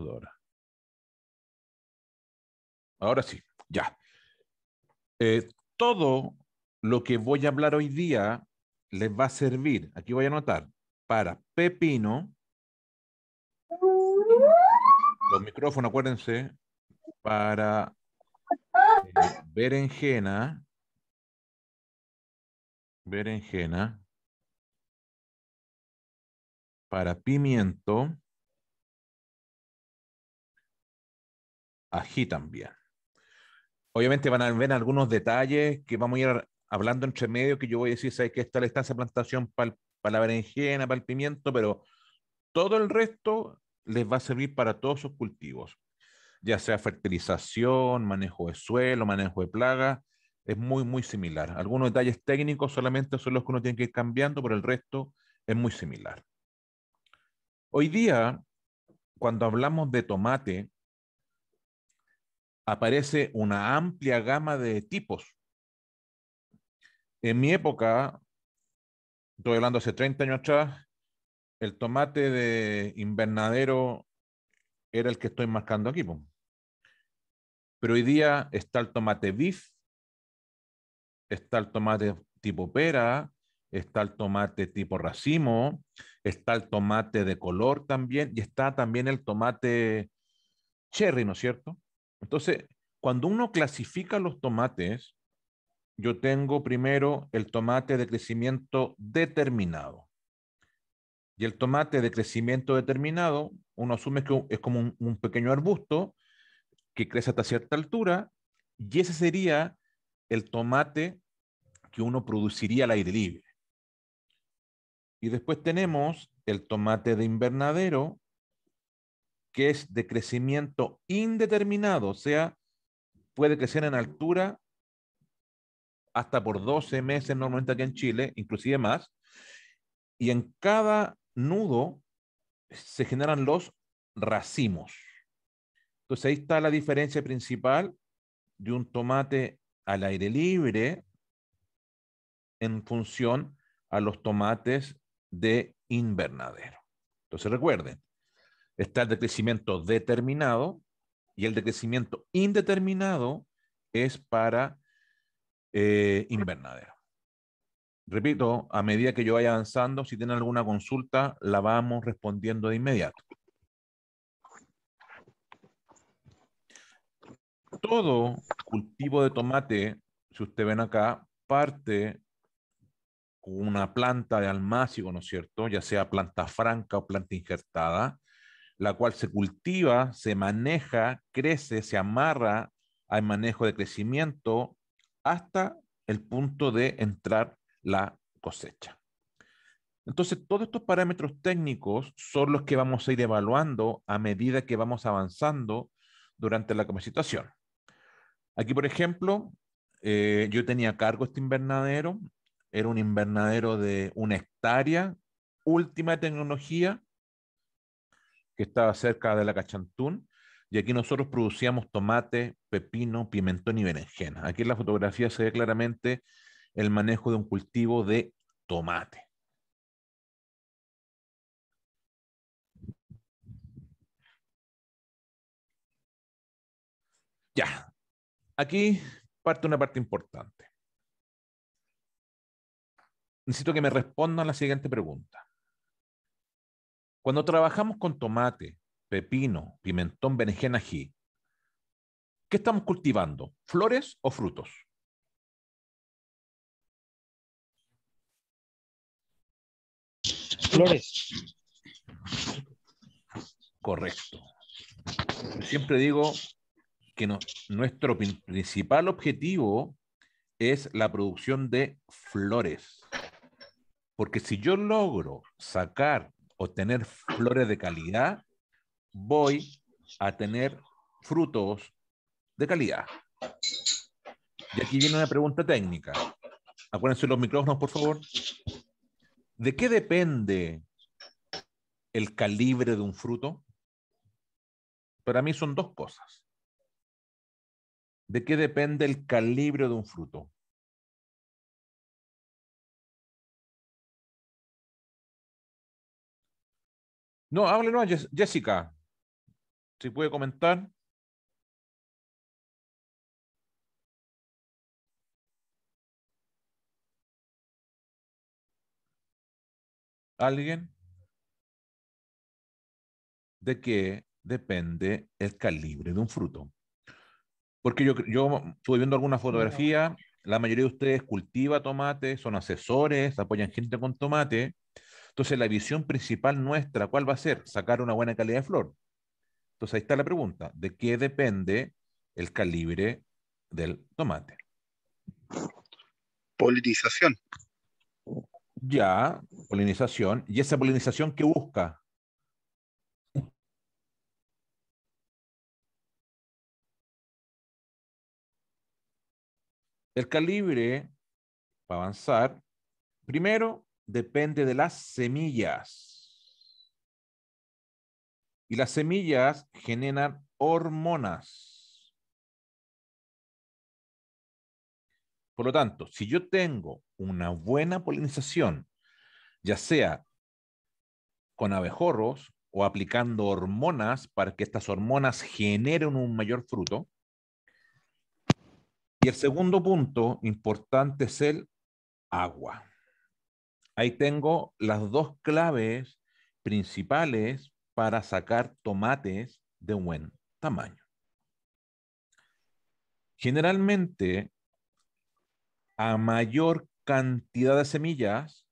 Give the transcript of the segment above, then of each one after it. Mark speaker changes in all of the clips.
Speaker 1: ahora. Ahora sí, ya. Eh, todo lo que voy a hablar hoy día les va a servir, aquí voy a anotar, para pepino, los micrófonos, acuérdense, para eh, berenjena, berenjena,
Speaker 2: para pimiento,
Speaker 1: allí también. Obviamente van a ver algunos detalles que vamos a ir hablando entre medio, que yo voy a decir, sabes que esta la estancia de plantación para la berenjena, para el pimiento, pero todo el resto les va a servir para todos sus cultivos, ya sea fertilización, manejo de suelo, manejo de plagas, es muy, muy similar. Algunos detalles técnicos solamente son los que uno tiene que ir cambiando, pero el resto es muy similar. Hoy día, cuando hablamos de tomate, aparece una amplia gama de tipos. En mi época, estoy hablando hace 30 años atrás, el tomate de invernadero era el que estoy marcando aquí. Pero hoy día está el tomate bif, está el tomate tipo pera, está el tomate tipo racimo, está el tomate de color también y está también el tomate cherry, ¿no es cierto? Entonces, cuando uno clasifica los tomates, yo tengo primero el tomate de crecimiento determinado. Y el tomate de crecimiento determinado, uno asume que es como un, pequeño arbusto que crece hasta cierta altura, y ese sería el tomate que uno produciría al aire libre. Y después tenemos el tomate de invernadero, que es de crecimiento indeterminado, o sea, puede crecer en altura hasta por 12 meses normalmente aquí en Chile, inclusive más, y en cada nudo se generan los racimos. Entonces ahí está la diferencia principal de un tomate al aire libre en función a los tomates de invernadero. Entonces recuerden, Está el decrecimiento determinado y el decrecimiento indeterminado es para eh, invernadero. Repito, a medida que yo vaya avanzando, si tienen alguna consulta, la vamos respondiendo de inmediato. Todo cultivo de tomate, si usted ven acá, parte con una planta de almácigo, ¿no es cierto? Ya sea planta franca o planta injertada, la cual se cultiva, se maneja, crece, se amarra al manejo de crecimiento hasta el punto de entrar la cosecha. Entonces, todos estos parámetros técnicos son los que vamos a ir evaluando a medida que vamos avanzando durante la capacitación. Aquí, por ejemplo, eh, yo tenía a cargo este invernadero, era un invernadero de una hectárea, última tecnología, que estaba cerca de la Cachantún, y aquí nosotros producíamos tomate, pepino, pimentón y berenjena. Aquí en la fotografía se ve claramente el manejo de un cultivo de tomate.
Speaker 2: Ya, aquí parte una
Speaker 1: parte importante. Necesito que me respondan la siguiente pregunta. Cuando trabajamos con tomate, pepino, pimentón, berenjena, ají, ¿qué estamos cultivando? ¿Flores o frutos?
Speaker 2: Flores.
Speaker 1: Correcto. Siempre digo que nuestro principal objetivo es la producción de flores. Porque si yo logro sacar obtener flores de calidad, voy a tener frutos de calidad. Y aquí viene una pregunta técnica. Acuérdense los micrófonos, por favor. ¿De qué depende el calibre de un fruto? Para mí son dos cosas. ¿De qué depende el calibre
Speaker 2: de un fruto? No, háblenos a Jessica. Si puede comentar.
Speaker 1: ¿Alguien? ¿De qué depende el calibre de un fruto? Porque yo, yo estuve viendo alguna fotografía, la mayoría de ustedes cultiva tomate, son asesores, apoyan gente con tomate, entonces, la visión principal nuestra, ¿cuál va a ser? Sacar una buena calidad de flor. Entonces, ahí está la pregunta, ¿de qué depende el calibre del tomate? Polinización. Ya, polinización. ¿Y esa polinización qué busca? El calibre, para avanzar, primero depende de las semillas. Y las semillas generan hormonas. Por lo tanto, si yo tengo una buena polinización, ya sea con abejorros o aplicando hormonas para que estas hormonas generen un mayor fruto. Y el segundo punto importante es el agua. Ahí tengo las dos claves principales para sacar tomates de buen tamaño. Generalmente, a mayor cantidad de semillas,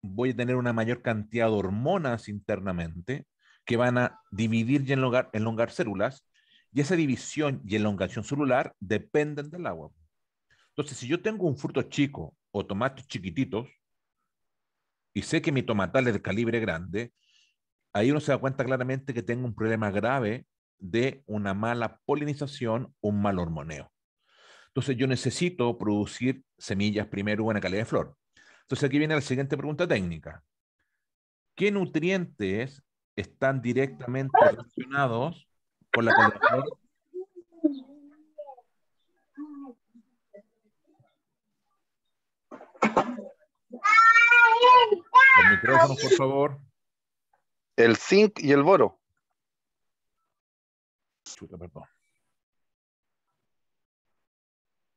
Speaker 1: voy a tener una mayor cantidad de hormonas internamente que van a dividir y enlongar, células, y esa división y elongación celular dependen del agua. Entonces, si yo tengo un fruto chico o tomates chiquititos, y sé que mi tomatal es de calibre grande, ahí uno se da cuenta claramente que tengo un problema grave de una mala polinización, un mal hormoneo. Entonces yo necesito producir semillas primero buena calidad de flor. Entonces aquí viene la siguiente pregunta técnica. ¿Qué nutrientes están directamente relacionados con la calidad flor?
Speaker 3: El micrófonos, por favor. El zinc y el boro.
Speaker 1: Chuta, perdón.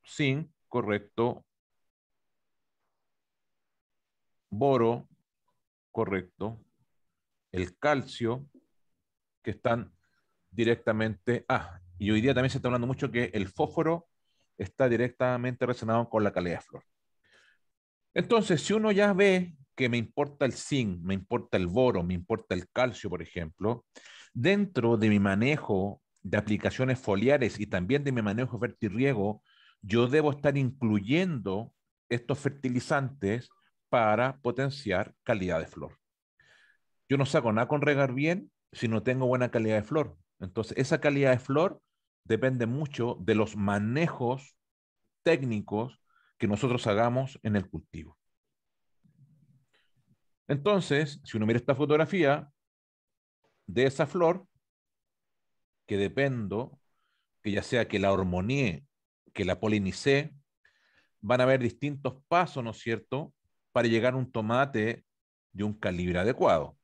Speaker 1: Zinc, correcto. Boro, correcto. El calcio, que están directamente. Ah, y hoy día también se está hablando mucho que el fósforo está directamente relacionado con la calidad de flor. Entonces, si uno ya ve que me importa el zinc, me importa el boro, me importa el calcio, por ejemplo, dentro de mi manejo de aplicaciones foliares y también de mi manejo de vertirriego, yo debo estar incluyendo estos fertilizantes para potenciar calidad de flor. Yo no saco nada con regar bien si no tengo buena calidad de flor. Entonces, esa calidad de flor depende mucho de los manejos técnicos que nosotros hagamos en el cultivo. Entonces, si uno mira esta fotografía de esa flor, que dependo, que ya sea que la hormonie, que la polinicé, van a haber distintos pasos, ¿no es cierto?, para llegar a un tomate de un calibre adecuado.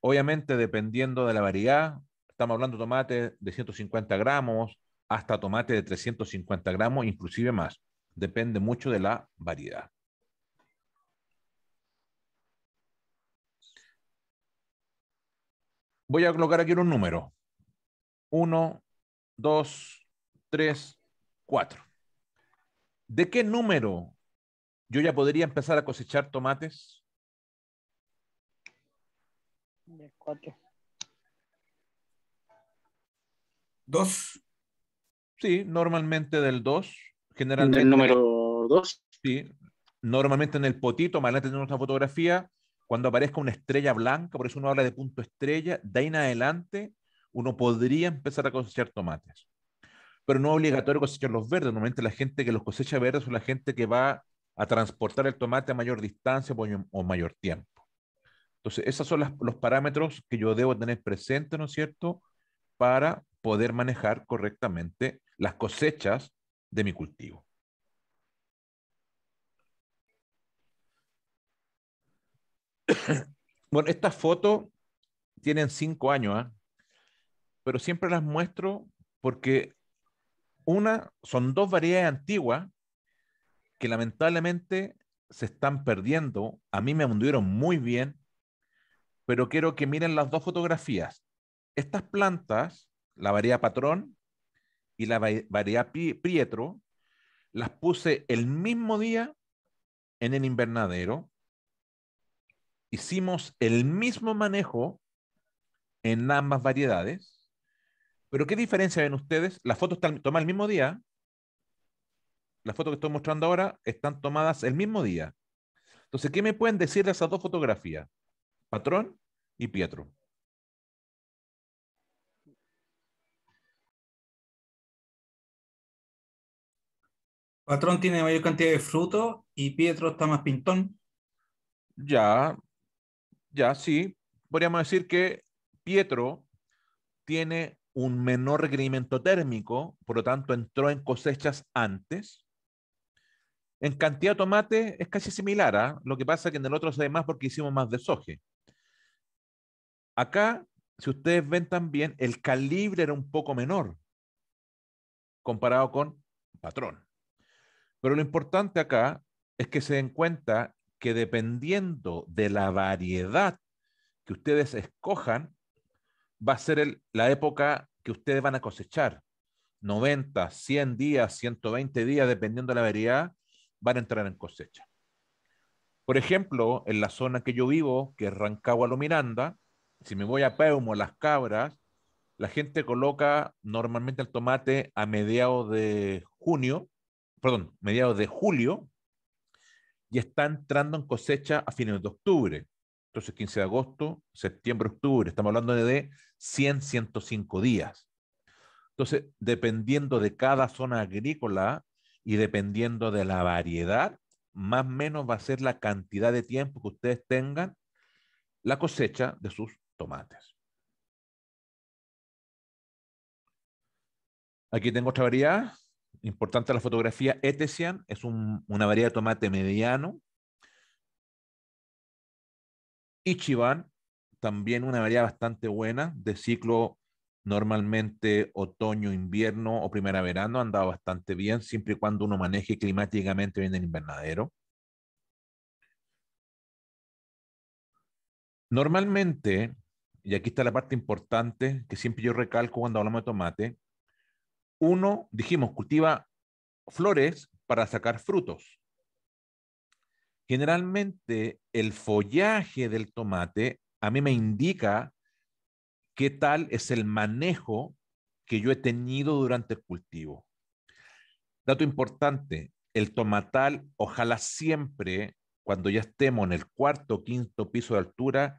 Speaker 1: Obviamente, dependiendo de la variedad, estamos hablando de tomate de 150 gramos hasta tomate de 350 gramos, inclusive más. Depende mucho de la variedad. voy a colocar aquí un número. Uno, dos, tres, cuatro. ¿De qué número yo ya podría empezar a cosechar tomates?
Speaker 4: De cuatro.
Speaker 1: Dos. Sí, normalmente del dos. Generalmente. ¿Del número dos? Sí. Normalmente en el potito, más adelante tenemos una fotografía, cuando aparezca una estrella blanca, por eso uno habla de punto estrella, de ahí en adelante uno podría empezar a cosechar tomates. Pero no es obligatorio cosechar los verdes. Normalmente la gente que los cosecha verdes es la gente que va a transportar el tomate a mayor distancia o mayor tiempo. Entonces, esos son los parámetros que yo debo tener presente, ¿no es cierto?, para poder manejar correctamente las cosechas de mi cultivo. Bueno, estas fotos tienen cinco años, ¿ah? pero siempre las muestro porque una son dos variedades antiguas que lamentablemente se están perdiendo. A mí me hundieron muy bien, pero quiero que miren las dos fotografías. Estas plantas, la variedad patrón y la variedad Pietro, las puse el mismo día en el invernadero hicimos el mismo manejo en ambas variedades. Pero ¿qué diferencia ven ustedes? Las fotos están tomadas el mismo día. Las fotos que estoy mostrando ahora están tomadas el mismo día. Entonces, ¿qué me pueden decir de esas dos fotografías? Patrón y Pietro. Patrón tiene mayor cantidad de fruto y Pietro está más pintón. Ya, ya, sí. Podríamos decir que Pietro tiene un menor requerimiento térmico, por lo tanto entró en cosechas antes. En cantidad de tomate es casi similar, a ¿ah? lo que pasa que en el otro se ve más porque hicimos más desoje. Acá, si ustedes ven también, el calibre era un poco menor comparado con patrón. Pero lo importante acá es que se den cuenta que dependiendo de la variedad que ustedes escojan, va a ser la época que ustedes van a cosechar. 90, 100 días, 120 días, dependiendo de la variedad, van a entrar en cosecha. Por ejemplo, en la zona que yo vivo, que es Rancagua Lo Miranda, si me voy a Peumo, Las Cabras, la gente coloca normalmente el tomate a mediados de junio, perdón, mediados de julio, y está entrando en cosecha a fines de octubre. Entonces, 15 de agosto, septiembre, octubre, estamos hablando de 100, 105 días. Entonces, dependiendo de cada zona agrícola y dependiendo de la variedad, más o menos va a ser la cantidad de tiempo que ustedes tengan la cosecha de sus tomates. Aquí tengo otra variedad, importante la fotografía Etesian, es una variedad de tomate mediano. Y chiván, también una variedad bastante buena, de ciclo normalmente otoño, invierno o primavera, verano, han bastante bien, siempre y cuando uno maneje climáticamente bien el invernadero. Normalmente, y aquí está la parte importante que siempre yo recalco cuando hablamos de tomate, uno, dijimos, cultiva flores para sacar frutos. Generalmente el follaje del tomate a mí me indica qué tal es el manejo que yo he tenido durante el cultivo. Dato importante, el tomatal, ojalá siempre, cuando ya estemos en el cuarto o quinto piso de altura,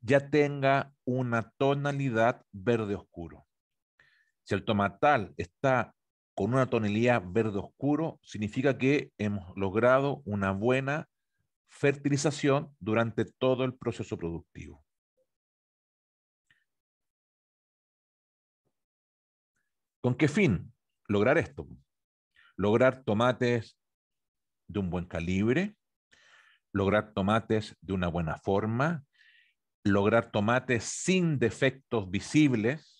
Speaker 1: ya tenga una tonalidad verde oscuro. Si el tomatal está con una tonelía verde oscuro, significa que hemos logrado una buena fertilización durante todo el proceso productivo. ¿Con qué fin? Lograr esto. Lograr tomates de un buen calibre, lograr tomates de una buena forma, lograr tomates sin defectos visibles,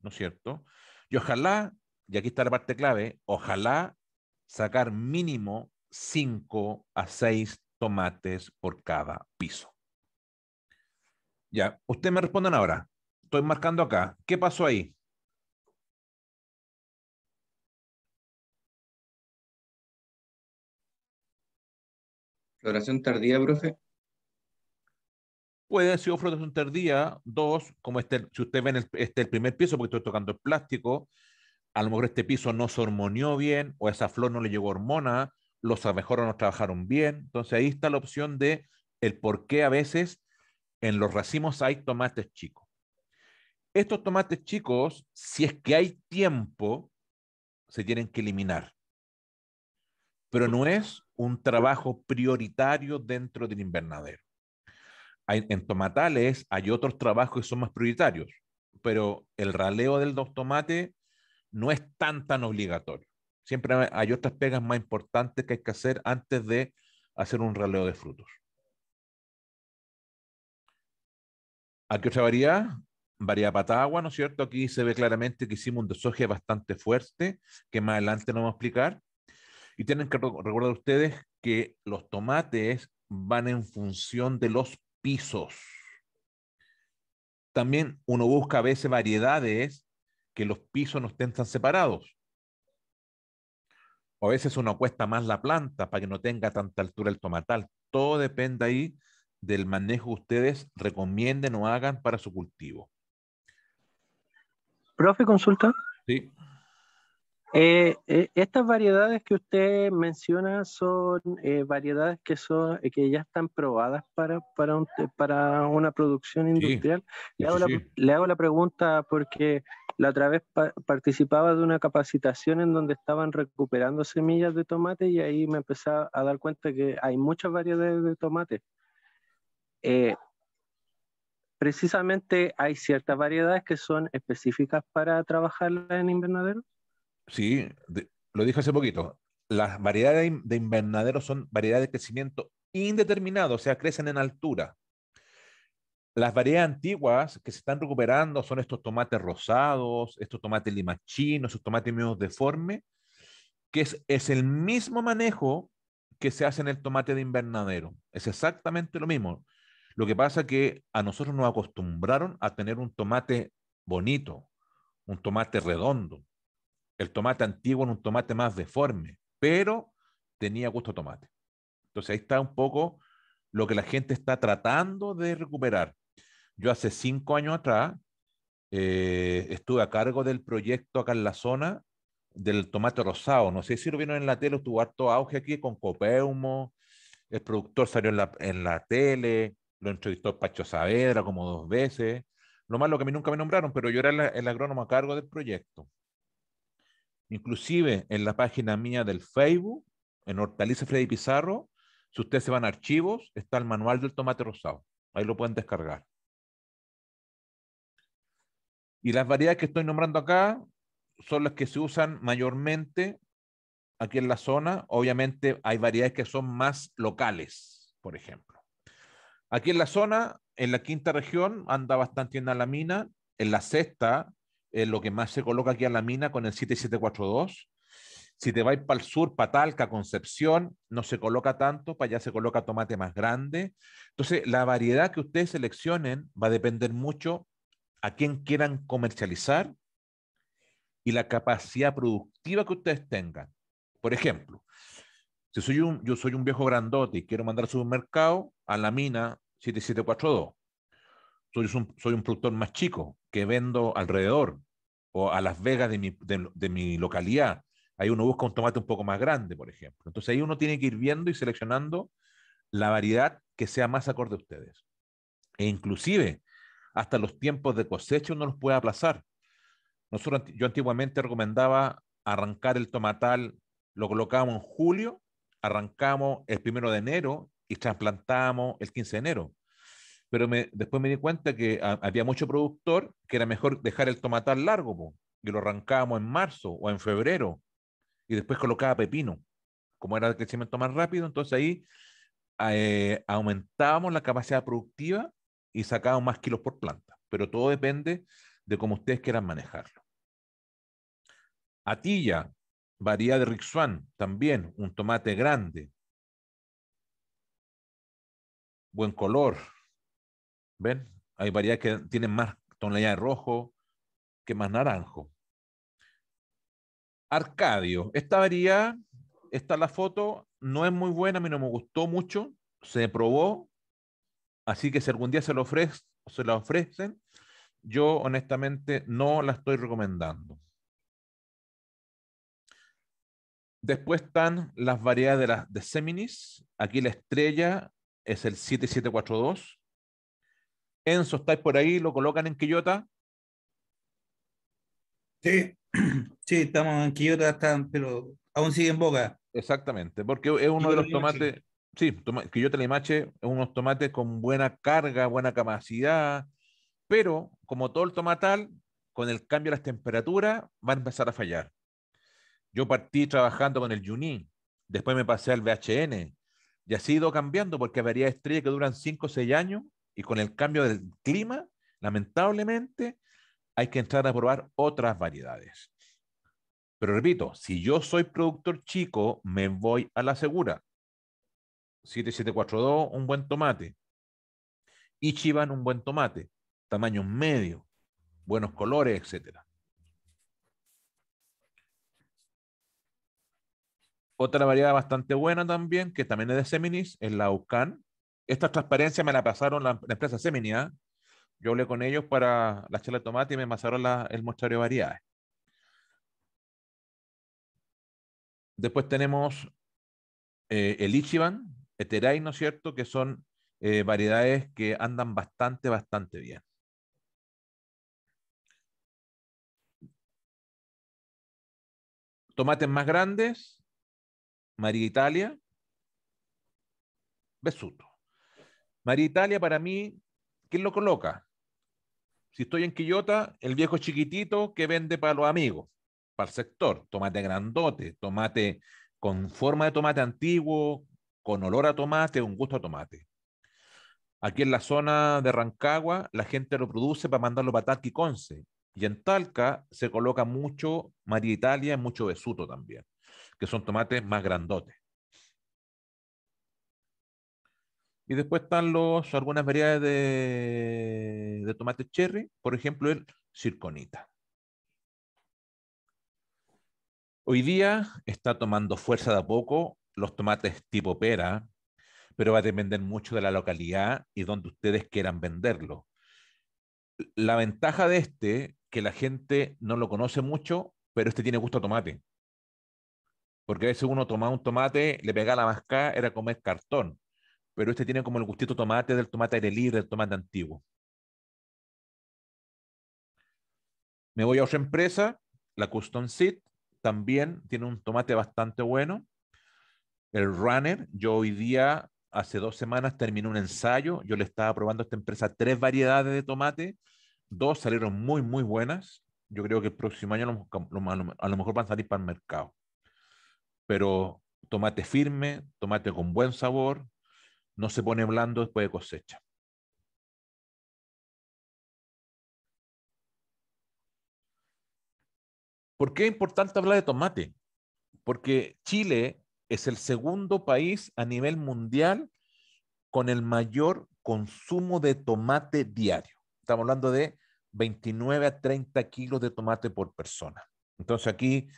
Speaker 1: ¿no es cierto? Y ojalá, y aquí está la parte clave, ojalá sacar mínimo 5 a 6 tomates por cada piso. Ya, ustedes me respondan ahora. Estoy marcando acá. ¿Qué pasó ahí? Floración
Speaker 5: tardía, profe.
Speaker 1: Puede haber sido tercer tardía. Dos, como este, si usted ve en el, este el primer piso, porque estoy tocando el plástico, a lo mejor este piso no se hormonió bien o esa flor no le llegó hormona, los abejorros no trabajaron bien. Entonces ahí está la opción de el por qué a veces en los racimos hay tomates chicos. Estos tomates chicos, si es que hay tiempo, se tienen que eliminar. Pero no es un trabajo prioritario dentro del invernadero en tomatales hay otros trabajos que son más prioritarios, pero el raleo del dos tomate no es tan tan obligatorio. Siempre hay otras pegas más importantes que hay que hacer antes de hacer un raleo de frutos. Aquí otra variedad, variedad patagua, ¿no es cierto? Aquí se ve claramente que hicimos un desoje bastante fuerte, que más adelante nos vamos a explicar. Y tienen que recordar ustedes que los tomates van en función de los pisos. También uno busca a veces variedades que los pisos no estén tan separados. O a veces uno cuesta más la planta para que no tenga tanta altura el tomatal. Todo depende ahí del manejo que ustedes recomienden o hagan para su cultivo. Profe, consulta. Sí. Eh,
Speaker 6: eh, estas variedades que usted menciona son eh, variedades que son que ya están probadas para, para, una producción industrial. le, hago la, pregunta porque la otra vez participaba de una capacitación en donde estaban recuperando semillas de tomate y ahí me empecé a dar cuenta que hay muchas variedades de tomate.
Speaker 4: precisamente hay ciertas variedades que son específicas para trabajar en invernadero.
Speaker 1: Sí, lo dije hace poquito. Las variedades de invernadero son variedades de crecimiento indeterminado, o sea, crecen en altura. Las variedades antiguas que se están recuperando son estos tomates rosados, estos tomates limachinos, estos tomates medio deformes, que es, es el mismo manejo que se hace en el tomate de invernadero. Es exactamente lo mismo. Lo que pasa es que a nosotros nos acostumbraron a tener un tomate bonito, un tomate redondo, el tomate antiguo en un tomate más deforme, pero tenía gusto tomate. Entonces ahí está un poco lo que la gente está tratando de recuperar. Yo hace cinco años atrás eh, estuve a cargo del proyecto acá en la zona del tomate rosado. No sé si lo vieron en la tele, estuvo harto auge aquí con Copeumo. El productor salió en la, en la tele, lo entrevistó Pacho Saavedra como dos veces. Lo malo que a mí nunca me nombraron, pero yo era el agrónomo a cargo del proyecto. Inclusive en la página mía del Facebook, en Hortaliza Freddy Pizarro, si ustedes se van a archivos, está el manual del tomate rosado. Ahí lo pueden descargar. Y las variedades que estoy nombrando acá son las que se usan mayormente aquí en la zona. Obviamente hay variedades que son más locales, por ejemplo. Aquí en la zona, en la quinta región, anda bastante en la mina. En la sexta, eh, lo que más se coloca aquí a la mina con el 7742. Si te vas para el sur, para Talca, Concepción, no se coloca tanto, para allá se coloca tomate más grande. Entonces, la variedad que ustedes seleccionen va a depender mucho a quién quieran comercializar y la capacidad productiva que ustedes tengan. Por ejemplo, si soy un, yo soy un viejo grandote y quiero mandar su supermercado, a la mina 7742. Soy soy un productor más chico, que vendo alrededor o a las vegas de mi, de, mi localidad. Ahí uno busca un tomate un poco más grande, por ejemplo. Entonces ahí uno tiene que ir viendo y seleccionando la variedad que sea más acorde a ustedes. E inclusive, hasta los tiempos de cosecha uno los puede aplazar. Nosotros, yo antiguamente recomendaba arrancar el tomatal, lo colocábamos en julio, arrancamos el primero de enero y trasplantábamos el 15 de enero pero después me di cuenta que había mucho productor que era mejor dejar el tomatal largo, y que lo arrancábamos en marzo o en febrero, y después colocaba pepino. Como era el crecimiento más rápido, entonces ahí ah, eh, aumentábamos la capacidad productiva y sacábamos más kilos por planta. Pero todo depende de cómo ustedes quieran manejarlo. Atilla, varía de Rixuan, también un tomate grande. Buen color, ¿Ven? Hay variedades que tienen más tonalidad de rojo que más naranjo. Arcadio. Esta variedad, esta la foto, no es muy buena, a mí no me gustó mucho, se probó, así que si algún día se, se la ofrecen, yo honestamente no la estoy recomendando. Después están las variedades de, las de Seminis. Aquí la estrella es el 7742. Enzo, ¿estáis por ahí? ¿Lo colocan en Quillota? Sí, sí, estamos en Quillota, pero aún sigue en boca. Exactamente, porque es uno de los tomates, sí, toma, Quillota Limache es unos tomates con buena carga, buena capacidad, pero como todo el tomatal, con el cambio de las temperaturas va a empezar a fallar. Yo partí trabajando con el Junín, después me pasé al VHN, y así he ido cambiando porque habría estrellas que duran 5 o 6 años y con el cambio del clima, lamentablemente, hay que entrar a probar otras variedades. Pero repito, si yo soy productor chico, me voy a la segura. 7742, un buen tomate. Ichiban, un buen tomate. Tamaño medio, buenos colores, etc. Otra variedad bastante buena también, que también es de Seminis, es la Aucan, esta transparencia me la pasaron la, empresa Seminia. ¿ah? Yo hablé con ellos para la charla de tomate y me pasaron el mostrario de variedades. Después tenemos eh, el Ichiban, Eterai, ¿no es cierto? Que son eh, variedades que andan bastante, bastante bien. Tomates más grandes, María Italia, Besuto. María Italia, para mí, ¿quién lo coloca? Si estoy en Quillota, el viejo chiquitito que vende para los amigos, para el sector. Tomate grandote, tomate con forma de tomate antiguo, con olor a tomate, un gusto a tomate. Aquí en la zona de Rancagua, la gente lo produce para mandarlo para Talca y Conce. Y en Talca se coloca mucho María Italia y mucho Besuto también, que son tomates más grandotes. Y después están los, algunas variedades de, tomate cherry, por ejemplo, el circonita. Hoy día está tomando fuerza de a poco los tomates tipo pera, pero va a depender mucho de la localidad y donde ustedes quieran venderlo. La ventaja de este, que la gente no lo conoce mucho, pero este tiene gusto a tomate. Porque a veces uno tomaba un tomate, le pegaba la mascada, era comer cartón pero este tiene como el gustito tomate del tomate aire libre, del tomate antiguo. Me voy a otra empresa, la Custom Seed, también tiene un tomate bastante bueno. El Runner, yo hoy día, hace dos semanas, terminé un ensayo. Yo le estaba probando a esta empresa tres variedades de tomate. Dos salieron muy, muy buenas. Yo creo que el próximo año a lo mejor van a salir para el mercado. Pero tomate firme, tomate con buen sabor, no se pone blando después de cosecha. ¿Por qué es importante hablar de tomate? Porque Chile es el segundo país a nivel mundial con el mayor consumo de tomate diario. Estamos hablando de 29 a 30 kilos de tomate por persona. Entonces aquí,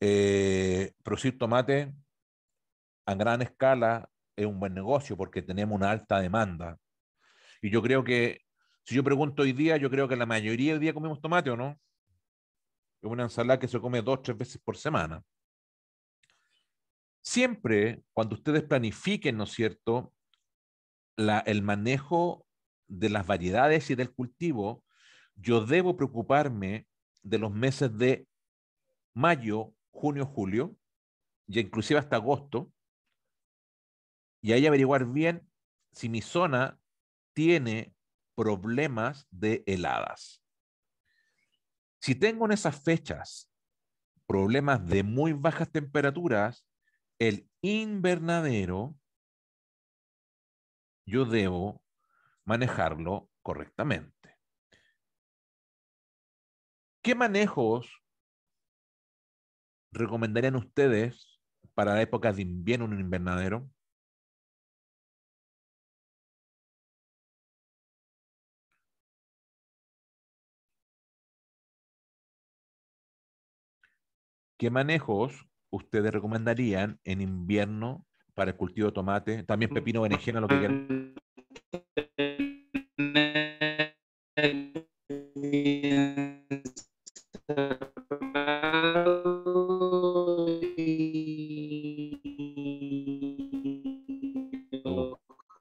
Speaker 1: eh, producir tomate a gran escala es un buen negocio porque tenemos una alta demanda. Y yo creo que, si yo pregunto hoy día, yo creo que la mayoría del día comemos tomate, ¿o no? Es una ensalada que se come dos, tres veces por semana. Siempre, cuando ustedes planifiquen, ¿no es cierto?, el manejo de las variedades y del cultivo, yo debo preocuparme de los meses de mayo, junio, julio, y inclusive hasta agosto, y ahí averiguar bien si mi zona tiene problemas de heladas. Si tengo en esas fechas problemas de muy bajas temperaturas, el invernadero yo debo
Speaker 2: manejarlo correctamente. ¿Qué manejos recomendarían ustedes para la época de invierno en un invernadero?
Speaker 1: ¿Qué manejos ustedes recomendarían en invierno para el cultivo de tomate? También pepino, berenjena, lo que quieran.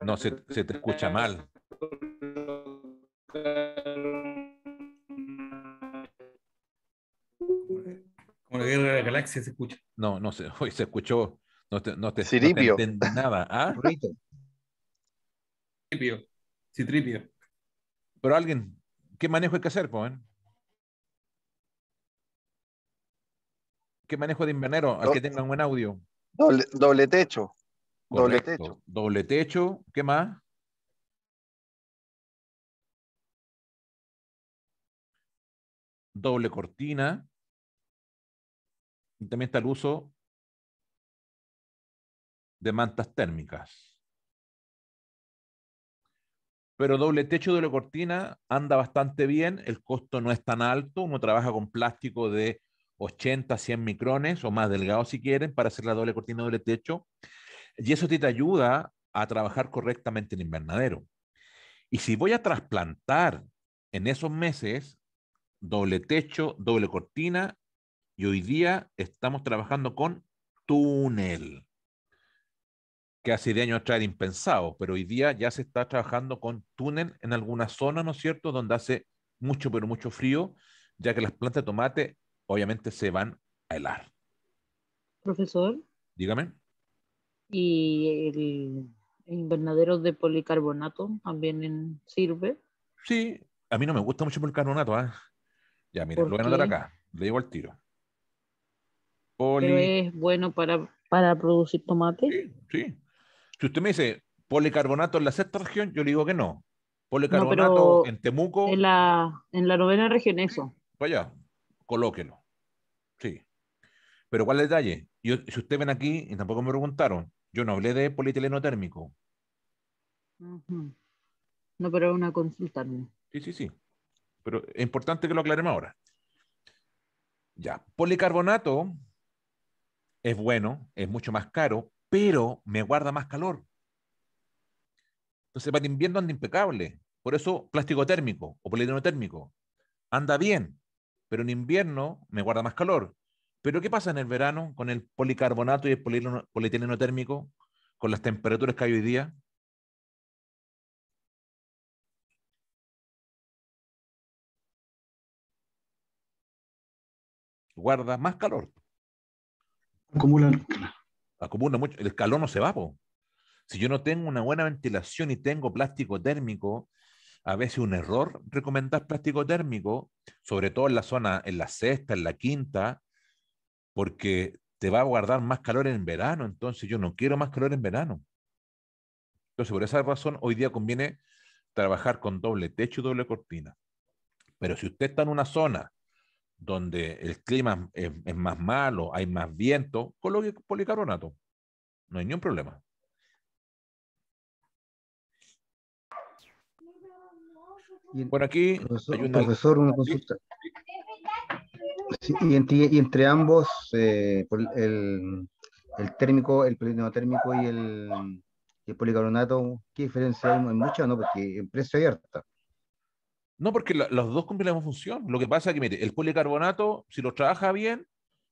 Speaker 1: No, se, se te escucha mal. se escucha. No, no se, hoy se escuchó. No te, no te, nada. ¿Ah? Citripio. Citripio. Pero alguien, ¿qué manejo hay que hacer, pues? ¿Qué manejo de invernero? Al que tengan buen audio. Doble, techo. Doble techo. Doble techo. ¿Qué más?
Speaker 2: Doble cortina. Y también está el uso
Speaker 1: de mantas térmicas. Pero doble techo doble cortina anda bastante bien, el costo no es tan alto, uno trabaja con plástico de 80, 100 micrones o más delgado si quieren para hacer la doble cortina doble techo. Y eso te ayuda a trabajar correctamente el invernadero. Y si voy a trasplantar en esos meses doble techo, doble cortina, y hoy día estamos trabajando con túnel, que hace 10 años atrás era impensado, pero hoy día ya se está trabajando con túnel en algunas zona ¿no es cierto?, donde hace mucho, pero mucho frío, ya que las plantas de tomate obviamente se van a helar. Profesor. Dígame.
Speaker 7: ¿Y el invernadero de policarbonato también sirve?
Speaker 1: Sí, a mí no me gusta mucho el policarbonato. ¿ah? Ya, mire, lo voy a acá, le digo al tiro. Poli...
Speaker 7: es bueno para, producir tomate?
Speaker 1: Sí, Si usted me dice policarbonato en la sexta región, yo le digo que no. Policarbonato en Temuco.
Speaker 7: En la, en la novena región, eso.
Speaker 1: Vaya, colóquelo. Sí. Pero ¿cuál detalle? si usted ven aquí, y tampoco me preguntaron, yo no hablé de polietileno térmico.
Speaker 7: No, pero una
Speaker 1: consulta. Sí, sí, sí. Pero es importante que lo aclaremos ahora. Ya, policarbonato es bueno, es mucho más caro, pero me guarda más calor. Entonces, para el invierno anda impecable. Por eso, plástico térmico o polietileno térmico anda bien, pero en invierno me guarda más calor. Pero, ¿qué pasa en el verano con el policarbonato y el polietileno térmico, con las temperaturas que hay hoy día? Guarda más calor. Acumula Acumula mucho. El calor no se va, Si yo no tengo una buena ventilación y tengo plástico térmico, a veces un error recomendar plástico térmico, sobre todo en la zona, en la sexta, en la quinta, porque te va a guardar más calor en verano, entonces yo no quiero más calor en verano. Entonces, por esa razón, hoy día conviene trabajar con doble techo y doble cortina. Pero si usted está en una zona donde el clima es, más malo, hay más viento, coloque policarbonato. No hay ningún problema. por aquí profesor, una... consulta.
Speaker 5: y, entre, ambos, eh, el, térmico, el plenotérmico
Speaker 6: y el, el policarbonato, ¿qué diferencia hay? ¿Hay mucha no? Porque en precio abierta.
Speaker 1: No, porque los dos cumplen la misma función. Lo que pasa es que, mire, el policarbonato, si lo trabaja bien,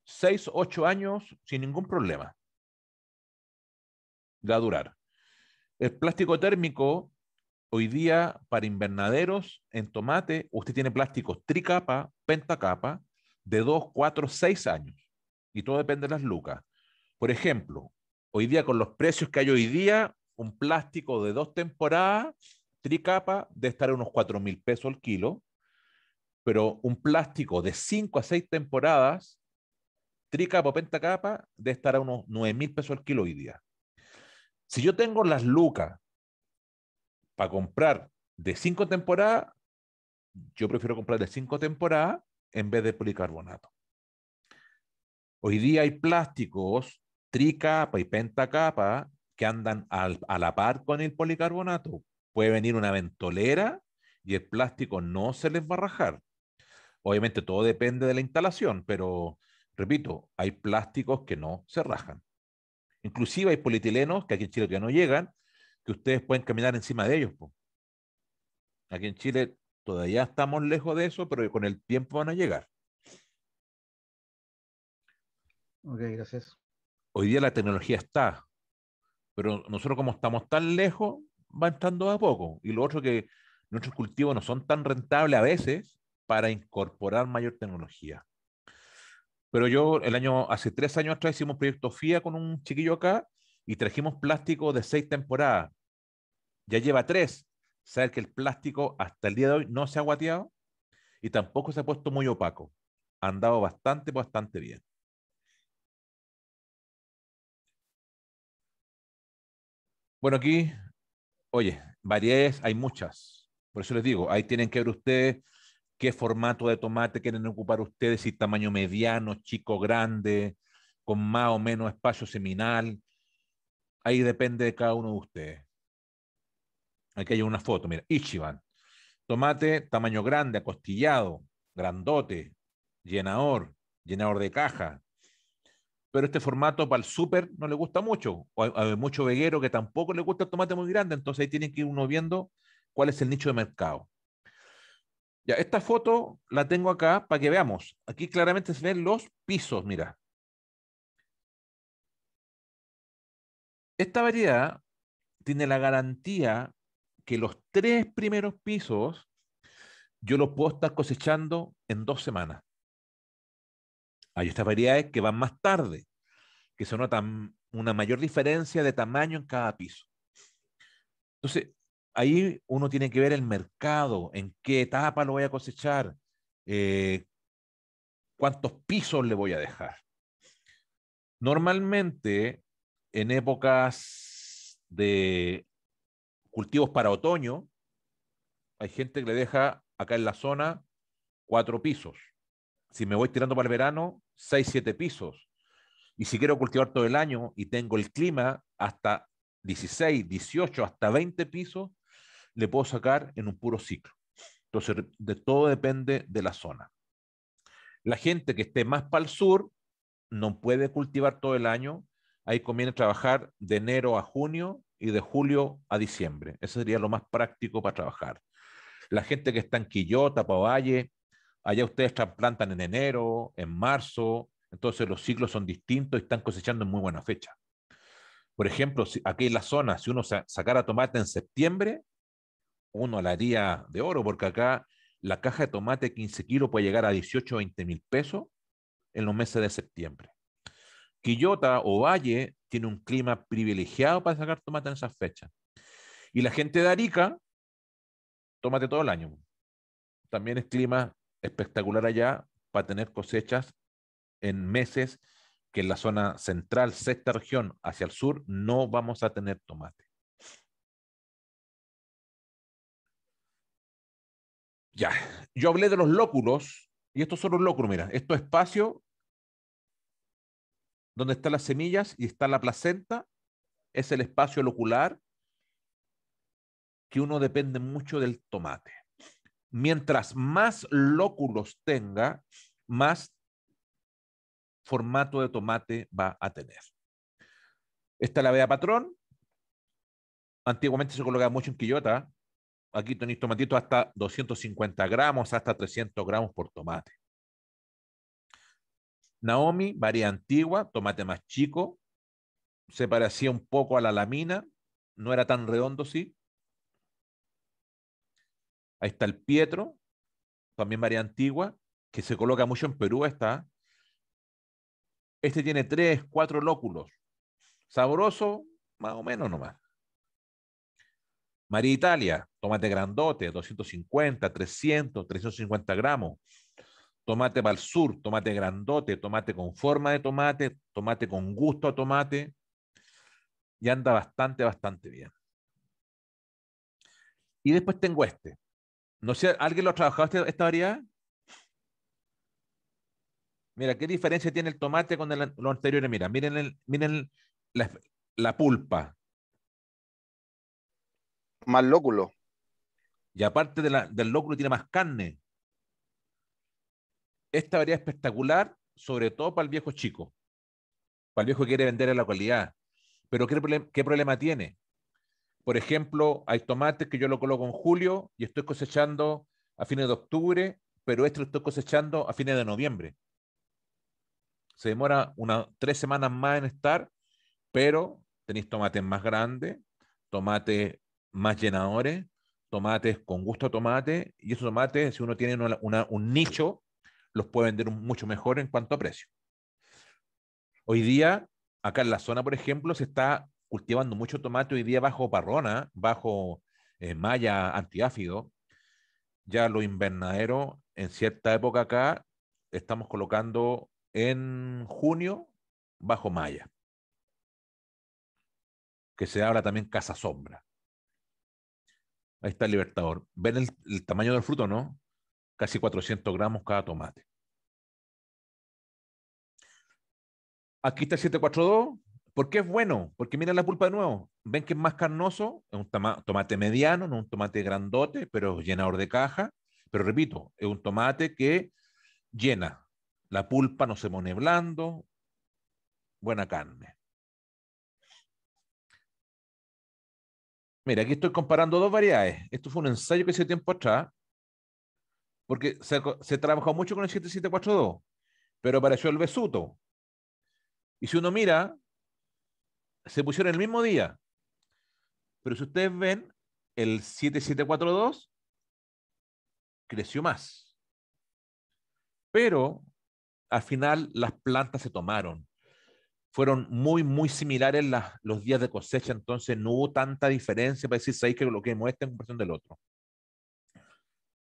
Speaker 1: seis, ocho años sin ningún problema. Va a durar. El plástico térmico, hoy día, para invernaderos, en tomate, usted tiene plásticos tricapa, pentacapa, de dos, cuatro, seis años. Y todo depende de las lucas. Por ejemplo, hoy día con los precios que hay hoy día, un plástico de dos temporadas tricapa de estar a unos 4 mil pesos al kilo, pero un plástico de 5 a 6 temporadas, tricapa o pentacapa, de estar a unos 9 mil pesos al kilo hoy día. Si yo tengo las lucas para comprar de 5 temporadas, yo prefiero comprar de 5 temporadas en vez de policarbonato. Hoy día hay plásticos tricapa y pentacapa que andan a la par con el policarbonato puede venir una ventolera y el plástico no se les va a rajar. Obviamente todo depende de la instalación, pero repito, hay plásticos que no se rajan. Inclusive hay polietilenos que aquí en Chile que no llegan, que ustedes pueden caminar encima de ellos. Aquí en Chile todavía estamos lejos de eso, pero con el tiempo van a llegar.
Speaker 6: Ok, gracias.
Speaker 1: Hoy día la tecnología está, pero nosotros como estamos tan lejos, va entrando a poco. Y lo otro que nuestros cultivos no son tan rentables a veces para incorporar mayor tecnología. Pero yo el año, hace tres años atrás hicimos proyecto FIA con un chiquillo acá y trajimos plástico de seis temporadas. Ya lleva tres. Saber que el plástico hasta el día de hoy no se ha guateado y tampoco se ha puesto muy opaco. Ha andado bastante, bastante bien. Bueno, aquí oye, variedades hay muchas. Por eso les digo, ahí tienen que ver ustedes qué formato de tomate quieren ocupar ustedes, si tamaño mediano, chico, grande, con más o menos espacio seminal. Ahí depende de cada uno de ustedes. Aquí hay una foto, mira, Ichiban. Tomate, tamaño grande, acostillado, grandote, llenador, llenador de caja, pero este formato para el súper no le gusta mucho. O hay, mucho veguero que tampoco le gusta el tomate muy grande, entonces ahí tiene que ir uno viendo cuál es el nicho de mercado. Ya, esta foto la tengo acá para que veamos. Aquí claramente se ven los pisos, mira. Esta variedad tiene la garantía que los tres primeros pisos yo los puedo estar cosechando en dos semanas. Hay estas variedades que van más tarde, que son una, una mayor diferencia de tamaño en cada piso. Entonces, ahí uno tiene que ver el mercado, en qué etapa lo voy a cosechar, eh, cuántos pisos le voy a dejar. Normalmente, en épocas de cultivos para otoño, hay gente que le deja acá en la zona cuatro pisos. Si me voy tirando para el verano, 6, 7 pisos. Y si quiero cultivar todo el año y tengo el clima hasta 16, 18, hasta 20 pisos, le puedo sacar en un puro ciclo. Entonces, de todo depende de la zona. La gente que esté más para el sur no puede cultivar todo el año. Ahí conviene trabajar de enero a junio y de julio a diciembre. Eso sería lo más práctico para trabajar. La gente que está en Quillota, Valle... Allá ustedes plantan en enero, en marzo, entonces los ciclos son distintos y están cosechando en muy buena fecha. Por ejemplo, aquí en la zona, si uno sacara tomate en septiembre, uno la haría de oro, porque acá la caja de tomate 15 kilos puede llegar a 18 o 20 mil pesos en los meses de septiembre. Quillota o Valle tiene un clima privilegiado para sacar tomate en esas fechas. Y la gente de Arica, tomate todo el año. También es clima espectacular allá para tener cosechas en meses que en la zona central, sexta región, hacia el sur, no vamos a tener tomate. Ya, yo hablé de los lóculos, y estos son los lóculos, mira, esto espacio donde están las semillas y está la placenta, es el espacio locular que uno depende mucho del tomate mientras más lóculos tenga, más formato de tomate va a tener. Esta es la vea patrón. Antiguamente se colocaba mucho en quillota. Aquí tenéis tomatitos hasta 250 gramos, hasta 300 gramos por tomate. Naomi, varía antigua, tomate más chico. Se parecía un poco a la lamina. No era tan redondo, sí. Ahí está el Pietro, también María Antigua, que se coloca mucho en Perú, está. Este tiene tres, cuatro lóculos. Sabroso, más o menos nomás. María Italia, tomate grandote, 250, 300, 350 gramos. Tomate para sur, tomate grandote, tomate con forma de tomate, tomate con gusto a tomate. Y anda bastante, bastante bien. Y después tengo este, no sé, ¿alguien lo ha trabajado este, esta variedad? Mira, ¿qué diferencia tiene el tomate con el, los anteriores? Mira, miren, miren la, pulpa. Más lóculo. Y aparte del lóculo tiene más carne. Esta variedad es espectacular, sobre todo para el viejo chico. Para el viejo que quiere vender a la cualidad. Pero ¿qué, qué problema tiene? Por ejemplo, hay tomates que yo lo coloco en julio y estoy cosechando a fines de octubre, pero este lo estoy cosechando a fines de noviembre. Se demora unas tres semanas más en estar, pero tenéis tomates más grandes, tomates más llenadores, tomates con gusto a tomate, y esos tomates, si uno tiene un nicho, los puede vender mucho mejor en cuanto a precio. Hoy día, acá en la zona, por ejemplo, se está cultivando mucho tomate hoy día bajo parrona, ¿ah? bajo eh, malla antiáfido. Ya los invernaderos, en cierta época acá, estamos colocando en junio bajo malla, que se habla también casa sombra. Ahí está el Libertador. ¿Ven el, tamaño del fruto, no? Casi 400 gramos cada tomate. Aquí está el 742, ¿Por qué es bueno? Porque miren la pulpa de nuevo. Ven que es más carnoso, es un tomate mediano, no un tomate grandote, pero llenador de caja. Pero repito, es un tomate que llena. La pulpa no se pone blando. Buena carne. Mira, aquí estoy comparando dos variedades. Esto fue un ensayo que hice tiempo atrás, porque se, se trabajó mucho con el 7742, pero apareció el besuto. Y si uno mira, se pusieron el mismo día. Pero si ustedes ven, el 7742 creció más. Pero al final las plantas se tomaron. Fueron muy, muy similares los días de cosecha, entonces no hubo tanta diferencia para decir, que lo que muestra en comparación del otro.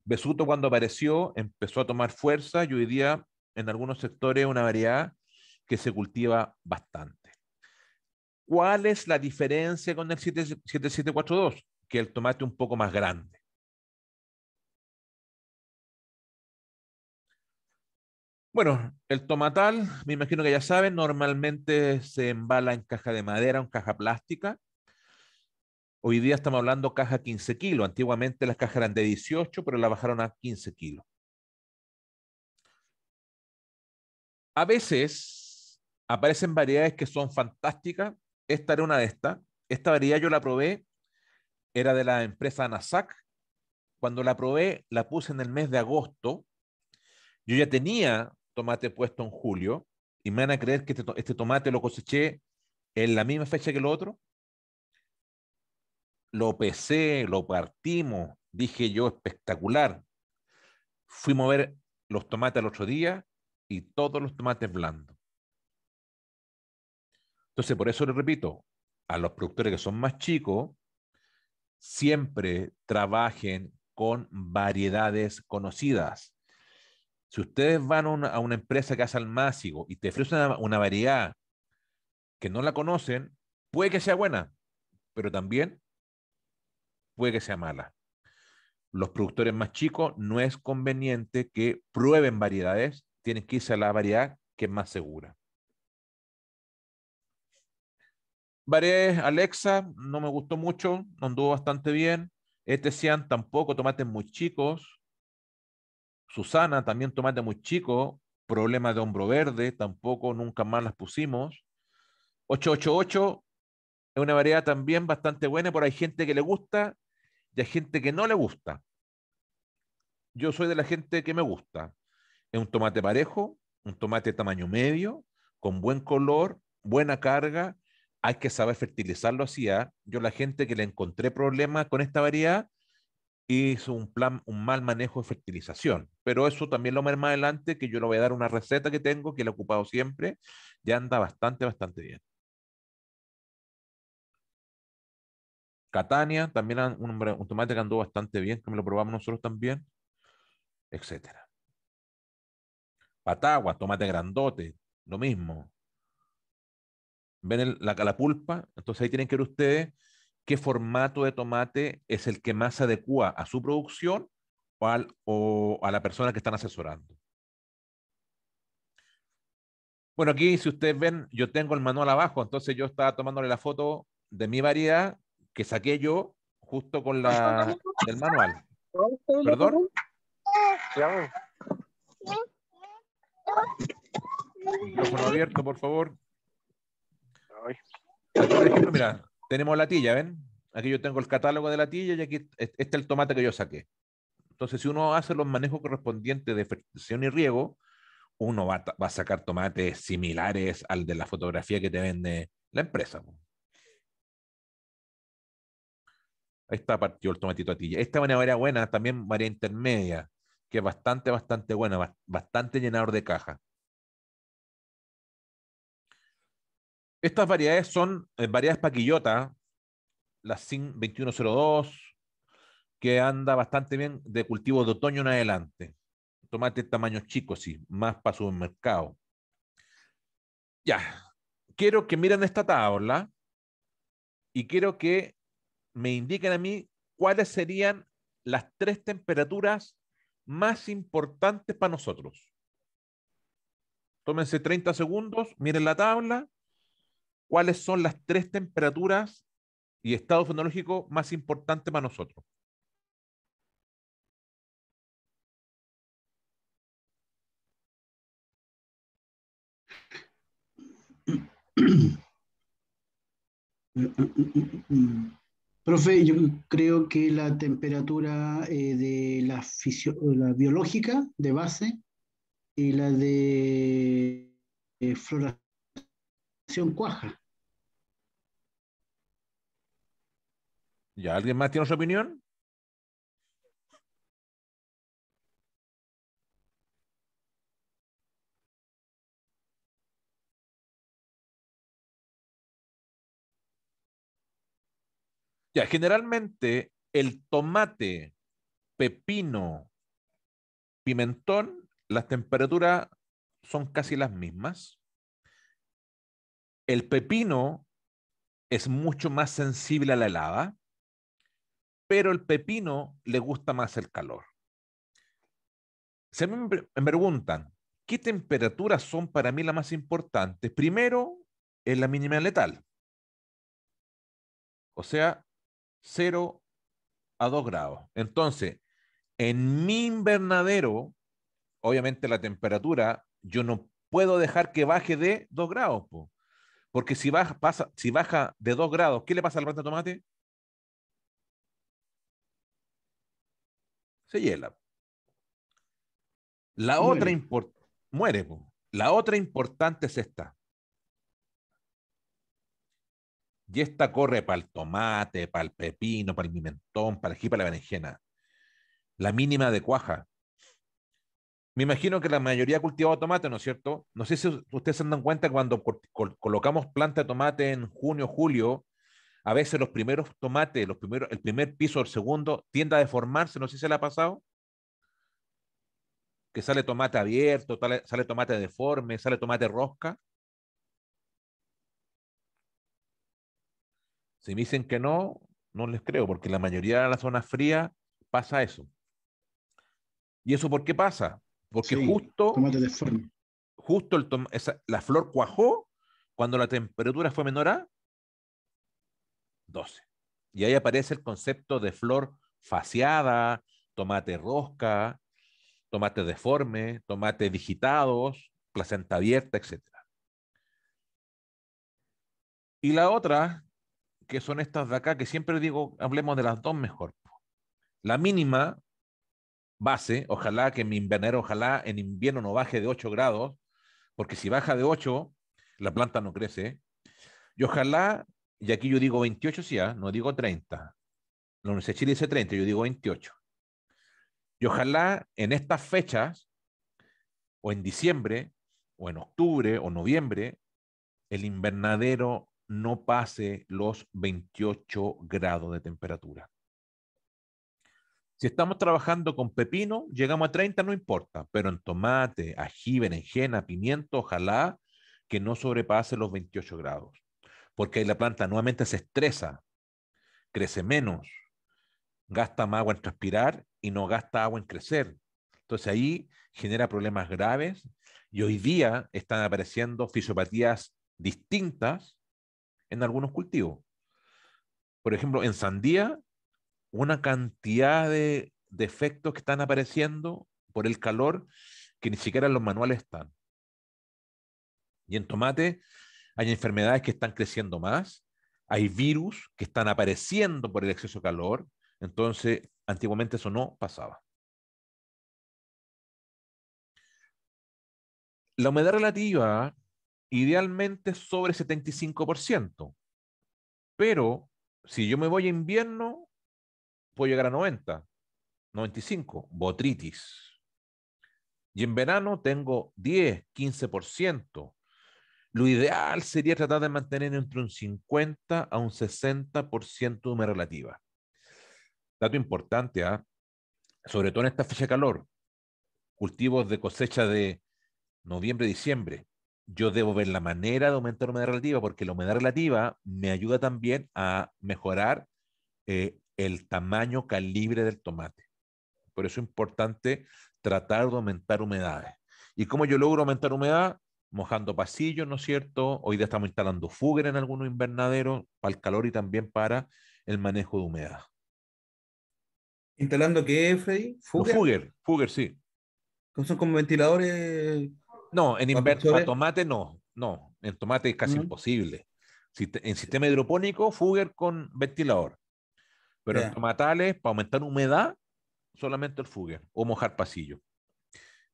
Speaker 1: Besuto cuando apareció empezó a tomar fuerza y hoy día en algunos sectores una variedad que se cultiva bastante. ¿Cuál es la diferencia con el 7742? Que el tomate un poco más grande. Bueno, el tomatal, me imagino que ya saben, normalmente se embala en caja de madera o en caja plástica. Hoy día estamos hablando caja 15 kilos. Antiguamente las cajas eran de 18, pero la bajaron a 15 kilos. A veces aparecen variedades que son fantásticas esta era una de estas. Esta variedad yo la probé, era de la empresa Anasac. Cuando la probé, la puse en el mes de agosto. Yo ya tenía tomate puesto en julio y me van a creer que este, este tomate lo coseché en la misma fecha que el otro. Lo pesé, lo partimos, dije yo, espectacular. Fuimos a ver los tomates al otro día y todos los tomates blandos. Entonces, por eso le repito, a los productores que son más chicos, siempre trabajen con variedades conocidas. Si ustedes van a una, empresa que hace almácigo y te ofrecen una, una, variedad que no la conocen, puede que sea buena, pero también puede que sea mala. Los productores más chicos no es conveniente que prueben variedades, tienen que irse a la variedad que es más segura. Baré Alexa, no me gustó mucho, anduvo bastante bien. Este Sian, tampoco, tomates muy chicos. Susana, también tomate muy chico. Problema de hombro verde, tampoco, nunca más las pusimos. 888 es una variedad también bastante buena, por hay gente que le gusta y hay gente que no le gusta. Yo soy de la gente que me gusta. Es un tomate parejo, un tomate tamaño medio, con buen color, buena carga, hay que saber fertilizarlo así. ¿ah? Yo la gente que le encontré problemas con esta variedad hizo un plan, un mal manejo de fertilización. Pero eso también lo vamos más adelante, que yo le voy a dar una receta que tengo, que la he ocupado siempre, ya anda bastante, bastante bien. Catania, también un, tomate que andó bastante bien, que me lo probamos nosotros también, etcétera. Patagua, tomate grandote, lo mismo ven la, la pulpa, entonces ahí tienen que ver ustedes qué formato de tomate es el que más se adecua a su producción o, a la persona que están asesorando. Bueno, aquí si ustedes ven, yo tengo el manual abajo, entonces yo estaba tomándole la foto de mi variedad que saqué yo justo con la del manual.
Speaker 8: ¿Perdón? Micrófono
Speaker 1: abierto, por favor por ejemplo, mira, tenemos la tilla, ¿ven? Aquí yo tengo el catálogo de la tilla y aquí este el tomate que yo saqué. Entonces, si uno hace los manejos correspondientes de fertilización y riego, uno va, a sacar tomates similares al de la fotografía que te vende la empresa. Ahí está, partió el tomatito a tilla. Esta es una buena, también variedad intermedia, que es bastante, bastante buena, bastante llenador de caja. Estas variedades son eh, variedades paquillota, la SIN 2102, que anda bastante bien de cultivo de otoño en adelante. Tomate tamaño chico, sí, más para mercado. Ya, quiero que miren esta tabla y quiero que me indiquen a mí cuáles serían las tres temperaturas más importantes para nosotros. Tómense 30 segundos, miren la tabla cuáles son las tres temperaturas y estado fonológico más importantes para nosotros.
Speaker 6: Profe, yo creo que la temperatura eh, de la, la, biológica de base y la de
Speaker 1: eh, floración cuaja. ¿Ya alguien más tiene su opinión? Ya, generalmente el tomate, pepino, pimentón, las temperaturas son casi las mismas. El pepino es mucho más sensible a la helada pero el pepino le gusta más el calor. Si me preguntan, ¿qué temperaturas son para mí las más importantes? Primero, es la mínima letal. O sea, 0 a 2 grados. Entonces, en mi invernadero, obviamente la temperatura, yo no puedo dejar que baje de 2 grados. Porque si baja, pasa, si baja de 2 grados, ¿qué le pasa al planta de tomate? se hiela. La otra importante, muere, la otra importante es esta. Y esta corre para el tomate, para el pepino, para el pimentón, para el para la berenjena. La mínima de cuaja. Me imagino que la mayoría ha cultivado tomate, ¿no es cierto? No sé si ustedes se dan cuenta cuando colocamos planta de tomate en junio, julio, a veces los primeros tomates, los primeros, el primer piso, el segundo, tiende a deformarse, no sé si se le ha pasado. Que sale tomate abierto, sale tomate deforme, sale tomate rosca. Si me dicen que no, no les creo, porque la mayoría de la zona fría pasa eso. ¿Y eso por qué pasa? Porque justo, justo el la flor cuajó cuando la temperatura fue menor a 12. Y ahí aparece el concepto de flor faciada, tomate rosca, tomate deforme, tomate digitados, placenta abierta, etc. Y la otra, que son estas de acá, que siempre digo, hablemos de las dos mejor. La mínima base, ojalá que mi invernadero, ojalá en invierno no baje de 8 grados, porque si baja de 8, la planta no crece. Y ojalá y aquí yo digo 28 sí, ¿ah? no digo 30. No, Universidad Chile dice 30, yo digo 28. Y ojalá en estas fechas, o en diciembre, o en octubre, o noviembre, el invernadero no pase los 28 grados de temperatura. Si estamos trabajando con pepino, llegamos a 30, no importa, pero en tomate, ají, berenjena, pimiento, ojalá que no sobrepase los 28 grados porque la planta nuevamente se estresa, crece menos, gasta más agua en transpirar y no gasta agua en crecer. Entonces ahí genera problemas graves y hoy día están apareciendo fisiopatías distintas en algunos cultivos. Por ejemplo, en sandía, una cantidad de defectos que están apareciendo por el calor que ni siquiera en los manuales están. Y en tomate, hay enfermedades que están creciendo más, hay virus que están apareciendo por el exceso de calor, entonces antiguamente eso no pasaba. La humedad relativa idealmente sobre 75%, pero si yo me voy a invierno, puedo llegar a 90, 95, botritis. Y en verano tengo 10, 15%, lo ideal sería tratar de mantener entre un 50 a un 60% de humedad relativa. Dato importante, ¿ah? sobre todo en esta fecha de calor, cultivos de cosecha de noviembre, diciembre, yo debo ver la manera de aumentar la humedad relativa porque la humedad relativa me ayuda también a mejorar eh, el tamaño calibre del tomate. Por eso es importante tratar de aumentar humedades. ¿Y cómo yo logro aumentar humedad? mojando pasillos, ¿no es cierto? Hoy día estamos instalando Fuger en algunos invernaderos para el calor y también para el manejo de humedad. ¿Instalando qué, Freddy? ¿Fugger? Fuger, sí. ¿Son como ventiladores? No, en inverno, tomate no, no. En tomate es casi imposible. En sistema hidropónico, Fugger con ventilador. Pero en tomatales, para aumentar humedad, solamente el Fugger o mojar pasillo.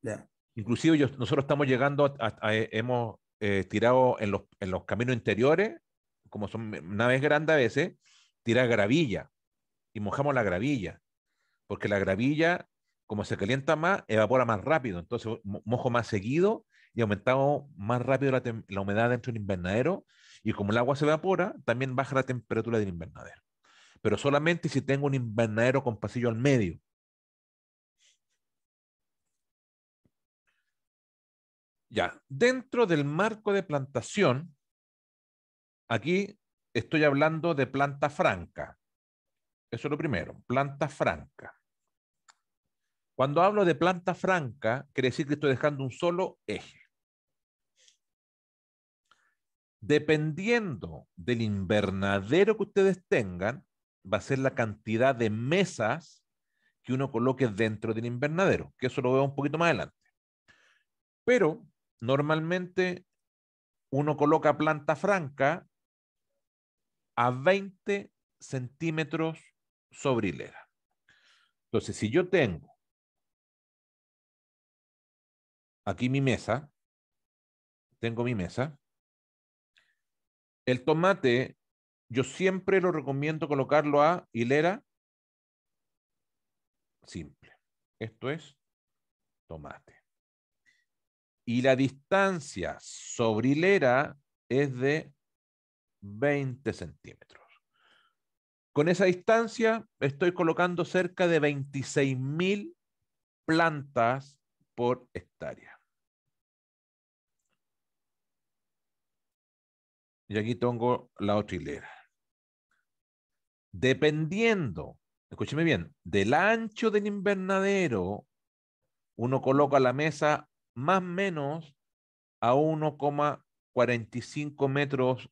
Speaker 1: Ya. Inclusive nosotros estamos llegando, eh, hemos eh, tirado en los, caminos interiores, como son naves grandes a veces, tirar gravilla y mojamos la gravilla, porque la gravilla, como se calienta más, evapora más rápido, entonces mojo más seguido y aumentamos más rápido la, la humedad dentro del invernadero y como el agua se evapora, también baja la temperatura del invernadero. Pero solamente si tengo un invernadero con pasillo al medio. Ya, dentro del marco de plantación, aquí estoy hablando de planta franca. Eso es lo primero, planta franca. Cuando hablo de planta franca, quiere decir que estoy dejando un solo eje. Dependiendo del invernadero que ustedes tengan, va a ser la cantidad de mesas que uno coloque dentro del invernadero, que eso lo veo un poquito más adelante. Pero Normalmente uno coloca planta franca a 20 centímetros sobre hilera. Entonces, si yo tengo
Speaker 2: aquí mi mesa,
Speaker 1: tengo mi mesa, el tomate yo siempre lo recomiendo colocarlo a hilera simple. Esto es tomate y la distancia sobre hilera es de 20 centímetros. Con esa distancia estoy colocando cerca de 26.000 plantas por hectárea. Y aquí tengo la otra hilera. Dependiendo, escúcheme bien, del ancho del invernadero, uno coloca la mesa más o menos a 1,45 metros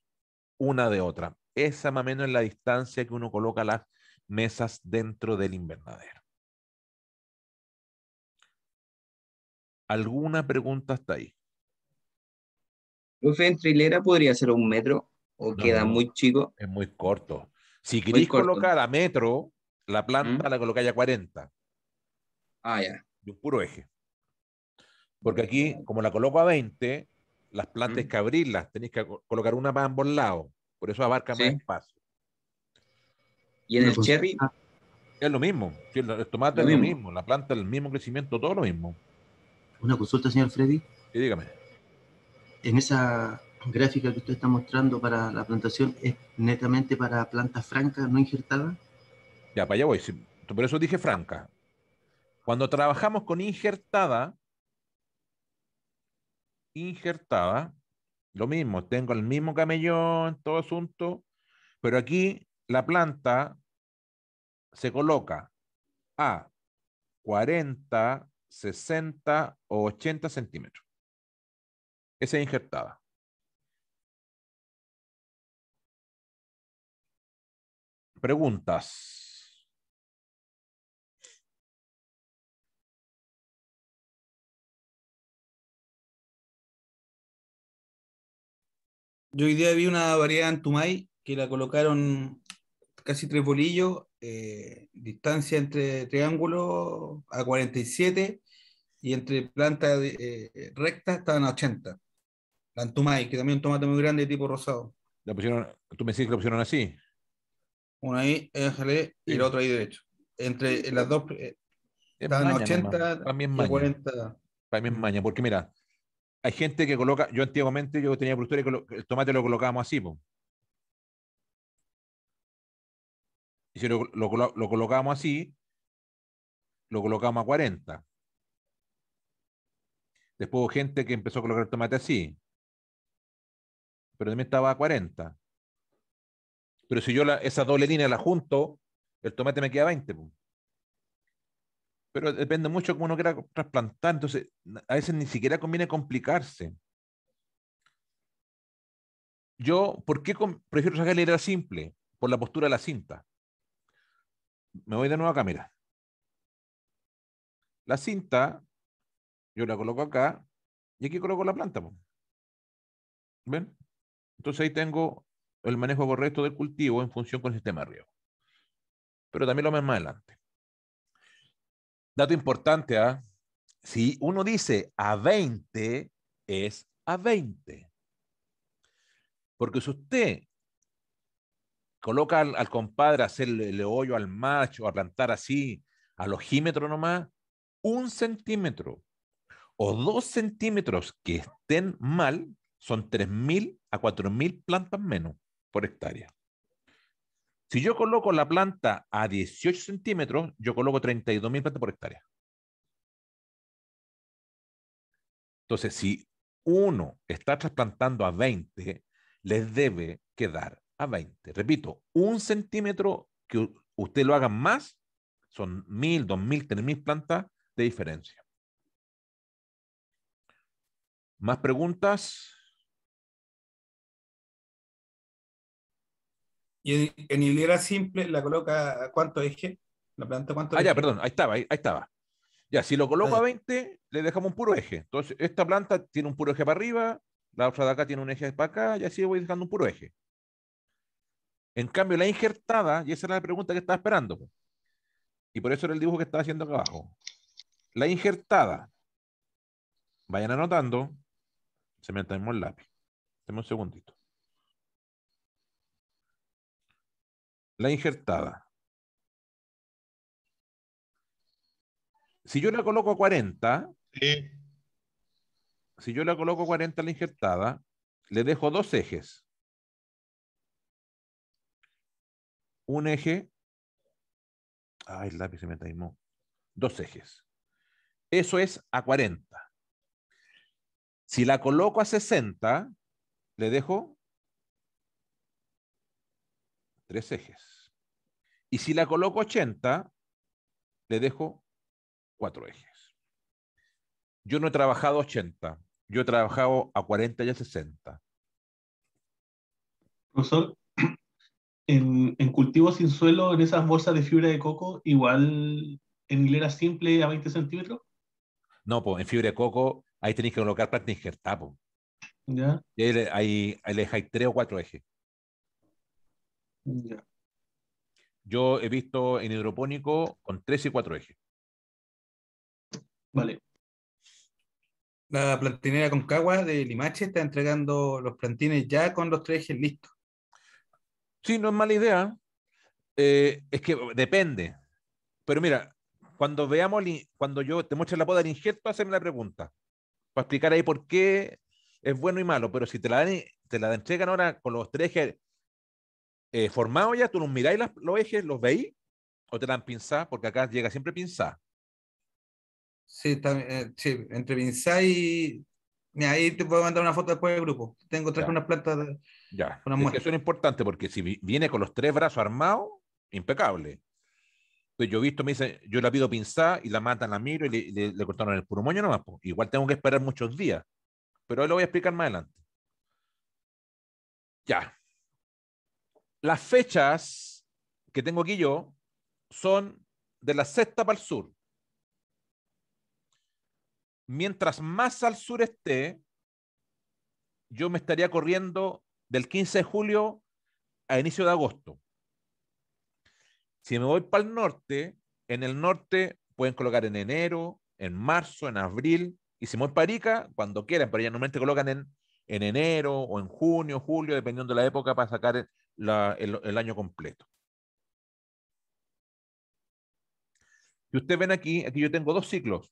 Speaker 1: una de otra. Esa más o menos es la distancia que uno coloca las mesas dentro del invernadero. ¿Alguna pregunta hasta ahí? Profe, en trilera podría ser un metro o queda muy chico. Es muy corto. Si queréis colocar a metro, la planta ¿Mm? la colocáis a 40. Ah, ya. De un puro eje. Porque aquí, como la coloco a 20, las plantas hay que abrirlas, tenéis que colocar una para ambos lados. Por eso abarca más espacio. ¿Y en el pues, cherry? Ah. Es lo mismo. el tomate es lo mismo. La planta, el mismo crecimiento, todo lo mismo.
Speaker 6: Una consulta, señor Freddy. Sí, dígame. En esa gráfica que usted está mostrando para la plantación, ¿es netamente para plantas
Speaker 1: francas, no injertadas? Ya, para allá voy. Por eso dije franca. Cuando trabajamos con injertada, injertada, lo mismo, tengo el mismo camellón, todo asunto, pero aquí la planta se coloca a 40, 60 o 80 centímetros. Esa es
Speaker 2: injertada. Preguntas.
Speaker 5: Yo hoy día vi una variedad Antumay que la colocaron casi tres bolillos, eh, distancia entre triángulos a 47 y entre plantas eh, rectas estaban a 80. La Antumay, que también es un tomate muy grande de tipo rosado.
Speaker 1: pusieron, tú me decís que la pusieron así.
Speaker 5: Una ahí, ángel y el otro ahí derecho. Entre las dos, eh, estaban a 80 también 40.
Speaker 1: Para mí es maña, porque mira, hay gente que coloca, yo antiguamente yo tenía cultura y el tomate lo colocábamos así, Y si lo, lo, colocábamos así, lo colocábamos a 40. Después hubo gente que empezó a colocar el tomate así, pero también estaba a 40. Pero si yo esa doble línea la junto, el tomate me queda 20. Po pero depende mucho de cómo uno quiera trasplantar. Entonces, a veces ni siquiera conviene complicarse. Yo, ¿por qué prefiero sacar la idea simple? Por la postura de la cinta. Me voy de nuevo cámara. La cinta, yo la coloco acá y aquí coloco la planta. ¿Ven? Entonces ahí tengo el manejo correcto del cultivo en función con el sistema de riego. Pero también lo ven más adelante. Dato importante, ¿ah? Si uno dice a 20, es a 20. Porque si usted coloca al, compadre a hacerle el hoyo al macho, a plantar así, a ojímetro nomás, un centímetro o dos centímetros que estén mal son 3.000 a 4.000 plantas menos por hectárea. Si yo coloco la planta a 18 centímetros, yo coloco 32 mil plantas por hectárea. Entonces, si uno está trasplantando a 20, les debe quedar a 20. Repito, un centímetro que usted lo haga más, son mil, dos mil, tres mil plantas de diferencia. ¿Más preguntas?
Speaker 2: Y en,
Speaker 5: hilera simple la coloca a cuánto eje, la planta cuánto. Ah, ya,
Speaker 1: perdón, ahí estaba, ahí, estaba. Ya, si lo coloco ah, a 20, le dejamos un puro ah, eje. Entonces, esta planta tiene un puro eje para arriba, la otra de acá tiene un eje para acá, y así voy dejando un puro eje. En cambio, la injertada, y esa era la pregunta que estaba esperando, y por eso era el dibujo que estaba haciendo acá abajo. La injertada, vayan anotando, se me el lápiz. Tengo un segundito. la injertada. Si yo la coloco a 40, si yo la coloco a 40 la injertada, le dejo dos ejes. Un eje, ay, el lápiz se me taimó. Dos ejes. Eso es a 40. Si la coloco a 60, le dejo tres ejes. Y si la coloco 80, le dejo cuatro ejes. Yo no he trabajado 80, yo he trabajado a 40 y a 60. Profesor, en,
Speaker 5: en cultivos sin suelo, en esas bolsas de fibra de coco, igual en hilera simple a 20 centímetros.
Speaker 1: No, pues en fibra de coco ahí tenéis que colocar parte injertada. ¿Ya? ahí, ahí, ahí tres o cuatro ejes. Yo he visto en hidropónico con tres y cuatro ejes.
Speaker 5: Vale. La plantinera caguas de Limache está entregando los plantines ya con los tres ejes listos. Sí, no es mala idea.
Speaker 1: Eh, es que depende. Pero mira, cuando veamos, cuando yo te muestre la poda del injerto, hazme la pregunta. Para explicar ahí por qué es bueno y malo. Pero si te la, dan, te la entregan ahora con los tres ejes eh, formado ya, tú los miráis los ejes, los veis, o te dan pinza porque acá llega siempre pinza
Speaker 5: Sí, también, eh, sí, entre pinza y. ahí te puedo mandar una foto después del grupo. Tengo tres unas plantas. De...
Speaker 1: Ya. Una es eso es importante porque si viene con los tres brazos armados, impecable. Pues yo he visto, me dice, yo la pido pinzada y la matan, la miro y le, cortaron el puro moño nomás. Igual tengo que esperar muchos días. Pero hoy lo voy a explicar más adelante. Ya. Las fechas que tengo aquí yo son de la sexta para el sur. Mientras más al sur esté, yo me estaría corriendo del 15 de julio a inicio de agosto. Si me voy para el norte, en el norte pueden colocar en enero, en marzo, en abril, y si me voy para Arica, cuando quieran, pero ya normalmente colocan en, en enero o en junio, julio, dependiendo de la época, para sacar el, año completo. Y ustedes ven aquí, aquí yo tengo dos ciclos.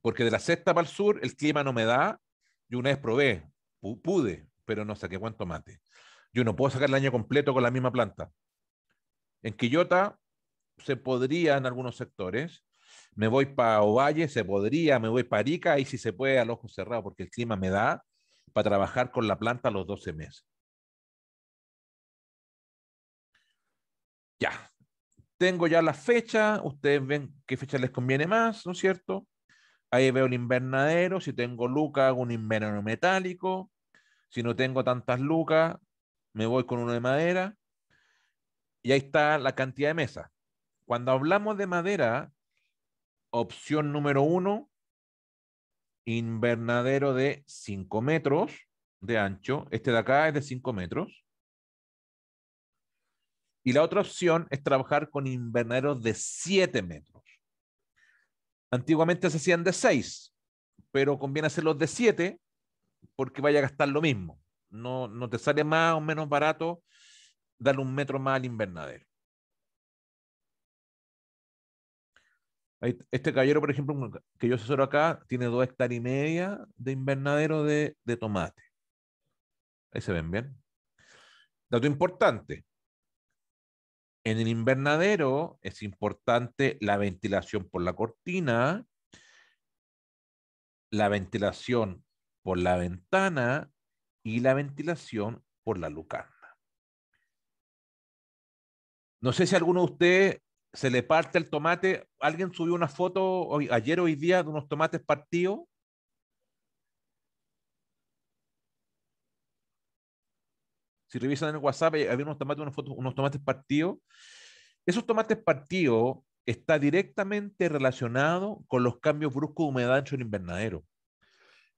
Speaker 1: Porque de la sexta para el sur, el clima no me da. Yo una vez probé, pude, pero no saqué cuánto mate. Yo no puedo sacar el año completo con la misma planta. En Quillota se podría en algunos sectores. Me voy para Ovalle, se podría, me voy para Arica, y si se puede al ojo cerrado, porque el clima me da para trabajar con la planta los 12 meses. Ya, tengo ya la fecha, ustedes ven qué fecha les conviene más, ¿no es cierto? Ahí veo el invernadero, si tengo lucas, hago un invernadero metálico, si no tengo tantas lucas, me voy con uno de madera. Y ahí está la cantidad de mesas. Cuando hablamos de madera, opción número uno, invernadero de 5 metros de ancho. Este de acá es de 5 metros. Y la otra opción es trabajar con invernaderos de 7 metros. Antiguamente se hacían de 6, pero conviene hacerlos de 7 porque vaya a gastar lo mismo. No, no te sale más o menos barato darle un metro más al invernadero. Este caballero, por ejemplo, que yo asesoro acá, tiene dos hectáreas y media de invernadero de, de tomate. Ahí se ven bien. Dato importante, en el invernadero es importante la ventilación por la cortina, la ventilación por la ventana y la ventilación por la lucarna. No sé si alguno de ustedes se le parte el tomate. Alguien subió una foto ayer o hoy día de unos tomates partidos si revisan en el WhatsApp, había unos tomates, unos, tomates partidos. Esos tomates partidos está directamente relacionado con los cambios bruscos de humedad en el invernadero.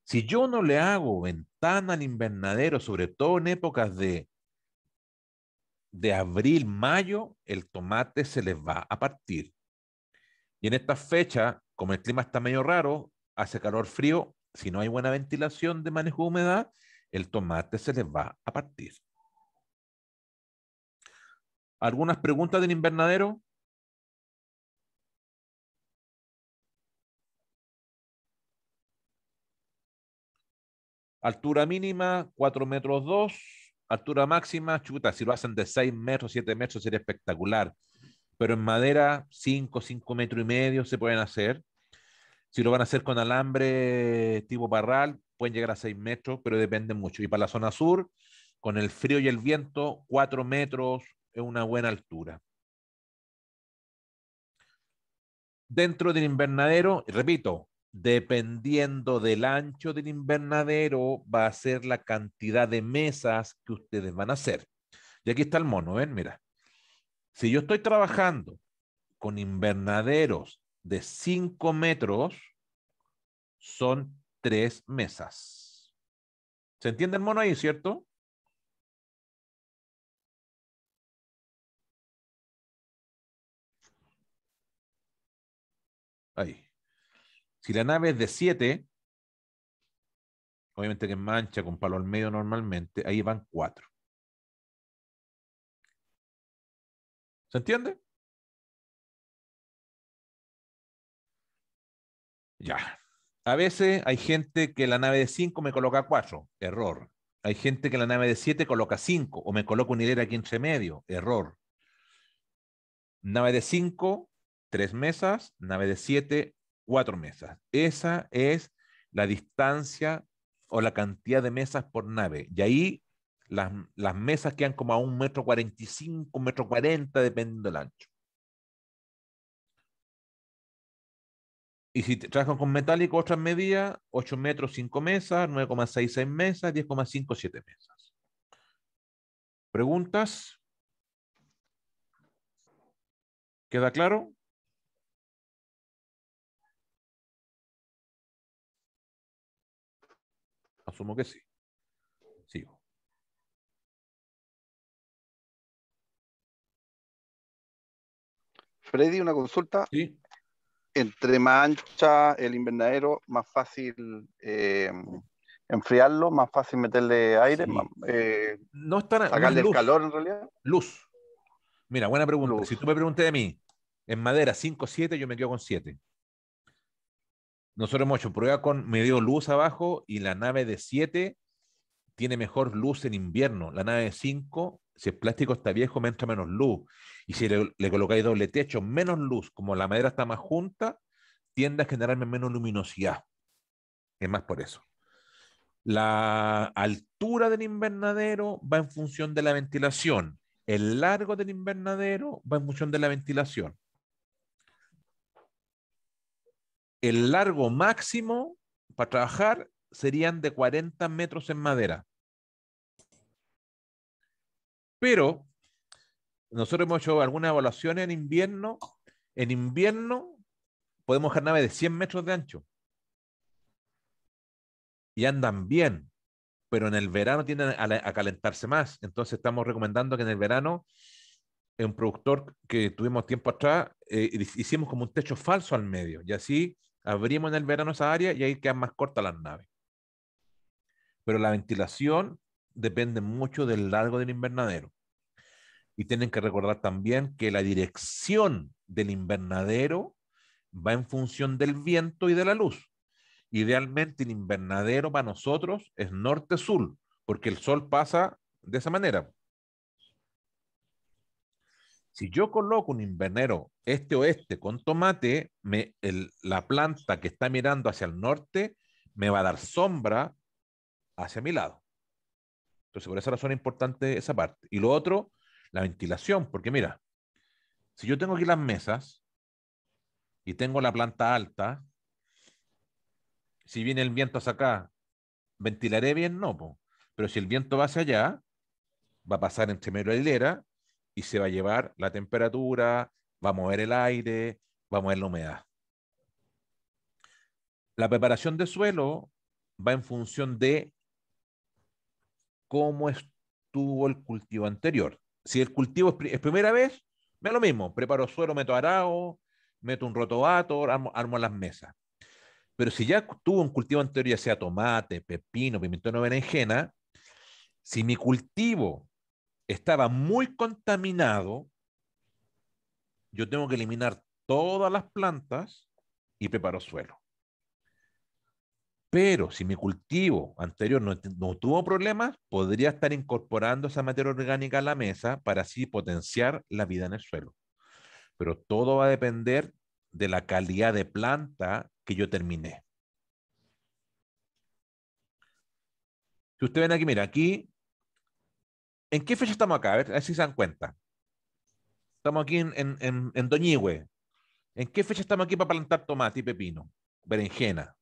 Speaker 1: Si yo no le hago ventana al invernadero, sobre todo en épocas de, de abril, mayo, el tomate se les va a partir. Y en esta fecha, como el clima está medio raro, hace calor frío, si no hay buena ventilación de manejo de humedad, el tomate se les va a partir. ¿Algunas preguntas del invernadero? Altura mínima, 4 metros 2. Altura máxima, chuta, si lo hacen de 6 metros, 7 metros sería espectacular. Pero en madera, 5, 5 metros y medio se pueden hacer. Si lo van a hacer con alambre tipo barral, pueden llegar a 6 metros, pero depende mucho. Y para la zona sur, con el frío y el viento, 4 metros, es una buena altura. Dentro del invernadero, repito, dependiendo del ancho del invernadero, va a ser la cantidad de mesas que ustedes van a hacer. Y aquí está el mono, ven, mira. Si yo estoy trabajando con invernaderos de 5 metros, son tres mesas. ¿Se entiende el mono ahí, cierto? Ahí. Si la nave es de 7, obviamente que mancha con palo al medio normalmente, ahí van 4. ¿Se entiende? Ya. A veces hay gente que la nave de 5 me coloca 4. Error. Hay gente que la nave de 7 coloca 5 o me coloca una hilera aquí entre medio. Error. Nave de 5 tres mesas, nave de siete, cuatro mesas. Esa es la distancia o la cantidad de mesas por nave. Y ahí las, mesas quedan como a un metro cuarenta y cinco, metro cuarenta, dependiendo del ancho. Y si trabajan con metálico, otras medidas, 8 metros, 5 mesas, 9,66 mesas, cinco, siete mesas. ¿Preguntas? ¿Queda claro?
Speaker 2: Asumo que sí. Sigo.
Speaker 3: Freddy, una consulta. Sí. Entre más ancha el invernadero, más fácil eh, enfriarlo, más fácil meterle aire. Eh,
Speaker 1: no está calor en realidad. Luz. Mira, buena pregunta. Si tú me preguntas de mí, en madera 5 7, yo me quedo con 7. Nosotros hemos hecho prueba con medio luz abajo y la nave de 7 tiene mejor luz en invierno. La nave de 5, si el plástico está viejo, me entra menos luz. Y si le, le, colocáis doble techo, menos luz. Como la madera está más junta, tiende a generarme menos luminosidad. Es más por eso. La altura del invernadero va en función de la ventilación. El largo del invernadero va en función de la ventilación. el largo máximo para trabajar serían de 40 metros en madera. Pero nosotros hemos hecho algunas evaluaciones en invierno. En invierno podemos dejar naves de 100 metros de ancho. Y andan bien, pero en el verano tienen a, calentarse más. Entonces estamos recomendando que en el verano un productor que tuvimos tiempo atrás, eh, hicimos como un techo falso al medio y así abrimos en el verano esa área y ahí quedan más cortas las naves. Pero la ventilación depende mucho del largo del invernadero. Y tienen que recordar también que la dirección del invernadero va en función del viento y de la luz. Idealmente el invernadero para nosotros es norte-sur, porque el sol pasa de esa manera. Si yo coloco un invernero este-oeste con tomate, me, la planta que está mirando hacia el norte me va a dar sombra hacia mi lado. Entonces, por esa razón es importante esa parte. Y lo otro, la ventilación, porque mira, si yo tengo aquí las mesas y tengo la planta alta, si viene el viento hacia acá, ¿ventilaré bien? No, pero si el viento va hacia allá, va a pasar entre medio de la hilera y se va a llevar la temperatura, va a mover el aire, va a mover la humedad. La preparación de suelo va en función de cómo estuvo el cultivo anterior. Si el cultivo es, primera vez, me lo mismo, preparo suelo, meto arao, meto un rotovator, armo, las mesas. Pero si ya tuvo un cultivo anterior, ya sea tomate, pepino, pimentón o berenjena, si mi cultivo estaba muy contaminado, yo tengo que eliminar todas las plantas y preparo suelo. Pero si mi cultivo anterior no, tuvo problemas, podría estar incorporando esa materia orgánica a la mesa para así potenciar la vida en el suelo. Pero todo va a depender de la calidad de planta que yo terminé. Si ustedes ven aquí, mira, aquí ¿En qué fecha estamos acá? A ver, a si se dan cuenta. Estamos aquí en, en, en, Doñigüe. ¿En qué fecha estamos aquí para plantar tomate y pepino? Berenjena.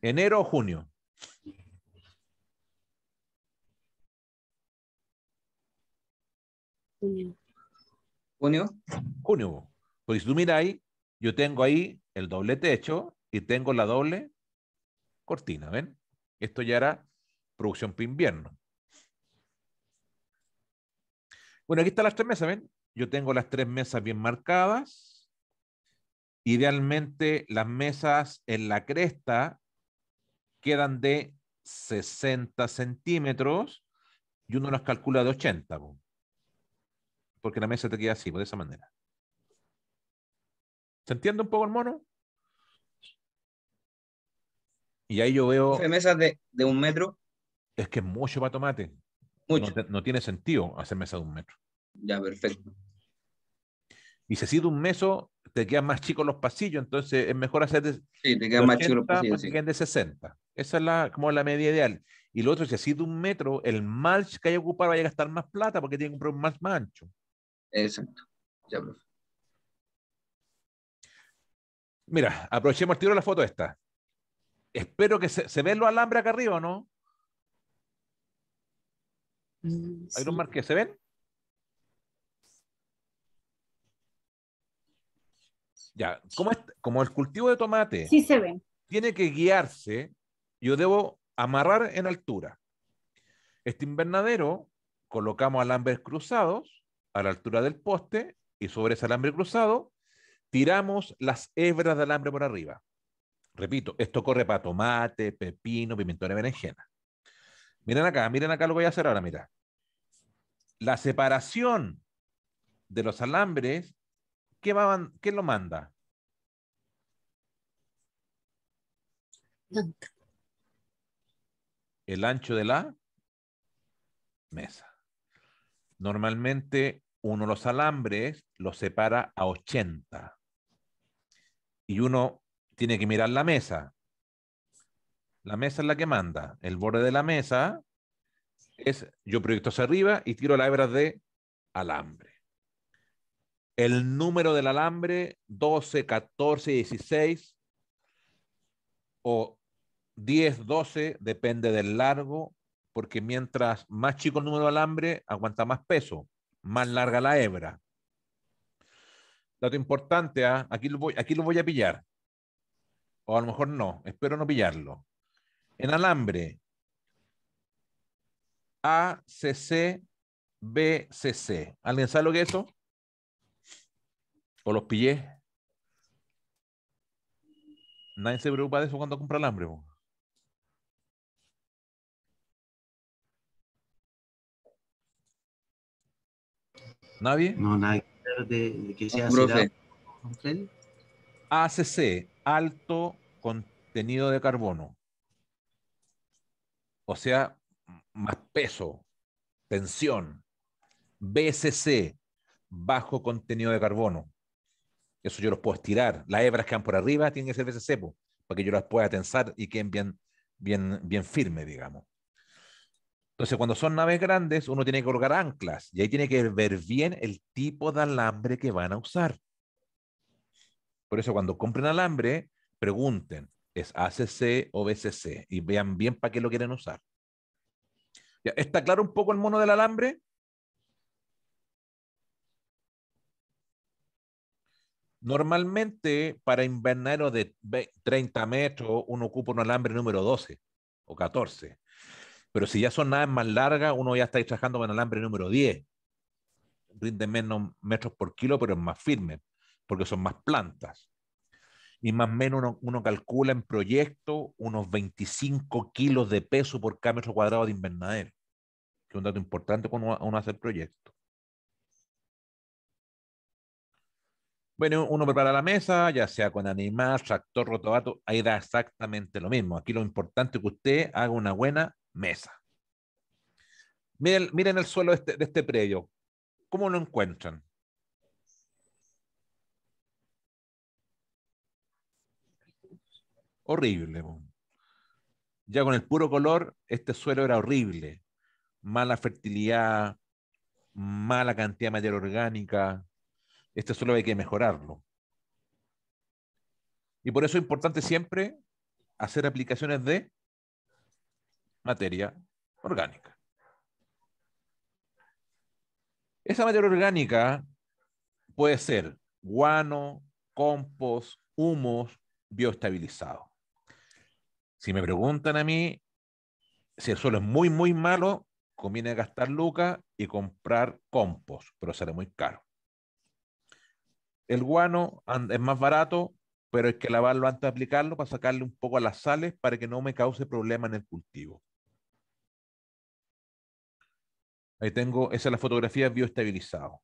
Speaker 1: ¿Enero o junio? Junio. ¿Junio? Junio. Pues tú miráis, ahí, yo tengo ahí el doble techo y tengo la doble cortina, ¿ven? Esto ya era producción para invierno. Bueno, aquí están las tres mesas, ¿ven? Yo tengo las tres mesas bien marcadas. Idealmente las mesas en la cresta quedan de 60 centímetros y uno las calcula de 80. Porque la mesa te queda así, de esa manera. ¿Se entiende un poco el mono? Y ahí yo veo... ¿Mesas de, de un metro? es que es mucho para tomate. Mucho. No, tiene sentido hacer mesa de un metro. Ya, perfecto. Y si así de un meso, te quedan más chicos los pasillos, entonces es mejor hacer de, sí, te quedan más chicos los pasillos, de 60. Esa es la, como la media ideal. Y lo otro, si así de un metro, el march que hay ocupado ocupar a gastar más plata porque tiene que comprar un más ancho. Exacto. Ya, Mira, aprovechemos el tiro de la foto esta. Espero que se, se los alambre acá arriba, ¿no?
Speaker 2: Mm, Hay un mar
Speaker 1: se ven. Ya, como, como el cultivo de tomate sí se tiene que guiarse, yo debo amarrar en altura. Este invernadero colocamos alambres cruzados a la altura del poste y sobre ese alambre cruzado tiramos las hebras de alambre por arriba. Repito, esto corre para tomate, pepino, pimentón y berenjena. Miren acá, miren acá lo voy a hacer ahora, mira. La separación de los alambres, ¿qué, qué lo manda? El ancho de la mesa. Normalmente uno los alambres los separa a 80 y uno tiene que mirar la mesa. La mesa es la que manda. El borde de la mesa es, yo proyecto hacia arriba y tiro la hebra de alambre. El número del alambre, 12, 14, 16 o 10, 12, depende del largo, porque mientras más chico el número de alambre, aguanta más peso, más larga la hebra. Dato importante, ¿ah? aquí, lo voy, aquí lo voy a pillar. O a lo mejor no, espero no pillarlo en alambre. ACC, BCC. ¿Alguien sabe lo que es eso? ¿O los pillé? Nadie se preocupa de eso cuando compra alambre. ¿Nadie? No, nadie ACC, alto contenido de carbono o sea, más peso, tensión, BCC, bajo contenido de carbono. Eso yo los puedo estirar. Las hebras que van por arriba tienen que ser BCC, para que yo las pueda tensar y queden bien, bien, bien firme, digamos. Entonces, cuando son naves grandes, uno tiene que colgar anclas y ahí tiene que ver bien el tipo de alambre que van a usar. Por eso, cuando compren alambre, pregunten, es ACC o BCC y vean bien para qué lo quieren usar. ¿Está claro un poco el mono del alambre? Normalmente para invernadero de 30 metros uno ocupa un alambre número 12 o 14. Pero si ya son naves más largas, uno ya está trabajando con alambre número 10. Rinde menos metros por kilo, pero es más firme, porque son más plantas y más o menos uno, calcula en proyecto unos 25 kilos de peso por cada metro cuadrado de invernadero, que es un dato importante cuando uno hace el proyecto. Bueno, uno prepara la mesa, ya sea con animal, tractor, rotovato, ahí da exactamente lo mismo. Aquí lo importante es que usted haga una buena mesa. Miren, miren el suelo de este, este predio. ¿Cómo lo encuentran? Horrible. Ya con el puro color, este suelo era horrible. Mala fertilidad, mala cantidad de materia orgánica. Este suelo hay que mejorarlo. Y por eso es importante siempre hacer aplicaciones de materia orgánica. Esa materia orgánica puede ser guano, compost, humos bioestabilizado. Si me preguntan a mí, si el suelo es muy, muy malo, conviene gastar lucas y comprar compost, pero sale muy caro. El guano es más barato, pero hay que lavarlo antes de aplicarlo para sacarle un poco a las sales para que no me cause problema en el cultivo. Ahí tengo, esa es la fotografía bioestabilizado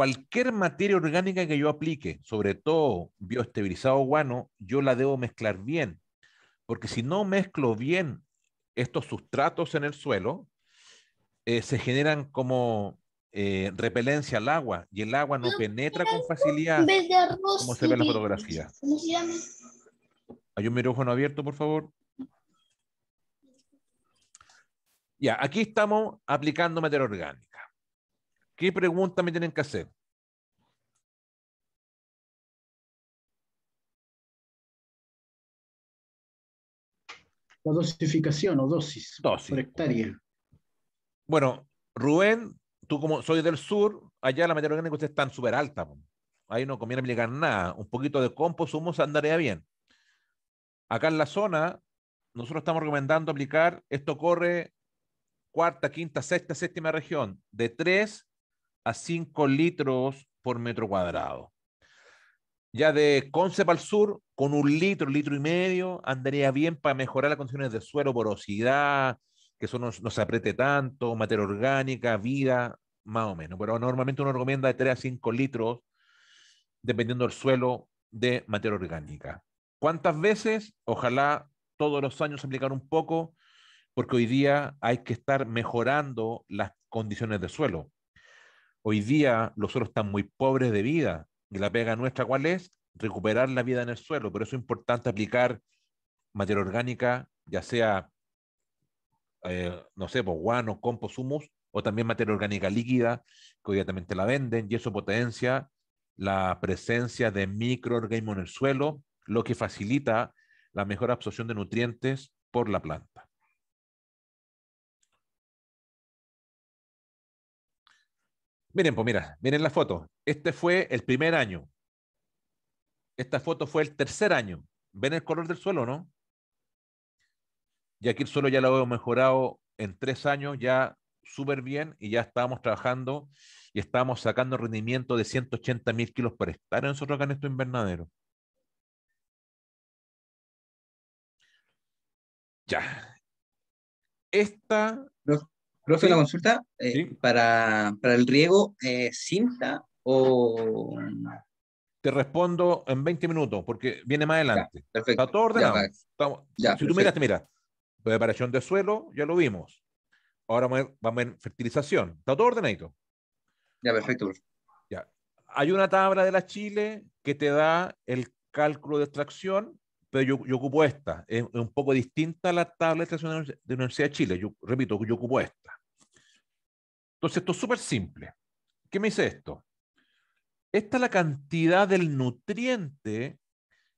Speaker 1: cualquier materia orgánica que yo aplique, sobre todo bioestabilizado guano, yo la debo mezclar bien, porque si no mezclo bien estos sustratos en el suelo, eh, se generan como eh, repelencia al agua y el agua no, penetra con facilidad
Speaker 8: como se ve en la fotografía.
Speaker 1: Hay un micrófono abierto, por favor. Ya, aquí estamos aplicando materia orgánica. ¿Qué pregunta me tienen que hacer? La dosificación o dosis, dosis. por hectárea. Bueno, Rubén, tú como soy del sur, allá la materia orgánica está están súper alta. Ahí no conviene aplicar nada. Un poquito de compost, humus andaría bien. Acá en la zona, nosotros estamos recomendando aplicar, esto corre cuarta, quinta, sexta, séptima región, de tres a 5 litros por metro cuadrado. Ya de Concepal al sur, con un litro, litro y medio, andaría bien para mejorar las condiciones de suelo, porosidad, que eso no, se apriete tanto, materia orgánica, vida, más o menos. Pero normalmente uno recomienda de 3 a 5 litros, dependiendo del suelo, de materia orgánica. ¿Cuántas veces? Ojalá todos los años aplicar un poco, porque hoy día hay que estar mejorando las condiciones de suelo. Hoy día los suelos están muy pobres de vida y la pega nuestra cuál es? Recuperar la vida en el suelo. Por eso es importante aplicar materia orgánica, ya sea, eh, no sé, pues, guano, compost, humus, o también materia orgánica líquida, que obviamente la venden, y eso potencia la presencia de microorganismos en el suelo, lo que facilita la mejor absorción de nutrientes por la planta. Miren, pues mira, miren la foto. Este fue el primer año. Esta foto fue el tercer año. ¿Ven el color del suelo, no? Y aquí el suelo ya lo hemos mejorado en tres años, ya súper bien, y ya estábamos trabajando y estábamos sacando rendimiento de 180 mil kilos por hectárea nosotros acá en invernadero. invernadero.
Speaker 2: Ya. Esta
Speaker 5: Profe, una consulta.
Speaker 1: Eh, para, para, el riego, eh, ¿cinta o...? Te respondo en 20 minutos, porque viene más adelante. perfecto. Está todo ordenado. Ya, si tú miras, te Preparación de suelo, ya lo vimos. Ahora vamos a ver, fertilización. Está todo ordenadito. Ya, perfecto. Ya. Hay una tabla de la Chile que te da el cálculo de extracción, pero yo, yo ocupo esta. Es un poco distinta a la tabla de extracción de la Universidad de Chile. Yo repito, yo ocupo esta. Entonces, esto es súper simple. ¿Qué me dice esto? Esta es la cantidad del nutriente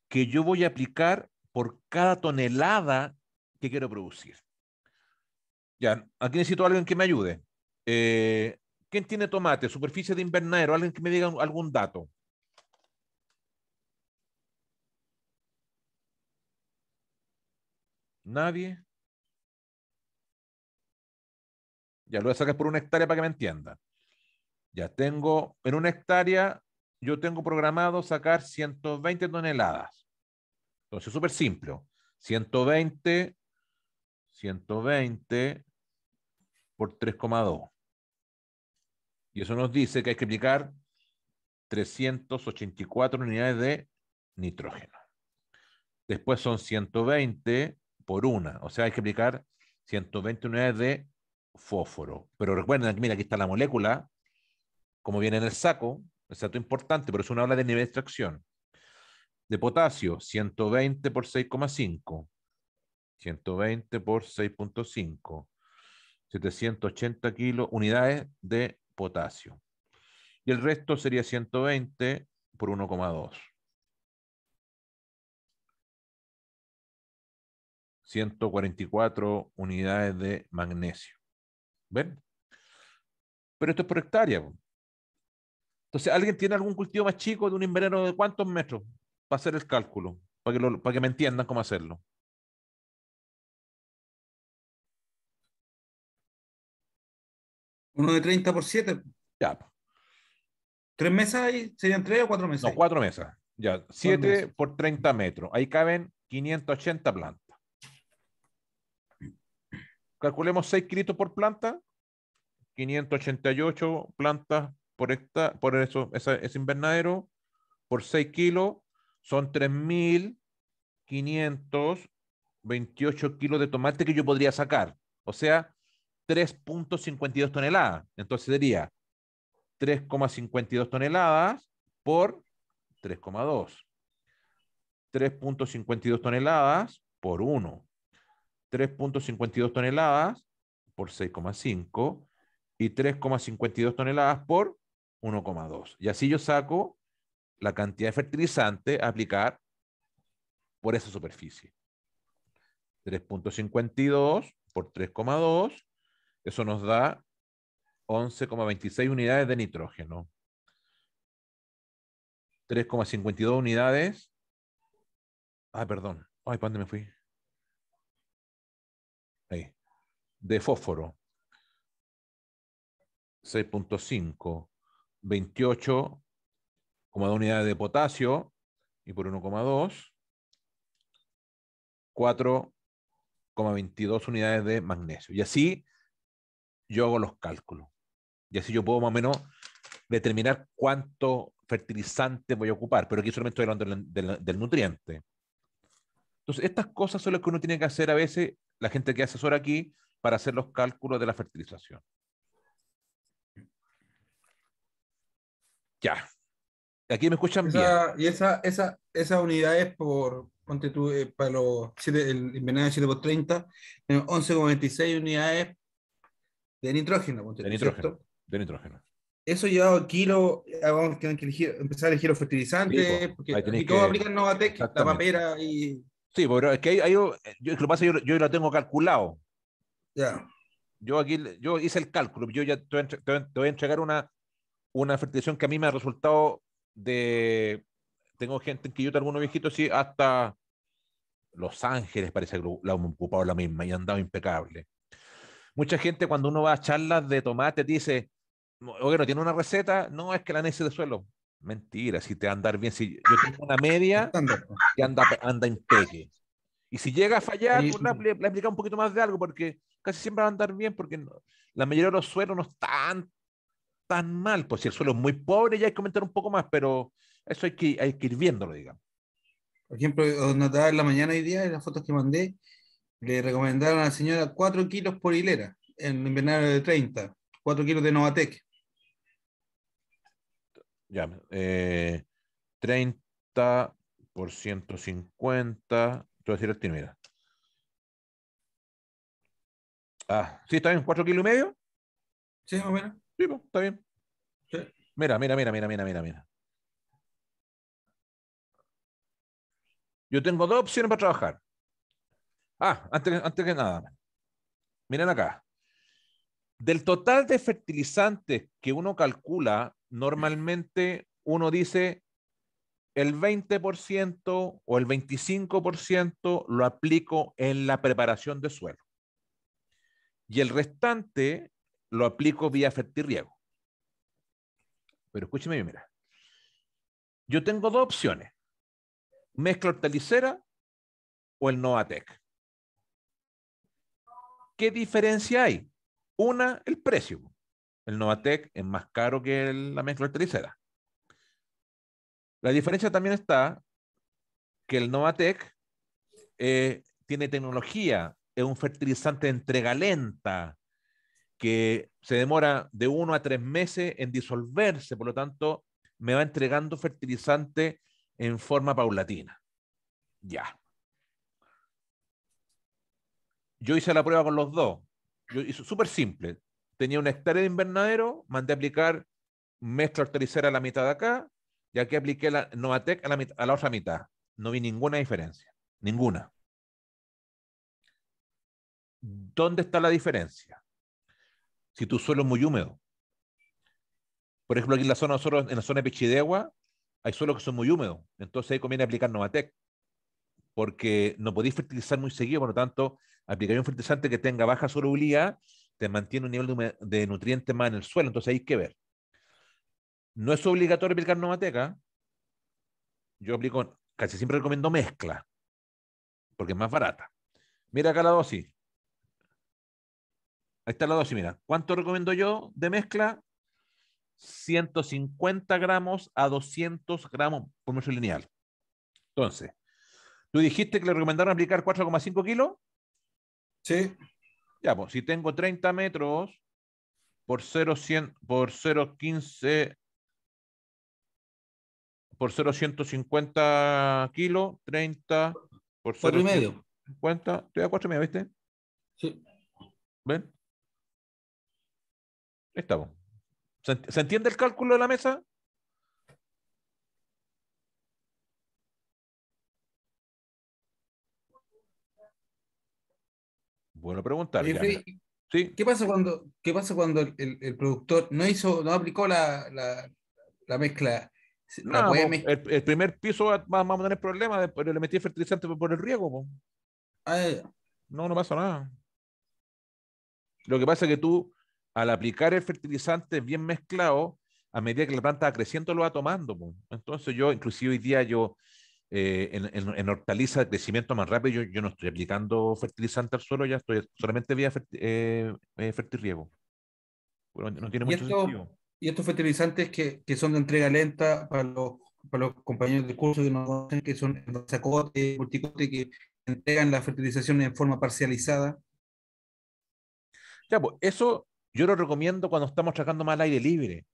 Speaker 1: que yo voy a aplicar por cada tonelada que quiero producir. Ya, aquí necesito a alguien que me ayude. Eh, ¿Quién tiene tomate? Superficie de invernadero. Alguien que me diga algún dato. ¿Nadie? Ya lo voy a sacar por una hectárea para que me entiendan. Ya tengo, en una hectárea, yo tengo programado sacar 120 toneladas. Entonces, súper simple. 120, 120 por 3,2. Y eso nos dice que hay que aplicar 384 unidades de nitrógeno. Después son 120 por una, o sea, hay que aplicar 120 unidades de fósforo. Pero recuerden, mira, aquí está la molécula, como viene en el saco, es dato importante, pero es una habla de nivel de extracción. De potasio, 120 por 6,5. 120 por 6,5. 780 kilos, unidades de potasio. Y el resto sería 120 por 1,2. 144 unidades de magnesio. ¿Ven? Pero esto es por hectárea. Entonces, ¿alguien tiene algún cultivo más chico de un invernadero de cuántos metros? Para hacer el cálculo, para que, para que me entiendan cómo hacerlo. Uno de 30 por 7. Ya. ¿Tres mesas ahí? serían tres o cuatro mesas? No, cuatro mesas. Ya, Siete por 30 metros. Ahí caben 580 plantas calculemos 6 kilitos por planta, 588 plantas por, esta, por eso, ese invernadero, por 6 kilos, son 3.528 kilos de tomate que yo podría sacar. O sea, 3.52 toneladas. Entonces sería 3,52 toneladas por 3,2. 3.52 toneladas por 1. 3.52 toneladas por 6,5 y 3,52 toneladas por 1,2. Y así yo saco la cantidad de fertilizante a aplicar por esa superficie. 3.52 por 3,2, eso nos da 11,26 unidades de nitrógeno. 3,52 unidades. Ah, perdón. Ay, ¿para dónde me fui? de fósforo. 6.5, 28,2 unidades de potasio y por 1,2, 4,22 unidades de magnesio. Y así yo hago los cálculos. Y así yo puedo más o menos determinar cuánto fertilizante voy a ocupar, pero aquí solamente estoy hablando del, nutriente. Entonces, estas cosas son las que uno tiene que hacer a veces, la gente que asesora aquí, para hacer los cálculos de la fertilización. Ya. Aquí me escuchan bien.
Speaker 5: Y esas unidades por, ponte tú, eh, para los el invernadero 7 por 30, 11,26 unidades de nitrógeno. de, nitrógeno de nitrógeno. Eso llevado al kilo, vamos a tener que elegir, empezar a elegir los fertilizantes, sí, porque aquí que... aplican Novatec, la papera
Speaker 1: y... Sí, pero es que yo, lo que pasa yo lo tengo calculado, ya. Yo aquí yo hice el cálculo, yo ya te voy, a, entregar una, una fertilización que a mí me ha resultado de. Tengo gente en tengo algunos viejitos, sí, hasta Los Ángeles parece que la han ocupado la misma y han dado impecable. Mucha gente cuando uno va a charlas de tomate dice, oye, ¿no tiene una receta? No, es que la necesite de suelo. Mentira, si te andar bien, si yo tengo una media que anda, anda impecable. Y si llega a fallar, le, explicaré un poquito más de algo, porque casi siempre va a andar bien, porque la mayoría de los suelos no están tan mal. Pues si el suelo es muy pobre, ya hay que comentar un poco más, pero eso hay que, ir viéndolo, digamos. Por ejemplo, en
Speaker 5: la mañana hoy día, en las fotos que mandé, le recomendaron a la señora 4 kilos por hilera en el invernadero de 30, 4 kilos de Novatec.
Speaker 1: Ya, eh, 30 por 150 te a decir mira. Ah, sí, está bien, cuatro kilos y medio. Sí, más o Sí, pues, está bien. Mira, mira, mira, mira, mira, mira, mira. Yo tengo dos opciones para trabajar. Ah, antes, antes que nada, miren acá. Del total de fertilizantes que uno calcula, normalmente uno dice el 20% o el 25% lo aplico en la preparación de suelo. Y el restante lo aplico vía fertirriego. Pero escúcheme, mira. Yo tengo dos opciones. Mezcla hortalicera o el Novatec. ¿Qué diferencia hay? Una, el precio. El Novatec es más caro que la mezcla hortalicera. La diferencia también está que el Novatec eh, tiene tecnología, es un fertilizante de entrega lenta, que se demora de uno a tres meses en disolverse, por lo tanto, me va entregando fertilizante en forma paulatina. Ya. Yo hice la prueba con los dos. Yo súper simple. Tenía una hectárea de invernadero, mandé aplicar mezcla a la mitad de acá, ya que apliqué la Novatec a la, otra mitad. No vi ninguna diferencia. Ninguna. ¿Dónde está la diferencia? Si tu suelo es muy húmedo. Por ejemplo, aquí en la zona, en la zona de Pichidegua, hay suelos que son muy húmedos. Entonces ahí conviene aplicar Novatec. Porque no podéis fertilizar muy seguido, por lo tanto, aplicar un fertilizante que tenga baja solubilidad te mantiene un nivel de, de nutrientes más en el suelo. Entonces hay que ver. No es obligatorio aplicar nomateca. Yo aplico, casi siempre recomiendo mezcla, porque es más barata. Mira acá la dosis. Ahí está la dosis, mira. ¿Cuánto recomiendo yo de mezcla? 150 gramos a 200 gramos por metro lineal. Entonces, tú dijiste que le recomendaron aplicar 4,5 kilos. Sí. Ya, pues si tengo 30 metros por 0,15 por 0,150 kilos, 30 por 0. Te a 4 y ¿viste? Sí. ¿Ven? Estamos. ¿Se entiende el cálculo de la mesa? Bueno preguntar. ¿Qué
Speaker 5: pasa cuando, qué pasa cuando el, productor no hizo, no aplicó la, la, la mezcla no, ah, pues, el,
Speaker 1: primer piso va, vamos a tener problemas, pero le metí fertilizante por el riego. Ah, no, no pasa nada. Lo que pasa es que tú, al aplicar el fertilizante bien mezclado, a medida que la planta va creciendo, lo va tomando. Entonces yo, inclusive hoy día, yo eh, en, hortaliza de crecimiento más rápido, yo, no estoy aplicando fertilizante al suelo, ya estoy solamente vía eh, eh, fertil riego. no tiene mucho sentido
Speaker 5: y estos fertilizantes que, son de entrega lenta para los, compañeros de curso que no conocen, que son en sacote, multicote,
Speaker 1: que entregan la fertilización en forma parcializada. Ya, pues eso yo lo recomiendo cuando estamos tratando más al aire libre.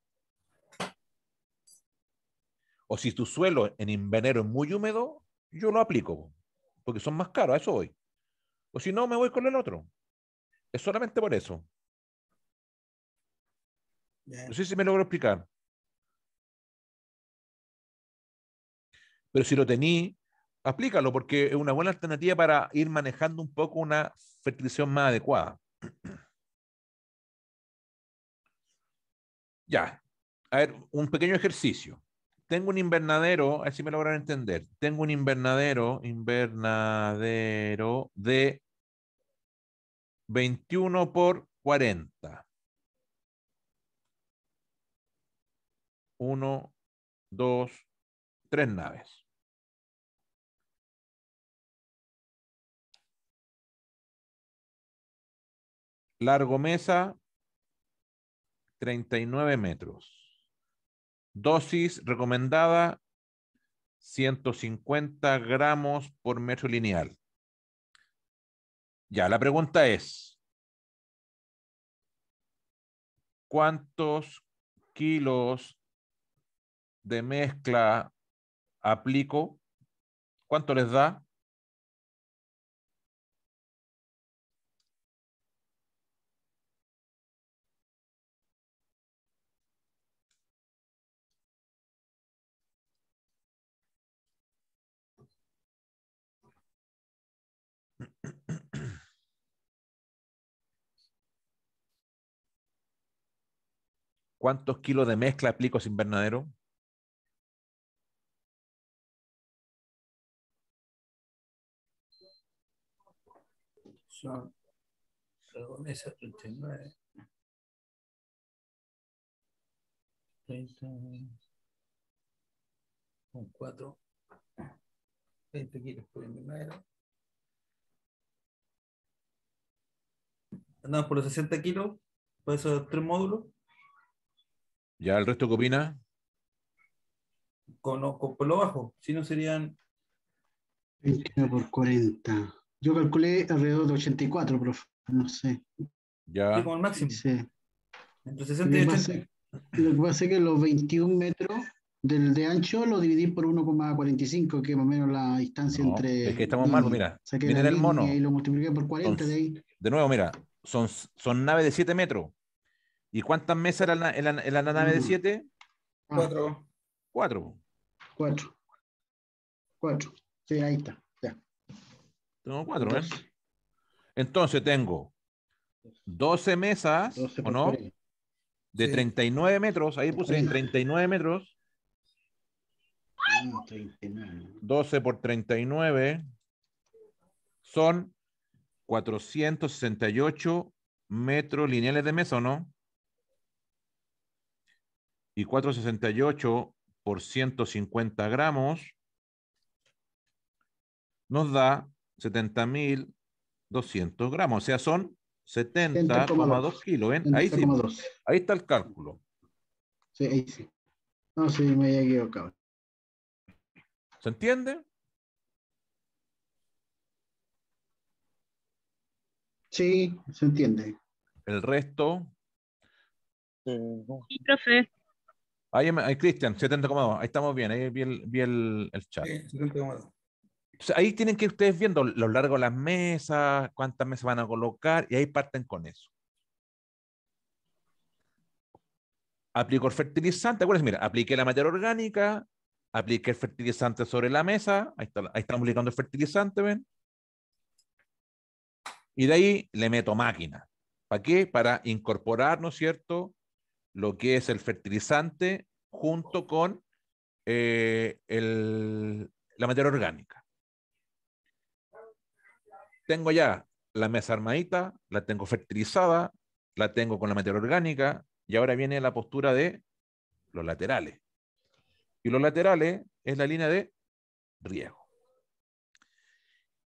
Speaker 1: O si tu suelo en invenero es muy húmedo, yo lo aplico, porque son más caros, a eso voy. O si no, me voy con el otro. Es solamente por eso. No sé si me logro explicar. Pero si lo tení, aplícalo porque es una buena alternativa para ir manejando un poco una fertilización más adecuada. Ya, a ver, un pequeño ejercicio. Tengo un invernadero, así si me logran entender. Tengo un invernadero, invernadero de 21 por 40. uno,
Speaker 2: dos, tres naves. Largo
Speaker 1: mesa, 39 metros. Dosis recomendada, 150 gramos por metro lineal. Ya, la pregunta es, ¿cuántos kilos de mezcla aplico, ¿cuánto les da? ¿Cuántos kilos de mezcla aplico sin invernadero?
Speaker 2: son dragones a 39. 30
Speaker 5: con 4. 20 kilos por el primero. Andamos por los 60 kilos, por esos tres módulos.
Speaker 1: ¿Ya el resto qué opina?
Speaker 5: Con, con, por lo bajo, si no serían
Speaker 1: 20 por
Speaker 6: 40. Yo calculé alrededor de 84, profe, no sé. Ya. el máximo. Sí. Entre 60 y Lo que pasa es que los 21 metros de ancho lo dividí por 1,45, que es más o menos la distancia entre. Es que estamos mal, mira. el mono. Y lo multipliqué por 40 de ahí.
Speaker 1: De nuevo, mira, son, son naves de 7 metros. ¿Y cuántas mesas era en la, la, nave de 7? 4. 4.
Speaker 6: 4. 4. Sí, ahí está.
Speaker 1: Tengo cuatro, ¿eh? Entonces tengo 12 mesas, ¿o no? De 39 metros, ahí puse 39 metros. 12 mm, por 39 son 468 metros lineales de mesa, ¿o no? Y 468 por 150 gramos nos da 70.200 gramos, o sea, son 70,2 kilos. ¿ven? ahí, sí, ahí está el cálculo. Sí, ahí sí. No, sí, me he equivocado. ¿Se entiende? Sí, se entiende. El resto. Sí, profe. Ahí, ahí Cristian, 70,2. Ahí estamos bien, ahí vi el, vi el, el chat. Sí, 70,2 ahí tienen que ir ustedes viendo lo largo de las mesas, cuántas mesas van a colocar, y ahí parten con eso. Aplico el fertilizante. Acuérdense, mira, apliqué la materia orgánica, apliqué el fertilizante sobre la mesa. Ahí, está, estamos aplicando el fertilizante, ¿ven? Y de ahí le meto máquina. ¿Para qué? Para incorporar, ¿no es cierto?, lo que es el fertilizante junto con eh, la materia orgánica tengo ya la mesa armadita, la tengo fertilizada, la tengo con la materia orgánica y ahora viene la postura de los laterales. Y los laterales es la línea de riego.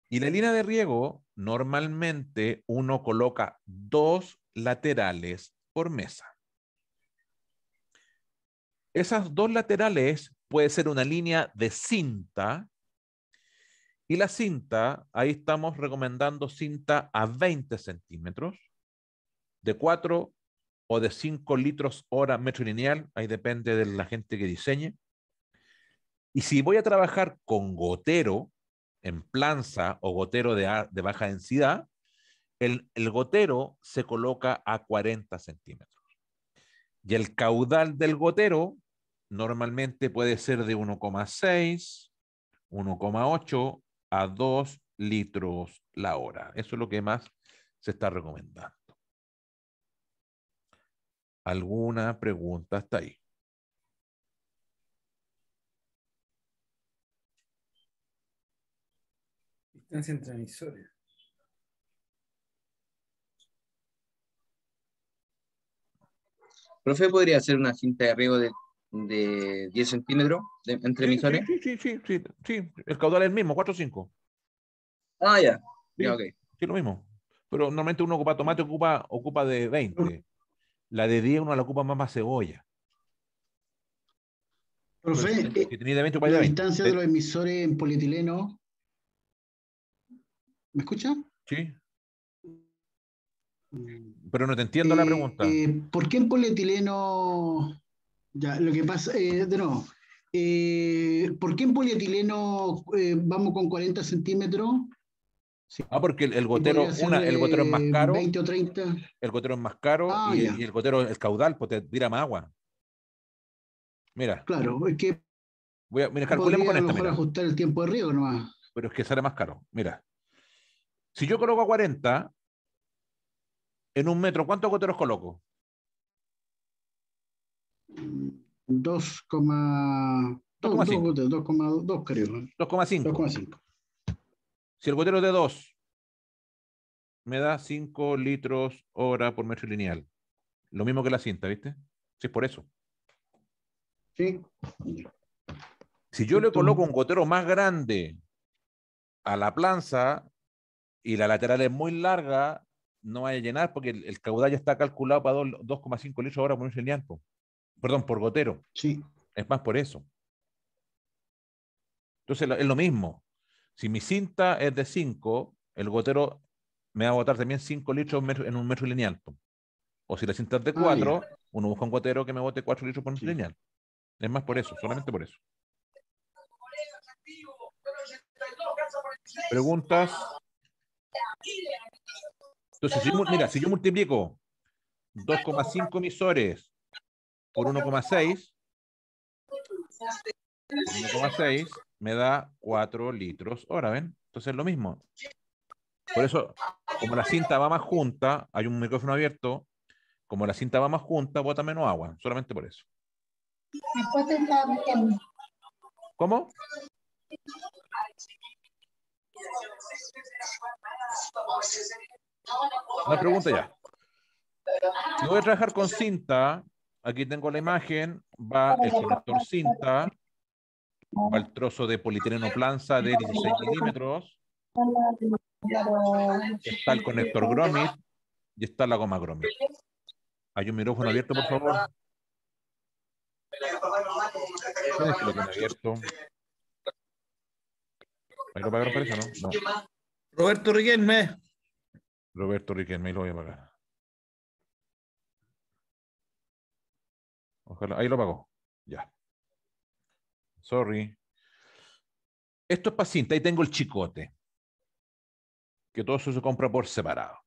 Speaker 1: Y la línea de riego, normalmente uno coloca dos laterales por mesa. Esas dos laterales puede ser una línea de cinta y la cinta, ahí estamos recomendando cinta a 20 centímetros, de 4 o de 5 litros hora metro lineal, ahí depende de la gente que diseñe. Y si voy a trabajar con gotero en planza o gotero de, de baja densidad, el, el, gotero se coloca a 40 centímetros. Y el caudal del gotero normalmente puede ser de 1,6, 1,8 a dos litros la hora. Eso es lo que más se está recomendando. ¿Alguna pregunta hasta ahí?
Speaker 5: Distancia entre
Speaker 1: Profe, ¿podría hacer una cinta de riego de de 10 centímetros de, entre emisores. Sí, sí, sí, sí, El caudal es el mismo, 4 o 5. Ah, ya. Sí, lo mismo. Pero normalmente uno ocupa tomate, ocupa, ocupa de 20. La de 10 uno la ocupa más más cebolla. Profe, eh, la distancia de los
Speaker 6: emisores en polietileno.
Speaker 1: ¿Me escucha? Sí. Mm. Pero no te entiendo la eh, pregunta. Eh,
Speaker 6: ¿Por qué en polietileno ya, lo que pasa, eh, de eh, ¿por qué en polietileno eh, vamos con 40 centímetros?
Speaker 1: Ah, porque el, gotero, una, el gotero es más eh, caro. 20 o 30. El gotero es más caro ah, y, el gotero, el caudal, pues te tira más agua. Mira. Claro, es que. Voy a, mira, calculemos con
Speaker 6: ajustar el tiempo de riego nomás.
Speaker 1: Pero es que sale más caro. Mira. Si yo coloco a 40, en un metro, ¿cuántos goteros coloco?
Speaker 6: 2,2 creo. 2,5.
Speaker 1: Si el gotero es de 2, me da 5 litros hora por metro lineal. Lo mismo que la cinta, ¿viste? Si es por eso. Sí. Si yo le coloco un gotero más grande a la planza y la lateral es muy larga, no vaya a llenar porque el, caudal ya está calculado para 2,5 litros hora por metro lineal perdón, por gotero. Sí. Es más por eso. Entonces es lo mismo. Si mi cinta es de 5, el gotero me va a botar también 5 litros en un metro lineal. O si la cinta es de 4, ah, uno busca un gotero que me bote 4 litros por metro lineal. Es más por eso, solamente por eso. Preguntas. Entonces, mira, si yo multiplico 2,5 emisores por 1,6,
Speaker 8: 1,6
Speaker 1: me da 4 litros ahora ¿ven? Entonces es lo mismo. Por eso, como la cinta va más junta, hay un micrófono abierto, como la cinta va más junta, bota menos agua, solamente por eso. ¿Cómo?
Speaker 2: Una pregunta ya.
Speaker 1: voy a trabajar con cinta Aquí tengo la imagen, va ah, el conector cinta, va el trozo de polietileno planza de 16 milímetros,
Speaker 8: está el conector gromit
Speaker 1: y está la goma gromit. Hay un micrófono abierto, por favor.
Speaker 5: Roberto Riquelme.
Speaker 1: Roberto Riquelme, lo voy a pagar. Ahí lo pagó, Ya. Sorry. Esto es para cinta. Ahí tengo el chicote. Que todo eso se compra por separado.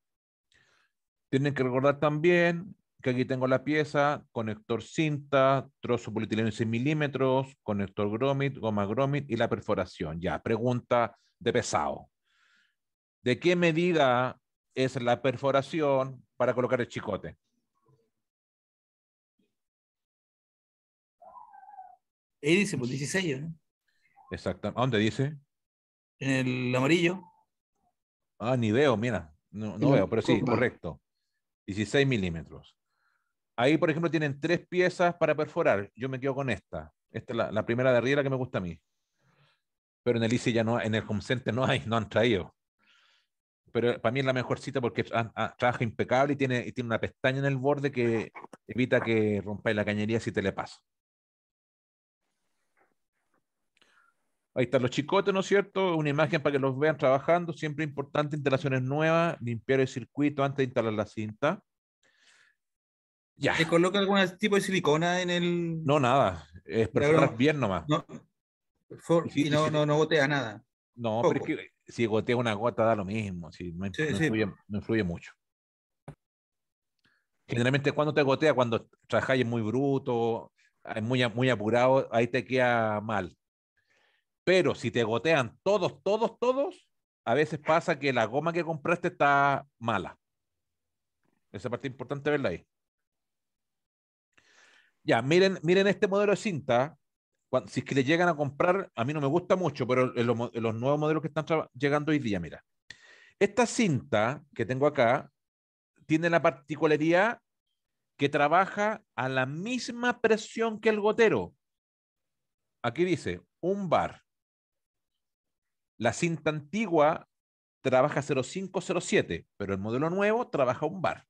Speaker 1: Tienen que recordar también que aquí tengo la pieza, conector cinta, trozo polietileno 6 milímetros, conector gromit, goma gromit y la perforación. Ya, pregunta de pesado. ¿De qué medida es la perforación para colocar el chicote?
Speaker 5: Ahí dice, pues 16.
Speaker 1: Exacto. ¿A dónde dice?
Speaker 5: En el amarillo.
Speaker 1: Ah, ni veo, mira. No, veo, pero sí, correcto. 16 milímetros. Ahí, por ejemplo, tienen tres piezas para perforar. Yo me quedo con esta. Esta es la, primera de arriba, que me gusta a mí. Pero en el ICE ya no, en el Home no hay, no han traído. Pero para mí es la mejor cita porque ah, trabaja impecable y tiene, y tiene una pestaña en el borde que evita que rompáis la cañería si te le pasa. Ahí están los chicotes, ¿no es cierto? Una imagen para que los vean trabajando. Siempre importante, instalaciones nuevas, limpiar el circuito antes de instalar la cinta. Ya. coloca algún tipo de silicona en el...? No, nada. Es bien nomás. No, no, no,
Speaker 5: no, gotea nada.
Speaker 1: No, pero si gotea una gota da lo mismo. Si no, Influye, mucho. Generalmente cuando te gotea, cuando trabajas muy bruto, muy, muy apurado, ahí te queda mal. Pero si te gotean todos, todos, todos, a veces pasa que la goma que compraste está mala. Esa parte importante verla ahí. Ya, miren, miren este modelo de cinta. si es que le llegan a comprar, a mí no me gusta mucho, pero los, los nuevos modelos que están llegando hoy día, mira. Esta cinta que tengo acá tiene la particularidad que trabaja a la misma presión que el gotero. Aquí dice, un bar. La cinta antigua trabaja 0507, pero el modelo nuevo trabaja un bar.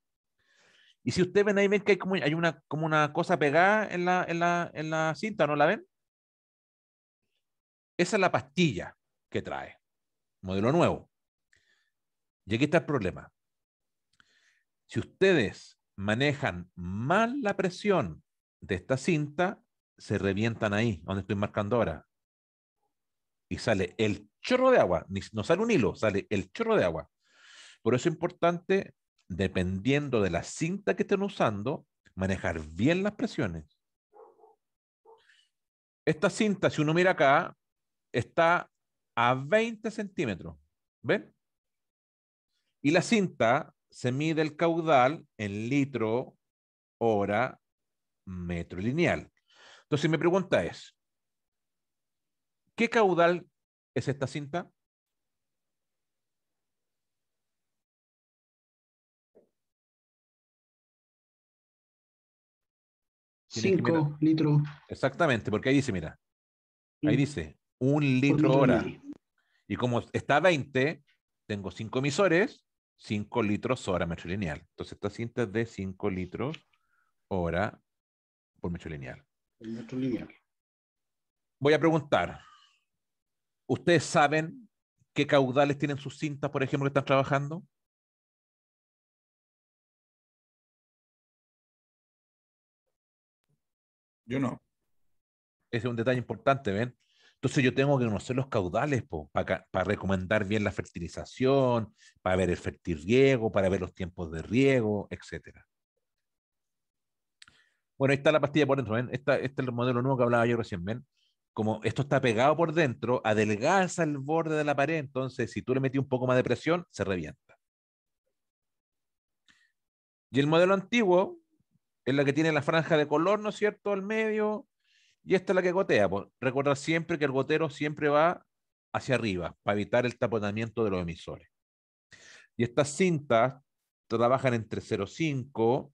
Speaker 1: Y si ustedes ven ahí, ven que hay como, hay una, como una cosa pegada en la, en la cinta, ¿no la ven? Esa es la pastilla que trae, modelo nuevo. Y aquí está el problema. Si ustedes manejan mal la presión de esta cinta, se revientan ahí, donde estoy marcando ahora. Y sale el chorro de agua, ni, no sale un hilo, sale el chorro de agua. Por eso es importante, dependiendo de la cinta que estén usando, manejar bien las presiones. Esta cinta, si uno mira acá, está a 20 centímetros. ¿Ven? Y la cinta se mide el caudal en litro, hora, metro lineal. Entonces mi pregunta es, ¿qué caudal es esta cinta. Cinco litros. Exactamente, porque ahí dice, mira, ahí dice, un litro hora. Y como está a 20, tengo cinco emisores, cinco litros hora metro lineal. Entonces esta cinta es de cinco litros hora por metro lineal. metro lineal. Voy a preguntar, ¿Ustedes saben qué caudales tienen sus cintas, por ejemplo, que están trabajando? Yo no. Ese es un detalle importante, ¿ven? Entonces yo tengo que conocer los caudales para, recomendar bien la fertilización, para ver el riego, para ver los tiempos de riego, etc. Bueno, ahí está la pastilla por dentro, ¿ven? este es el modelo nuevo que hablaba yo recién, ¿ven? como esto está pegado por dentro, adelgaza el borde de la pared, entonces si tú le metes un poco más de presión, se revienta. Y el modelo antiguo es la que tiene la franja de color, ¿no es cierto?, al medio, y esta es la que gotea. Pues. Recuerda siempre que el gotero siempre va hacia arriba para evitar el taponamiento de los emisores. Y estas cintas trabajan entre 0,5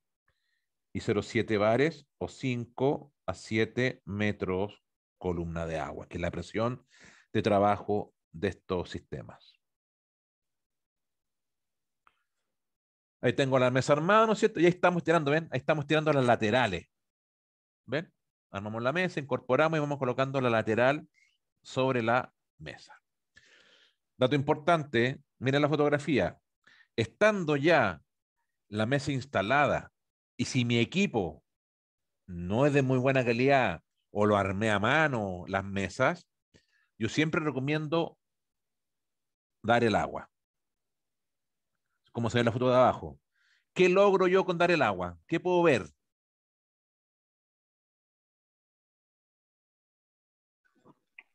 Speaker 1: y 0,7 bares o 5 a 7 metros columna de agua, que es la presión de trabajo de estos sistemas. Ahí tengo la mesa armada, ¿no es cierto? Y ahí estamos tirando, ¿ven? Ahí estamos tirando las laterales. ¿Ven? Armamos la mesa, incorporamos y vamos colocando la lateral sobre la mesa. Dato importante, miren la fotografía. Estando ya la mesa instalada y si mi equipo no es de muy buena calidad o lo armé a mano, las mesas, yo siempre recomiendo dar el agua. Como se ve la foto de abajo. ¿Qué logro yo con dar el agua?
Speaker 2: ¿Qué puedo ver?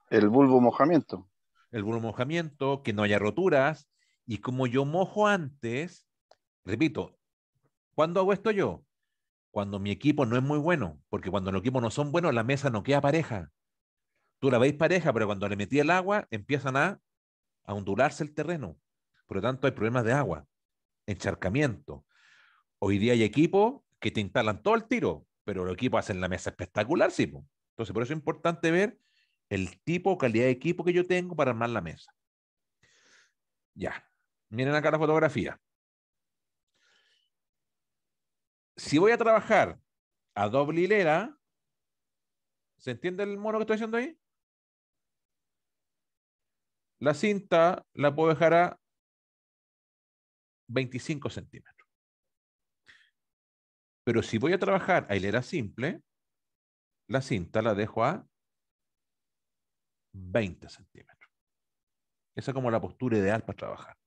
Speaker 3: El bulbo mojamiento.
Speaker 1: El bulbo mojamiento, que no haya roturas. Y como yo mojo antes, repito, ¿cuándo hago esto yo? cuando mi equipo no es muy bueno, porque cuando los equipos no son buenos, la mesa no queda pareja. Tú la veis pareja, pero cuando le metí el agua, empiezan a, ondularse el terreno. Por lo tanto, hay problemas de agua, encharcamiento. Hoy día hay equipos que te instalan todo el tiro, pero los equipos hacen la mesa espectacular, sí. Entonces, por eso es importante ver el tipo o calidad de equipo que yo tengo para armar la mesa. Ya. Miren acá la fotografía. si voy a trabajar a doble hilera, ¿se entiende el mono que estoy haciendo ahí? La cinta la puedo dejar a 25 centímetros. Pero si voy a trabajar a hilera simple, la cinta la dejo a 20 centímetros. Esa es como la postura ideal para trabajar.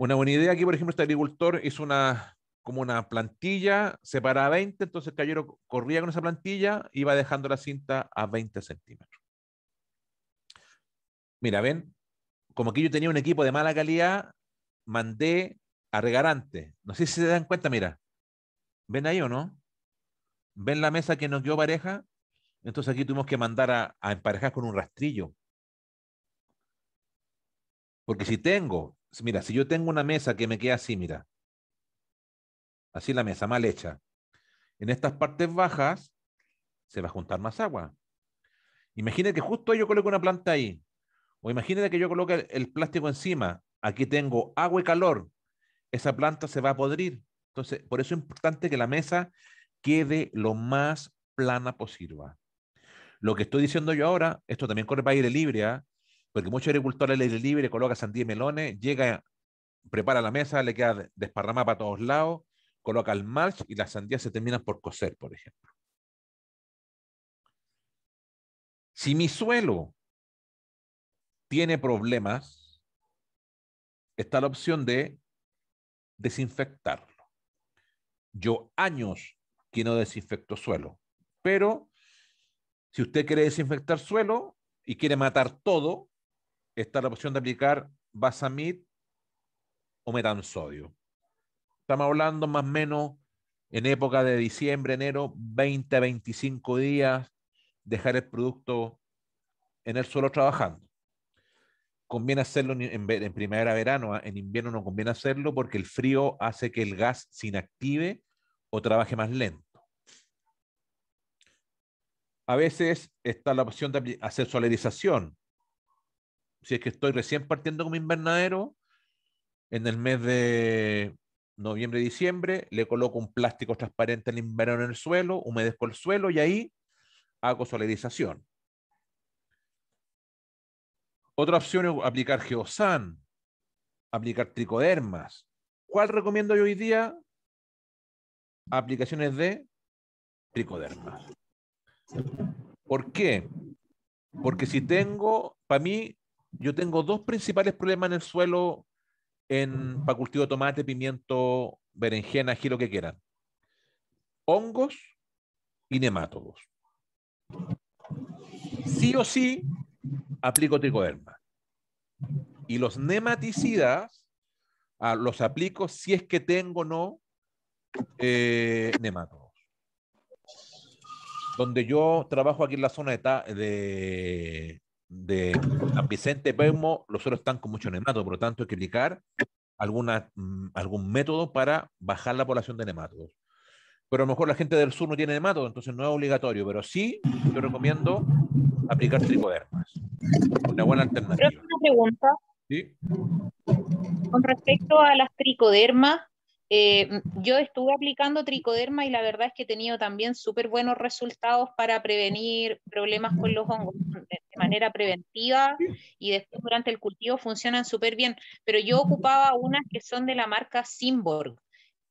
Speaker 1: Una buena idea aquí, por ejemplo, este agricultor hizo una, como una plantilla, separada 20, entonces el corría con esa plantilla, iba dejando la cinta a 20 centímetros. Mira, ven, como aquí yo tenía un equipo de mala calidad, mandé a regarante. No sé si se dan cuenta, mira. ¿Ven ahí o no? ¿Ven la mesa que nos dio pareja? Entonces aquí tuvimos que mandar a, a emparejar con un rastrillo. Porque si tengo mira, si yo tengo una mesa que me queda así, mira, así la mesa, mal hecha, en estas partes bajas se va a juntar más agua. Imagínate que justo yo coloco una planta ahí, o imagínate que yo coloque el, plástico encima, aquí tengo agua y calor, esa planta se va a podrir. Entonces, por eso es importante que la mesa quede lo más plana posible. Lo que estoy diciendo yo ahora, esto también corre para aire libre, ¿ah? porque muchos agricultores al aire libre coloca sandía y melones, llega, prepara la mesa, le queda desparramada para todos lados, coloca el march y las sandías se terminan por cocer, por ejemplo. Si mi suelo tiene problemas, está la opción de desinfectarlo. Yo años que no desinfecto suelo, pero si usted quiere desinfectar suelo y quiere matar todo, está la opción de aplicar basamid o sodio. Estamos hablando más o menos en época de diciembre, enero, 20 a 25 días, dejar el producto en el suelo trabajando. Conviene hacerlo en, en primavera, verano, ah, en invierno no conviene hacerlo porque el frío hace que el gas se inactive o trabaje más lento. A veces está la opción de hacer solarización, si es que estoy recién partiendo con mi invernadero, en el mes de noviembre, diciembre, le coloco un plástico transparente al invernadero en el suelo, humedezco el suelo y ahí hago solarización. Otra opción es aplicar geosan, aplicar tricodermas. ¿Cuál recomiendo yo hoy día? Aplicaciones de tricodermas. ¿Por qué? Porque si tengo, para mí, yo tengo dos principales problemas en el suelo en, para cultivo de tomate, pimiento, berenjena, ají, lo que quieran. Hongos y nematodos. Sí o sí, aplico tricoderma. Y los nematicidas ah, los aplico si es que tengo no eh, Donde yo trabajo aquí en la zona de de San Vicente Pemo, los suelos están con mucho nemato, por lo tanto hay que aplicar alguna, mm, algún método para bajar la población de nematodos. Pero a lo mejor la gente del sur no tiene nematodos, entonces no es obligatorio, pero sí yo recomiendo aplicar tricodermas. Una buena alternativa.
Speaker 7: pregunta. Con respecto a las tricodermas, eh, yo estuve aplicando tricoderma y la verdad es que he tenido también súper buenos resultados para prevenir problemas con los hongos manera preventiva y después durante el cultivo funcionan súper bien. Pero yo ocupaba unas que son de la marca Simborg.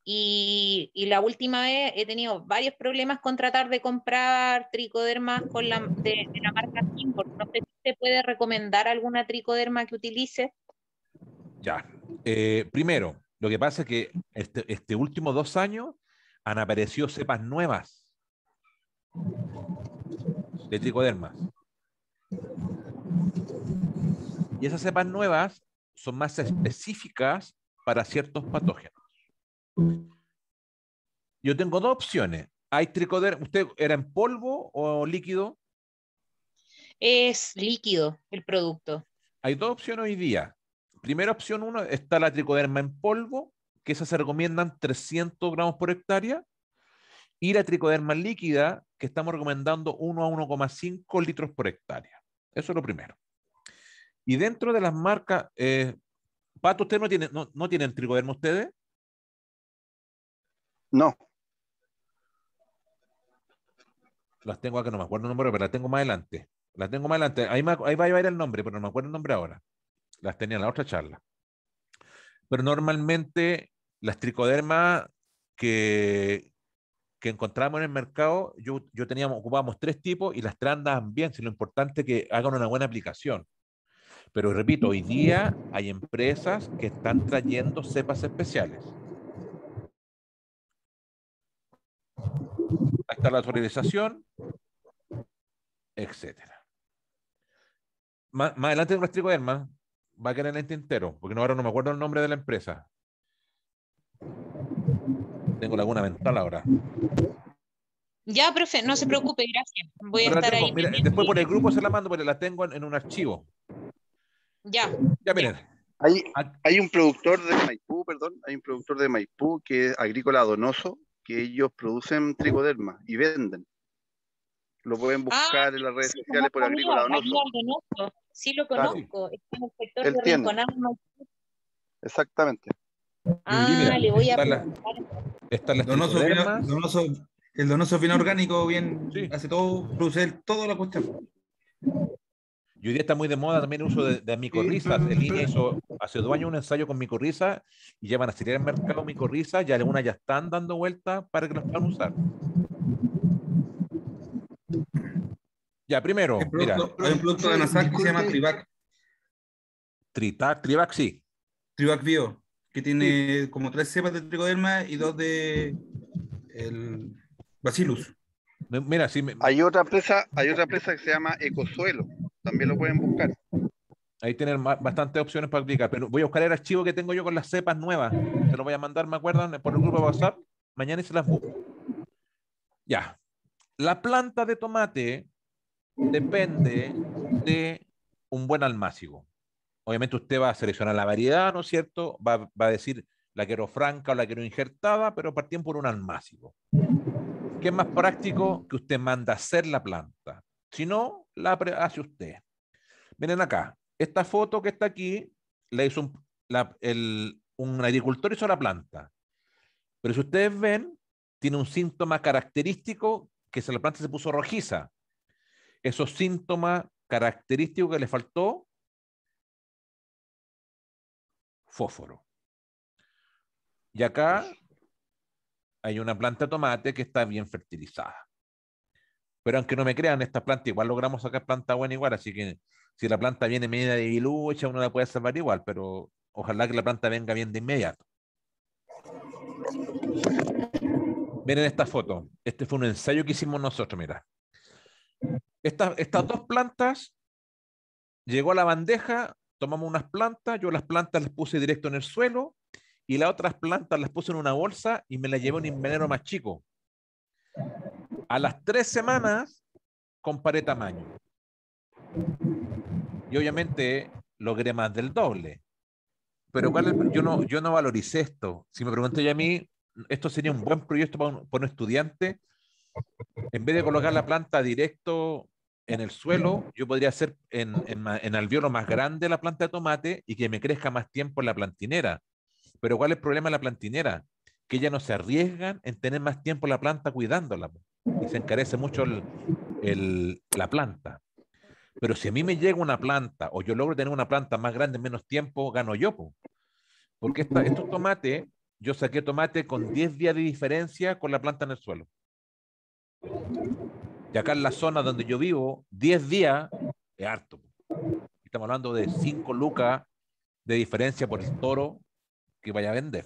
Speaker 7: Y, y, la última vez he tenido varios problemas con tratar de comprar tricodermas con la, de, la marca Simborg. No te puede recomendar alguna tricoderma que utilice.
Speaker 1: Ya. Eh, primero, lo que pasa es que este, este último dos años han aparecido cepas nuevas de tricodermas. Y esas cepas nuevas son más específicas para ciertos patógenos. Yo tengo dos opciones. Hay tricoderma. ¿Usted era en polvo o líquido? Es líquido el producto. Hay dos opciones hoy día. Primera opción uno está la tricoderma en polvo, que esas se recomiendan 300 gramos por hectárea, y la tricoderma líquida, que estamos recomendando 1 a 1,5 litros por hectárea. Eso es lo primero. Y dentro de las marcas, eh, Pato, ¿usted no tiene, no, no tienen tricoderma? ustedes? No. Las tengo acá, no me acuerdo el nombre, pero las tengo más adelante. Las tengo más adelante. Ahí, ahí va a ir el nombre, pero no me acuerdo el nombre ahora. Las tenía en la otra charla. Pero normalmente las tricodermas que, que encontramos en el mercado, yo, yo teníamos, ocupábamos tres tipos y las trandas también bien, si lo importante es que hagan una buena aplicación. Pero repito, hoy día hay empresas que están trayendo cepas especiales. hasta la autorización, etcétera. Más, adelante el rastrico, Herman va a quedar en el entero, porque no, ahora no me acuerdo el nombre de la empresa. Tengo alguna mental ahora.
Speaker 7: Ya, profe, no se preocupe, gracias. Voy a estar ahí.
Speaker 1: después por el grupo se la mando pero la tengo en, un archivo. Ya. Ya, miren. Hay, ah. hay, un productor de Maipú, perdón, hay un
Speaker 3: productor de Maipú que es agrícola donoso, que ellos producen tricoderma y venden. Lo pueden ah, buscar en las redes sociales por agrícola donoso.
Speaker 7: Sí, lo conozco. en el sector de tiene.
Speaker 5: Exactamente.
Speaker 7: Ah, le voy a
Speaker 5: El donoso fino orgánico
Speaker 1: bien sí. hace todo, produce toda la cuestión. Y hoy día está muy de moda también el uso de, de micorrizas. El hace dos años un ensayo con micorrizas y ya van a salir el mercado micorrizas ya algunas ya están dando vuelta para que las puedan usar. Ya, primero, mira. Hay un producto de Nasal que se llama Trivac. Trivac, sí. Trivac Bio que tiene como
Speaker 5: tres cepas de tricoderma y dos de el bacillus.
Speaker 1: Mira, sí Hay otra empresa, hay otra empresa que se llama Ecosuelo, también lo pueden buscar. Ahí tienen bastantes opciones para aplicar, pero voy a buscar el archivo que tengo yo con las cepas nuevas. Se lo voy a mandar, me acuerdan, por el grupo de WhatsApp. Mañana se las busco. Ya. La planta de tomate depende de un buen almácigo obviamente usted va a seleccionar la variedad, ¿no es cierto? Va, a decir, la quiero franca o la quiero injertada, pero partiendo por un almácigo. ¿Qué es más práctico que usted manda hacer la planta? Si no, la hace usted. Miren acá, esta foto que está aquí, la hizo un, agricultor hizo la planta. Pero si ustedes ven, tiene un síntoma característico que se la planta se puso rojiza. Esos síntomas característicos que le faltó fósforo. Y acá pues hay una planta de tomate que está bien fertilizada. Pero aunque no me crean, esta planta igual logramos sacar planta buena igual, así que si la planta viene media de bilucha, uno la puede salvar igual, pero ojalá que la planta venga bien de inmediato. Miren esta foto. Este fue un ensayo que hicimos nosotros, mira. estas dos plantas llegó a la bandeja tomamos unas plantas, yo las plantas las puse directo en el suelo y las otras plantas las puse en una bolsa y me las llevé a un invernadero más chico. A las tres semanas comparé tamaño. Y obviamente logré más del doble. Pero yo, no, yo no valoricé esto. Si me pregunto ya a mí, esto sería un buen proyecto para un, para un estudiante. En vez de colocar la planta directo en el suelo, yo podría hacer en, en, en alveolo más grande la planta de tomate y que me crezca más tiempo en la plantinera. Pero ¿cuál es el problema de la plantinera? Que ya no se arriesgan en tener más tiempo la planta cuidándola y se encarece mucho la planta. Pero si a mí me llega una planta o yo logro tener una planta más grande en menos tiempo, gano yo. Porque estos tomates, yo saqué tomate con 10 días de diferencia con la planta en el suelo. Y acá en la zona donde yo vivo, 10 días es harto. Estamos hablando de 5 lucas de diferencia por el toro que vaya a vender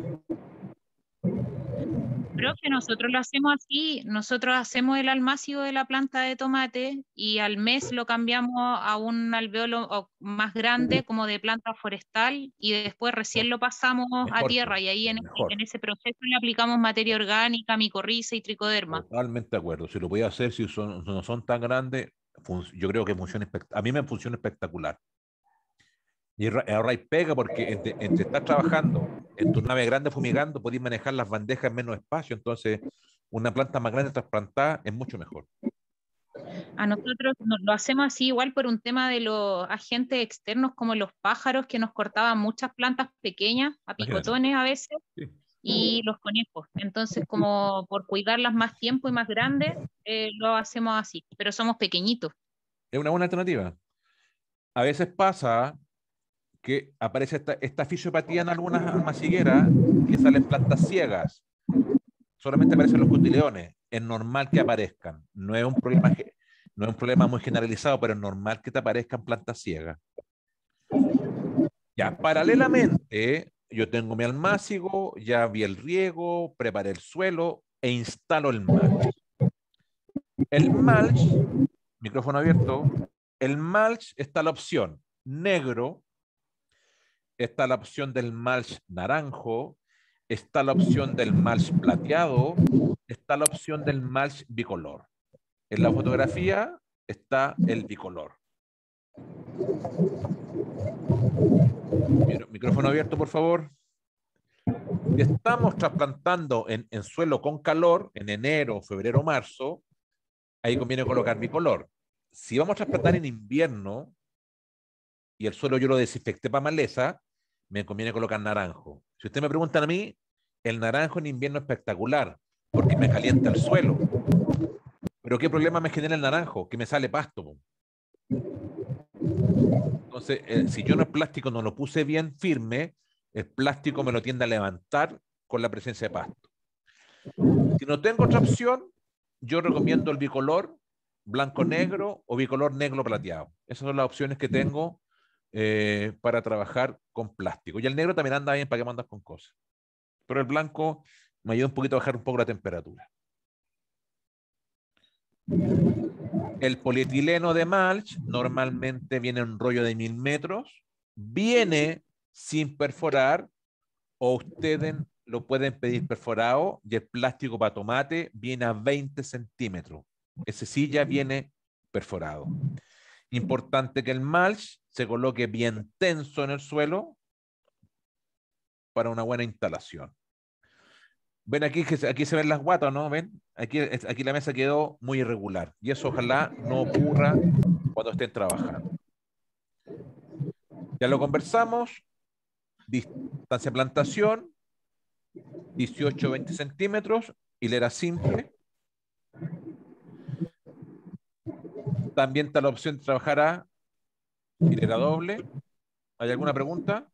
Speaker 7: creo que nosotros lo hacemos así. Nosotros hacemos el almácigo de la planta de tomate y al mes lo cambiamos a un alveolo más grande como de planta forestal y después recién lo pasamos a tierra y ahí en, ese proceso le aplicamos materia orgánica, micorriza y tricoderma.
Speaker 1: Totalmente de acuerdo. Si lo voy a hacer, si no son tan grandes, yo creo que funciona, a mí me funciona espectacular. Y ahora y pega porque entre, estar trabajando en tu nave grande fumigando, podéis manejar las bandejas en menos espacio. Entonces, una planta más grande trasplantada es mucho mejor.
Speaker 7: A nosotros lo hacemos así igual por un tema de los agentes externos como los pájaros que nos cortaban muchas plantas pequeñas, a picotones a veces, y los conejos. Entonces, como por cuidarlas más tiempo y más grandes, eh, lo hacemos así, pero somos pequeñitos.
Speaker 1: Es una buena alternativa. A veces pasa que aparece esta, fisiopatía en algunas almacigueras que salen plantas ciegas. Solamente aparecen los cutileones. Es normal que aparezcan. No es un problema, no es un problema muy generalizado, pero es normal que te aparezcan plantas ciegas. Ya, paralelamente, yo tengo mi almácigo, ya vi el riego, preparé el suelo e instalo el mulch. El mulch, micrófono abierto, el mulch está la opción negro, está la opción del malch naranjo, está la opción del malch plateado, está la opción del malch bicolor. En la fotografía está el bicolor. Micrófono abierto, por favor. Estamos trasplantando en, en suelo con calor en enero, febrero, marzo. Ahí conviene colocar bicolor. Si vamos a trasplantar en invierno y el suelo yo lo desinfecté para maleza, me conviene colocar naranjo. Si usted me pregunta a mí, el naranjo en invierno es espectacular, porque me calienta el suelo. Pero ¿qué problema me genera el naranjo? Que me sale pasto. Entonces, eh, si yo no es plástico no lo puse bien firme, el plástico me lo tiende a levantar con la presencia de pasto. Si no tengo otra opción, yo recomiendo el bicolor blanco-negro o bicolor negro-plateado. Esas son las opciones que tengo eh, para trabajar con plástico. Y el negro también anda bien, ¿para que mandas con cosas? Pero el blanco me ayuda un poquito a bajar un poco la temperatura. El polietileno de Malch normalmente viene en un rollo de mil metros, viene sin perforar o ustedes lo pueden pedir perforado y el plástico para tomate viene a 20 centímetros. Ese sí ya viene perforado. Importante que el Malch se coloque bien tenso en el suelo para una buena instalación. Ven aquí, aquí se ven las guatas, ¿no? Ven, aquí, aquí la mesa quedó muy irregular. Y eso ojalá no ocurra cuando estén trabajando. Ya lo conversamos. Distancia plantación, 18-20 centímetros, hilera simple. También está la opción de trabajar a Hilera doble. ¿Hay alguna pregunta?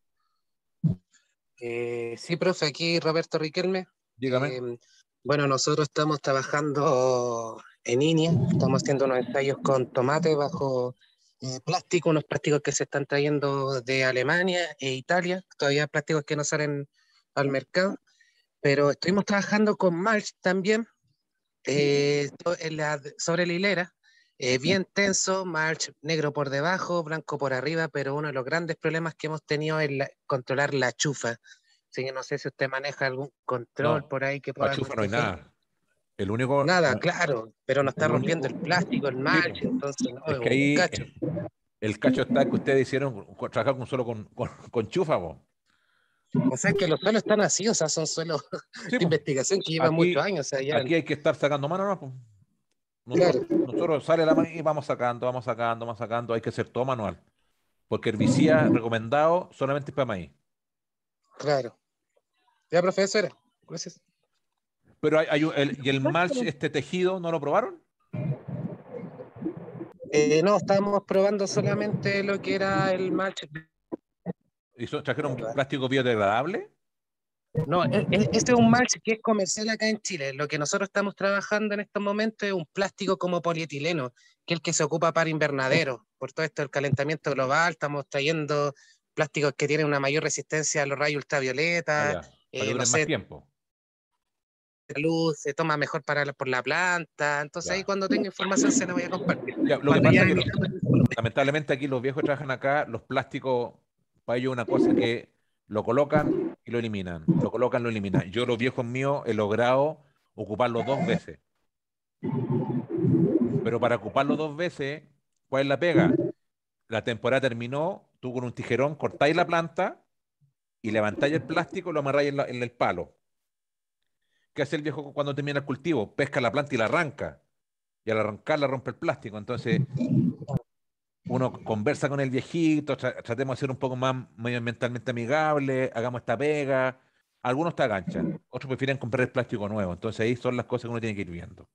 Speaker 1: Eh,
Speaker 4: sí, profe, aquí Roberto Riquelme. Dígame. Eh, bueno, nosotros estamos trabajando en línea, estamos haciendo unos ensayos con tomate bajo eh, plástico, unos plásticos que se están trayendo de Alemania e Italia, todavía plásticos que no salen al mercado, pero estuvimos trabajando con March también sobre la hilera eh, mm. bien tenso, March negro por debajo, blanco por arriba, pero uno de los grandes problemas que hemos tenido es controlar la chufa. Así que no sé si usted maneja algún control por ahí que pueda. La chufa no hay nada. El único. Nada, claro, pero no está rompiendo
Speaker 1: el plástico, el march, entonces no, es cacho. El cacho está que ustedes hicieron trabajar con solo con, con, chufa, vos. O sea, que los suelos están así, o sea, son
Speaker 4: suelos de investigación que llevan muchos
Speaker 1: años. aquí hay que estar sacando mano, ¿no? Nosotros, sale la maíz y vamos sacando, vamos sacando, vamos sacando. Hay que ser todo manual. Porque el visía recomendado solamente es para maíz.
Speaker 4: Claro. Ya, profesora. Gracias.
Speaker 1: Pero hay, ¿y el mulch, este tejido, no lo probaron?
Speaker 4: Eh, no, estábamos probando solamente lo que era el
Speaker 1: mulch. ¿Y trajeron plástico biodegradable?
Speaker 4: No, e, e, esto es un match que es comercial acá en Chile. Lo que nosotros estamos trabajando en estos momentos es un plástico como polietileno, que es el que se ocupa para invernaderos. Por todo esto, el calentamiento global, estamos trayendo plásticos que tienen una mayor resistencia a los rayos ultravioleta. Ah, eh, más tiempo. La luz se toma mejor para por la planta. Entonces, ahí cuando tenga información se la voy a compartir.
Speaker 1: lamentablemente aquí los viejos trabajan acá, los plásticos, para una cosa que lo colocan y lo eliminan. Lo colocan, lo eliminan. Yo los viejos míos he logrado ocuparlo dos veces. Pero para ocuparlo dos veces, ¿cuál es la pega? La temporada terminó, tú con un tijerón cortáis la planta y levantáis el plástico y lo amarráis en, el palo. ¿Qué hace el viejo cuando termina el cultivo? Pesca la planta y la arranca. Y al arrancarla rompe el plástico. Entonces, uno conversa con el viejito, tratemos de ser un poco más medioambientalmente amigable, hagamos esta pega. Algunos te aganchan, otros prefieren comprar el plástico nuevo. Entonces ahí son las cosas que uno tiene que ir viendo.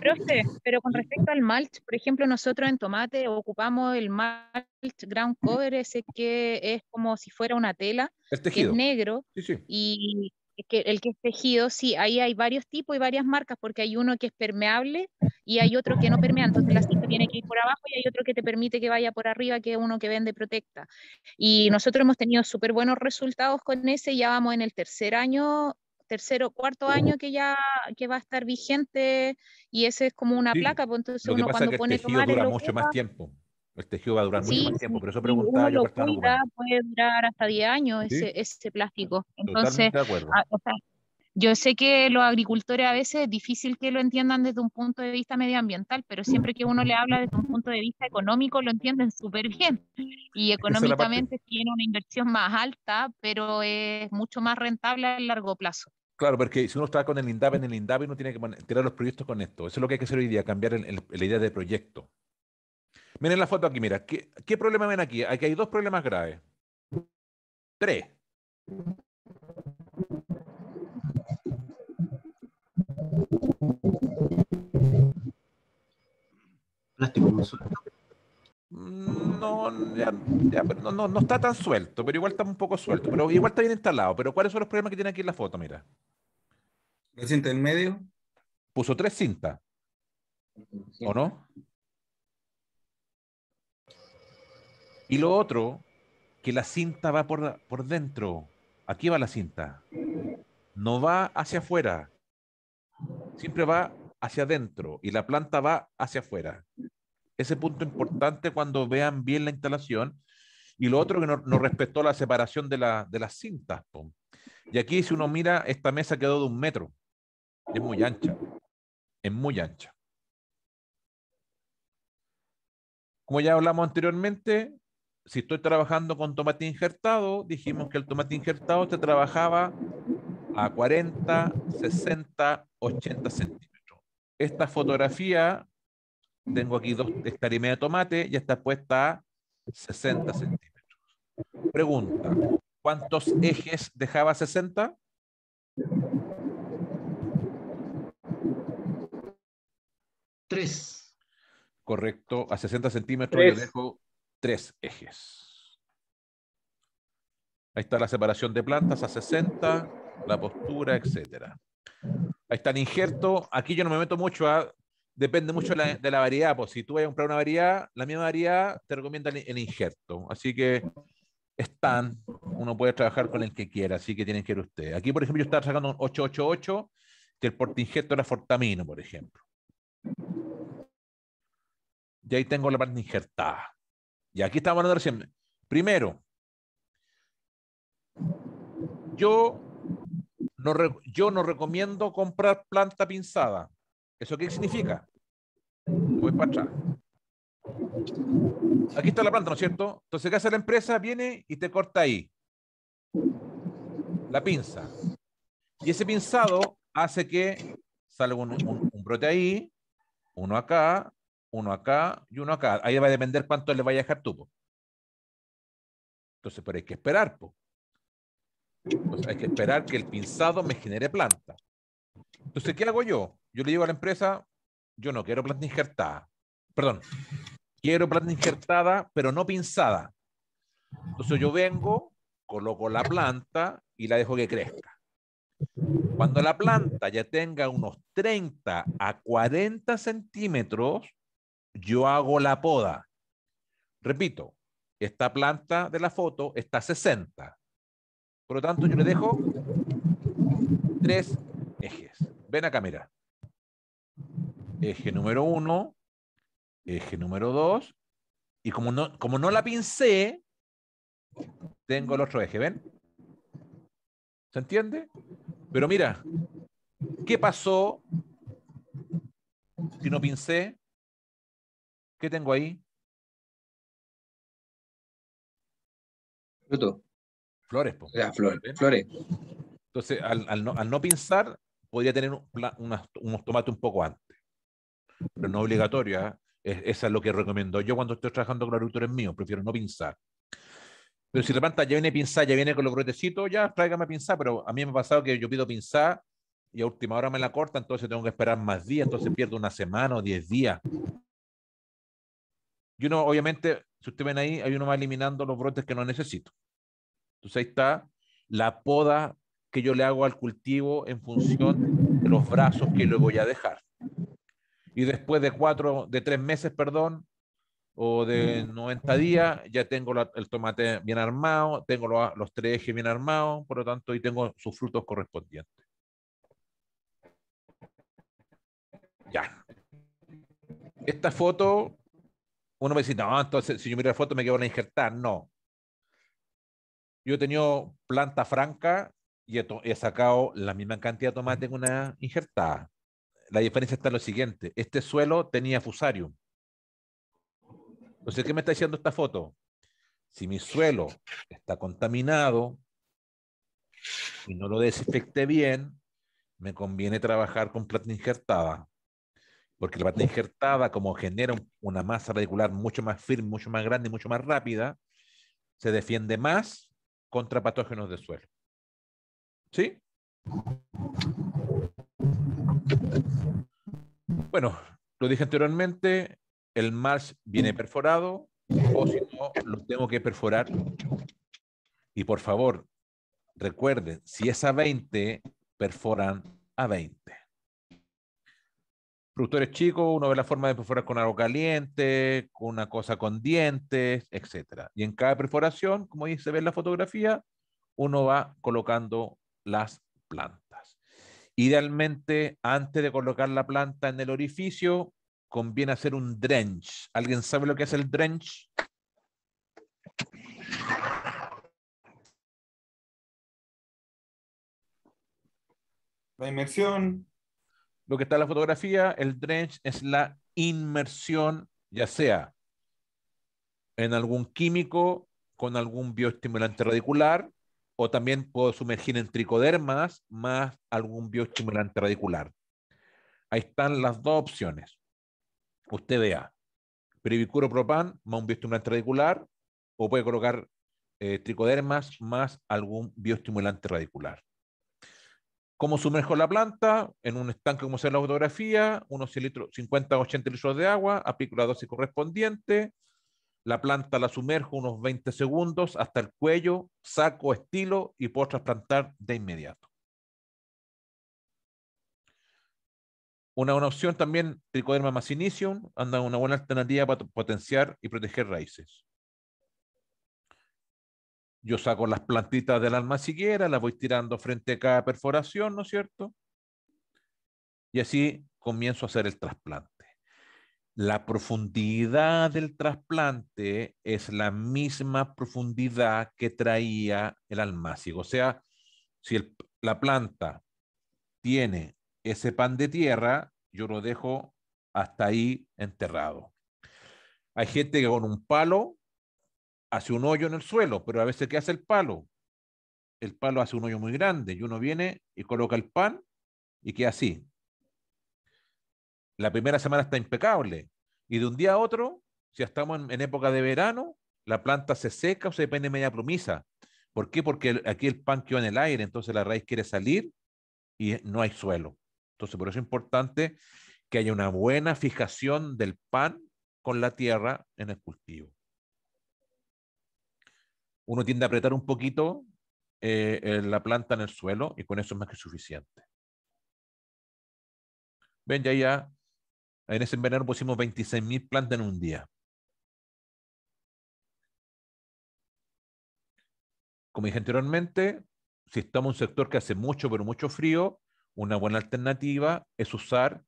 Speaker 7: Profe, pero con respecto al mulch, por ejemplo, nosotros en tomate ocupamos el mulch ground cover, ese que es como si fuera una tela, el tejido. Que es negro, sí, sí. y el que es tejido, sí, ahí hay varios tipos y varias marcas, porque hay uno que es permeable y hay otro que no permea, entonces la cinta tiene que ir por abajo y hay otro que te permite que vaya por arriba, que es uno que vende Protecta. Y nosotros hemos tenido súper buenos resultados con ese, ya vamos en el tercer año tercero cuarto año que ya que va a estar vigente y ese es como una placa, cuando el tejido dura mucho más tiempo.
Speaker 1: El tejido va a durar mucho tiempo, pero eso preguntaba Lo cuida,
Speaker 7: puede durar hasta 10 años ese, ese, plástico. Entonces, ah, o sea, yo sé que los agricultores a veces es difícil que lo entiendan desde un punto de vista medioambiental, pero siempre que uno le habla desde un punto de vista económico lo entienden súper bien. Y económicamente tiene una inversión más alta, pero es mucho más rentable a largo plazo.
Speaker 1: Claro, porque si uno está con el INDAP, en el INDAP uno tiene que tirar los proyectos con esto. Eso es lo que hay que hacer hoy día, cambiar la idea de proyecto. Miren la foto aquí, mira. ¿Qué, problema ven aquí? Aquí hay dos problemas graves. Tres. Mm, no, ya, ya, no, está tan suelto, pero igual está un poco suelto, pero igual está bien instalado. Pero ¿cuáles son los problemas que tiene aquí en la foto? Mira. La cinta en medio. Puso tres cintas. ¿O no? Y lo otro, que la cinta va por, dentro. Aquí va la cinta. No va hacia afuera. Siempre va hacia adentro y la planta va hacia afuera. Ese punto importante cuando vean bien la instalación. Y lo otro que nos no respetó la separación de, las cintas. Y aquí si uno mira, esta mesa quedó de un metro. Es muy ancha. Es muy ancha. Como ya hablamos anteriormente, si estoy trabajando con tomate injertado, dijimos que el tomate injertado se trabajaba a 40, 60, 80 centímetros. Esta fotografía, tengo aquí dos hectáreas y media de tomate, ya está puesta a 60 centímetros. Pregunta, ¿cuántos ejes dejaba 60? Tres. Correcto, a 60 centímetros yo dejo tres ejes. Ahí está la separación de plantas a 60, la postura, etc. Ahí está el injerto. Aquí yo no me meto mucho a... ¿ah? Depende mucho de la, variedad, pues si tú vas a comprar una variedad, la misma variedad te recomienda el, injerto. Así que están, uno puede trabajar con el que quiera, así que tienen que ir ustedes. Aquí, por ejemplo, yo estaba sacando un 888, que el injerto era fortamino, por ejemplo. Y ahí tengo la parte injertada. Y aquí estamos hablando recién. Primero, yo no, yo no recomiendo comprar planta pinzada. ¿Eso qué significa? Voy para atrás. Aquí está la planta, ¿no es cierto? Entonces, ¿qué hace la empresa? Viene y te corta ahí. La pinza. Y ese pinzado hace que salga un brote ahí, uno acá, uno acá y uno acá. Ahí va a depender cuánto le vaya a dejar tú. Entonces, pero hay que esperar. hay que esperar que el pinzado me genere planta. Entonces, ¿qué hago yo? Yo le digo a la empresa, yo no quiero planta injertada. Perdón, quiero planta injertada, pero no pinzada. Entonces yo vengo, coloco la planta y la dejo que crezca. Cuando la planta ya tenga unos 30 a 40 centímetros, yo hago la poda. Repito, esta planta de la foto está 60. Por lo tanto, yo le dejo tres ejes. Ven acá, mira. Eje número uno, eje número dos, y como no, como no la pincé, tengo el otro eje, ¿ven? ¿Se entiende? Pero mira, ¿qué pasó si no pincé? ¿Qué tengo ahí? Fruto. Flores, flores. Entonces, al, no, al, pinzar, podría tener un, unos tomates un poco antes. Pero no obligatoria. ¿ah? esa es lo que recomiendo. Yo cuando estoy trabajando con los agricultores míos, prefiero no pinzar. Pero si la planta ya viene pinzar, ya viene con los brotecitos, ya tráigame pinzar, Pero a mí me ha pasado que yo pido pinzar y a última hora me la corta, entonces tengo que esperar más días, entonces pierdo una semana o diez días y uno, obviamente, si ustedes ven ahí, hay uno va eliminando los brotes que no necesito. Entonces ahí está la poda que yo le hago al cultivo en función de los brazos que le voy a dejar. Y después de cuatro, de tres meses, perdón, o de 90 días, ya tengo el tomate bien armado, tengo los tres ejes bien armados, por lo tanto, y tengo sus frutos correspondientes. Ya. Esta foto uno me dice, no, entonces si yo miro la foto me quedo una injertada. No. Yo he tenido planta franca y he, sacado la misma cantidad de tomate en una injertada. La diferencia está en lo siguiente. Este suelo tenía fusarium. Entonces, ¿qué me está diciendo esta foto? Si mi suelo está contaminado y no lo desinfecté bien, me conviene trabajar con planta injertada porque la parte injertada, como genera una masa radicular mucho más firme, mucho más grande y mucho más rápida, se defiende más contra patógenos de suelo. ¿Sí? Bueno, lo dije anteriormente, el Mars viene perforado, o si no, lo tengo que perforar. Y por favor, recuerden, si es a 20, perforan a 20 productores chicos, uno ve la forma de perforar con algo caliente, una cosa con dientes, etc. Y en cada perforación, como dice se la fotografía, uno va colocando las plantas. Idealmente, antes de colocar la planta en el orificio, conviene hacer un drench. ¿Alguien sabe lo que es el drench? La inmersión lo que está en la fotografía, el drench es la inmersión, ya sea en algún químico, con algún bioestimulante radicular, o también puedo sumergir en tricodermas más algún bioestimulante radicular. Ahí están las dos opciones. Usted vea, propan más un bioestimulante radicular, o puede colocar eh, tricodermas más algún bioestimulante radicular. ¿Cómo sumerjo la planta? En un estanque, como sea la fotografía, unos 50 o 80 litros de agua, aplico dosis correspondiente, la planta la sumerjo unos 20 segundos hasta el cuello, saco estilo y puedo trasplantar de inmediato. Una buena opción también, Tricoderma macinicium, anda una buena alternativa para potenciar y proteger raíces. Yo saco las plantitas del almaciguera, las voy tirando frente a cada perforación, ¿no es cierto? Y así comienzo a hacer el trasplante. La profundidad del trasplante es la misma profundidad que traía el almácigo. O sea, si la planta tiene ese pan de tierra, yo lo dejo hasta ahí enterrado. Hay gente que con un palo hace un hoyo en el suelo, pero a veces ¿qué hace el palo? El palo hace un hoyo muy grande y uno viene y coloca el pan y queda así. La primera semana está impecable y de un día a otro, si estamos en, época de verano, la planta se seca o se depende de media promisa. ¿Por qué? Porque aquí el pan quedó en el aire, entonces la raíz quiere salir y no hay suelo. Entonces, por eso es importante que haya una buena fijación del pan con la tierra en el cultivo uno tiende a apretar un poquito eh, la planta en el suelo y con eso es más que suficiente. Ven, ya, ya, en ese verano pusimos 26.000 plantas en un día. Como dije anteriormente, si estamos en un sector que hace mucho, pero mucho frío, una buena alternativa es usar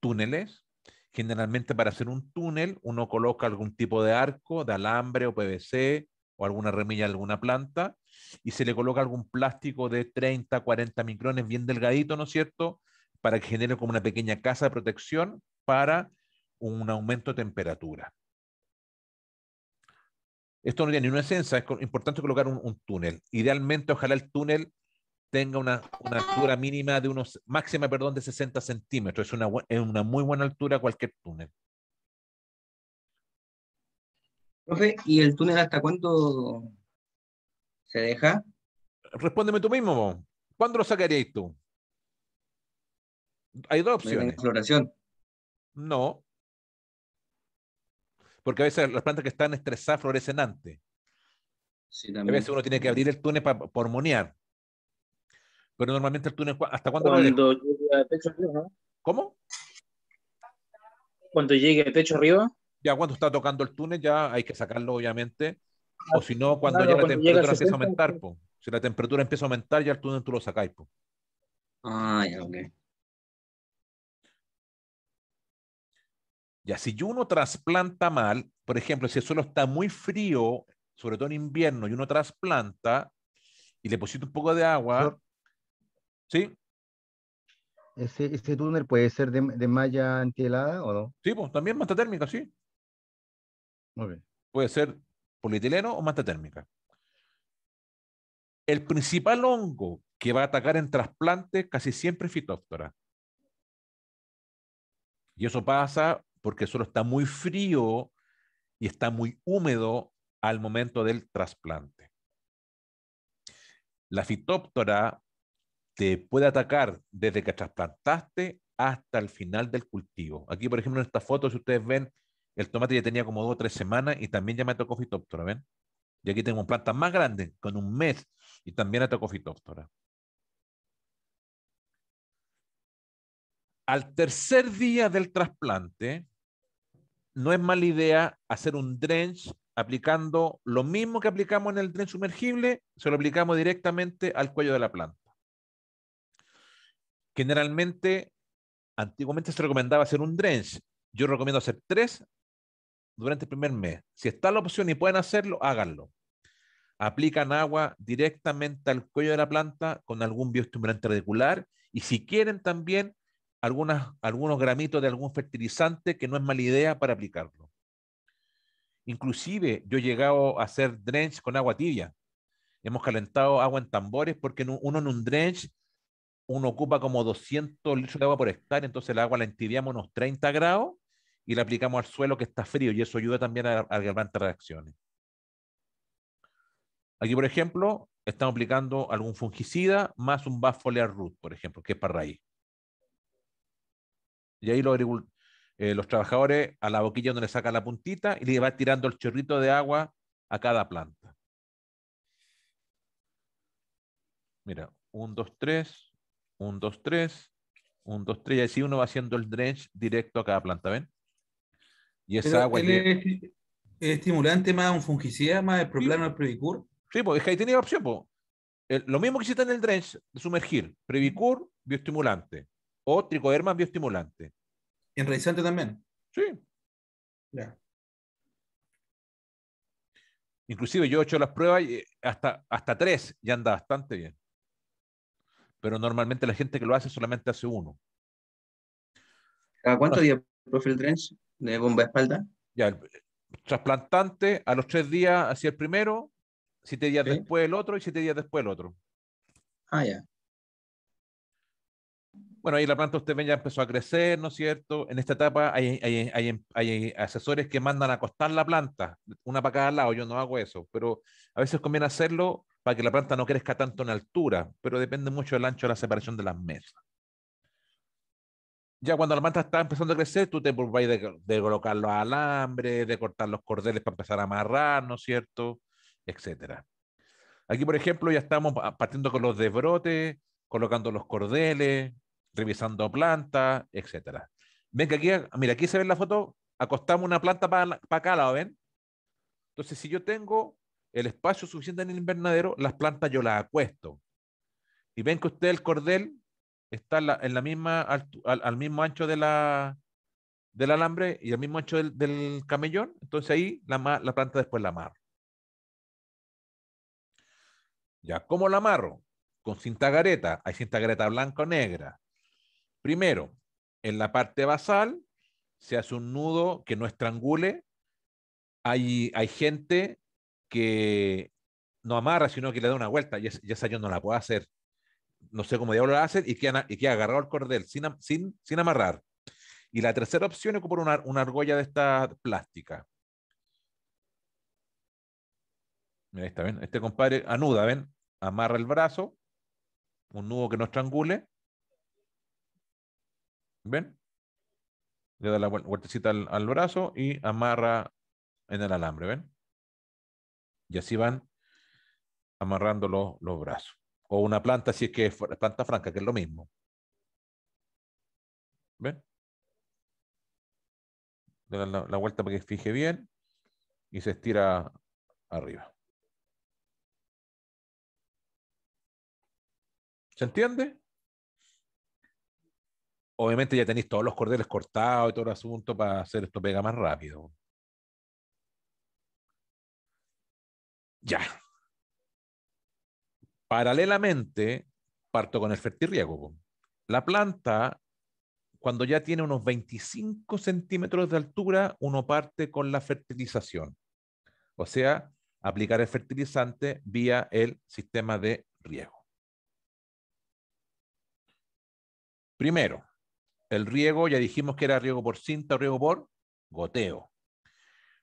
Speaker 1: túneles. Generalmente para hacer un túnel uno coloca algún tipo de arco, de alambre o PVC o alguna remilla de alguna planta y se le coloca algún plástico de 30, 40 micrones bien delgadito, ¿no es cierto? Para que genere como una pequeña casa de protección para un aumento de temperatura. Esto no tiene una esencia, es importante colocar un, túnel. Idealmente, ojalá el túnel tenga una, altura mínima de unos, máxima, perdón, de 60 centímetros. Es es una muy buena altura cualquier túnel. ¿y el túnel hasta cuándo se deja? Respóndeme tú mismo. ¿Cuándo lo sacarías tú? Hay dos opciones. ¿En exploración? No. Porque a veces las plantas que están estresadas florecen antes. Sí, a veces uno tiene que abrir el túnel para hormonear. Pero normalmente el túnel, ¿hasta cuándo? Cuando
Speaker 2: llegue techo arriba.
Speaker 1: ¿Cómo? Cuando llegue el techo arriba ya cuando está tocando el túnel ya hay que sacarlo obviamente, o si no, cuando ya la temperatura empieza a aumentar, pues si la temperatura empieza a aumentar, ya el túnel tú lo sacáis. pues
Speaker 8: Ah, ya, ok.
Speaker 1: Ya, si uno trasplanta mal, por ejemplo, si el suelo está muy frío, sobre todo en invierno, y uno trasplanta y le pusiste un poco de agua, ¿sí?
Speaker 6: ¿Ese, túnel puede ser de, malla antihelada o no?
Speaker 1: Sí, pues también manta térmica, sí. Puede ser polietileno o manta térmica. El principal hongo que va a atacar en trasplante casi siempre es fitóptora Y eso pasa porque el está muy frío y está muy húmedo al momento del trasplante. La fitóptora te puede atacar desde que trasplantaste hasta el final del cultivo. Aquí, por ejemplo, en esta foto, si ustedes ven, el tomate ya tenía como dos o tres semanas y también ya me tocó fitóptora, ¿ven? Y aquí tengo plantas más grandes, con un mes, y también me tocó fitóptora. Al tercer día del trasplante, no es mala idea hacer un drench aplicando lo mismo que aplicamos en el drench sumergible, se lo aplicamos directamente al cuello de la planta. Generalmente, antiguamente se recomendaba hacer un drench. Yo recomiendo hacer tres durante el primer mes. Si está la opción y pueden hacerlo, háganlo. Aplican agua directamente al cuello de la planta con algún biostimulante radicular y si quieren también algunas, algunos gramitos de algún fertilizante que no es mala idea para aplicarlo. Inclusive yo he llegado a hacer drench con agua tibia. Hemos calentado agua en tambores porque uno en un drench uno ocupa como 200 litros de agua por estar, entonces el agua la entibiamos unos 30 grados y la aplicamos al suelo que está frío y eso ayuda también a, a levantar reacciones. Aquí, por ejemplo, estamos aplicando algún fungicida más un bafolear foliar root, por ejemplo, que es para raíz. Y ahí los, eh, los trabajadores a la boquilla donde le sacan la puntita y le va tirando el chorrito de agua a cada planta. Mira, un, dos, tres, un, dos, tres, un, dos, tres, y así uno va haciendo el drench directo a cada planta, ¿ven? Y esa agua. es,
Speaker 5: estimulante
Speaker 1: más un fungicida, más el problema del Previcur. Sí, pues es que ahí tenía opción, pues. lo mismo que hiciste en el drench, sumergir, Previcur, bioestimulante, o tricoderma bioestimulante. ¿Enraizante también? Sí. Ya. Inclusive yo he hecho las pruebas y eh, hasta, hasta tres ya anda bastante bien. Pero normalmente la gente que lo hace solamente hace uno. ¿A cuánto ah. día profe, el drench? de bomba de espalda. Ya, trasplantante a los tres días hacía el primero, siete días después el otro y siete días después el otro. Ah, ya. Bueno, ahí la planta usted ve ya empezó a crecer, ¿no es cierto? En esta etapa hay, hay, hay, hay, asesores que mandan a acostar la planta, una para cada lado, yo no hago eso, pero a veces conviene hacerlo para que la planta no crezca tanto en altura, pero depende mucho del ancho de la separación de las mesas ya cuando la manta está empezando a crecer, tú te puedes de, de, colocar los alambres, de cortar los cordeles para empezar a amarrar, ¿no es cierto? Etcétera. Aquí, por ejemplo, ya estamos partiendo con los desbrotes, colocando los cordeles, revisando plantas, etcétera. Ven que aquí, mira, aquí se ve en la foto, acostamos una planta para pa acá, ven? Entonces, si yo tengo el espacio suficiente en el invernadero, las plantas yo las acuesto. Y ven que usted el cordel está en la, misma, al, mismo ancho de la, del alambre y al mismo ancho del, camellón, entonces ahí la, planta después la amarro. Ya, ¿cómo la amarro? Con cinta gareta. Hay cinta gareta blanca o negra. Primero, en la parte basal se hace un nudo que no estrangule. Hay, hay gente que no amarra, sino que le da una vuelta y esa yo no la puedo hacer no sé cómo diablos lo hacen, y que y agarrado el cordel sin, sin, amarrar. Y la tercera opción es ocupar una, una argolla de esta plástica. Ahí está, ¿ven? Este compadre anuda, ¿ven? Amarra el brazo, un nudo que no estrangule. ¿Ven? Le da la vueltecita al, brazo y amarra en el alambre, ¿ven? Y así van amarrando los brazos. O una planta, si es que es planta franca, que es lo mismo. ¿Ven? Le la, vuelta para que fije bien y se estira arriba. ¿Se entiende? Obviamente ya tenéis todos los cordeles cortados y todo el asunto para hacer esto pega más rápido. Ya. Paralelamente, parto con el fertirriego. La planta, cuando ya tiene unos 25 centímetros de altura, uno parte con la fertilización. O sea, aplicar el fertilizante vía el sistema de riego. Primero, el riego, ya dijimos que era riego por cinta o riego por goteo.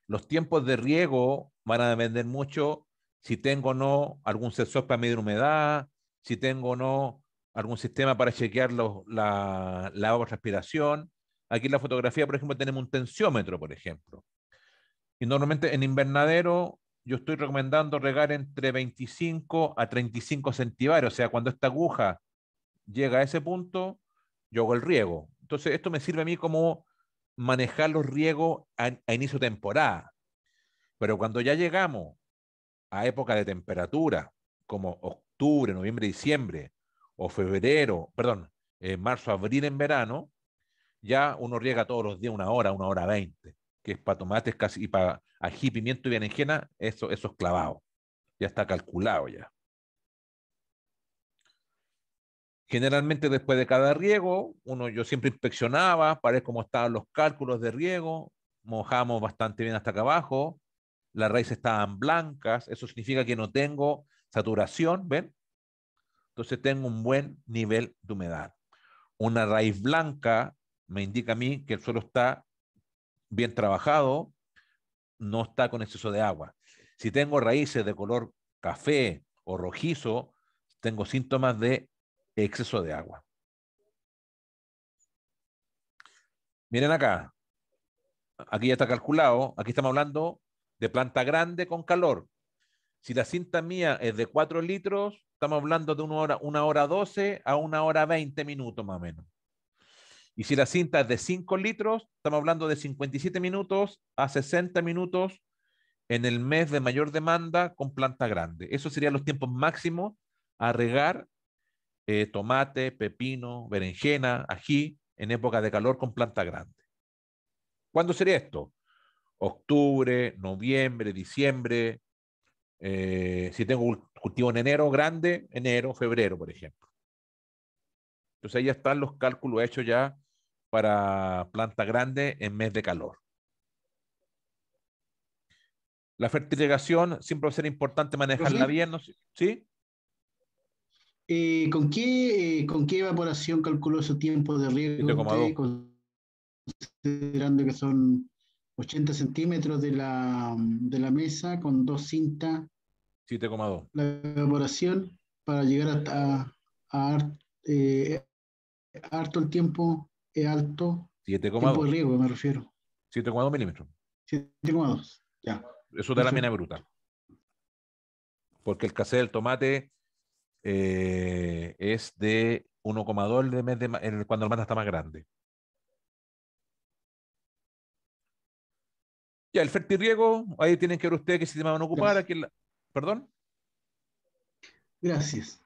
Speaker 1: Los tiempos de riego van a depender mucho si tengo o no algún sensor para medir humedad, si tengo o no algún sistema para chequear lo, la, la respiración. Aquí en la fotografía, por ejemplo, tenemos un tensiómetro, por ejemplo. Y normalmente en invernadero yo estoy recomendando regar entre 25 a 35 centímetros. O sea, cuando esta aguja llega a ese punto, yo hago el riego. Entonces, esto me sirve a mí como manejar los riegos a, a inicio de temporada. Pero cuando ya llegamos a época de temperatura, como octubre, noviembre, diciembre, o febrero, perdón, eh, marzo, abril en verano, ya uno riega todos los días una hora, una hora veinte, que es para tomates casi, y para ají, pimiento y berenjena, eso, eso es clavado. Ya está calculado ya. Generalmente después de cada riego, uno yo siempre inspeccionaba para ver cómo estaban los cálculos de riego, mojamos bastante bien hasta acá abajo, las raíces estaban blancas, eso significa que no tengo saturación, ¿ven? Entonces tengo un buen nivel de humedad. Una raíz blanca me indica a mí que el suelo está bien trabajado, no está con exceso de agua. Si tengo raíces de color café o rojizo, tengo síntomas de exceso de agua. Miren acá, aquí ya está calculado, aquí estamos hablando de planta grande con calor. Si la cinta mía es de 4 litros, estamos hablando de una hora, una hora 12 a una hora 20 minutos más o menos. Y si la cinta es de 5 litros, estamos hablando de 57 minutos a 60 minutos en el mes de mayor demanda con planta grande. Esos serían los tiempos máximos a regar eh, tomate, pepino, berenjena, ají en época de calor con planta grande. ¿Cuándo sería esto? octubre, noviembre, diciembre. Eh, si tengo cultivo en enero grande, enero, febrero, por ejemplo. Entonces ahí ya están los cálculos hechos ya para planta grande en mes de calor. La fertilización siempre va a ser importante manejarla bien, ¿no? ¿sí?
Speaker 6: Eh, ¿con, qué, eh, ¿Con qué evaporación calculó su tiempo de riego? considerando que son 80 centímetros de la, de la mesa con dos cintas. 7,2. La evaporación para llegar a, a eh, harto el tiempo es alto.
Speaker 1: 7,2. de riego, me refiero. 7,2 milímetros. 7,2, ya. Eso da la mina bruta. Porque el casé del tomate eh, es de 1,2 cuando de el, cuando está más grande. Ya, el fertirriego, ahí tienen que ver ustedes qué sistema van a ocupar. ¿Perdón? Gracias.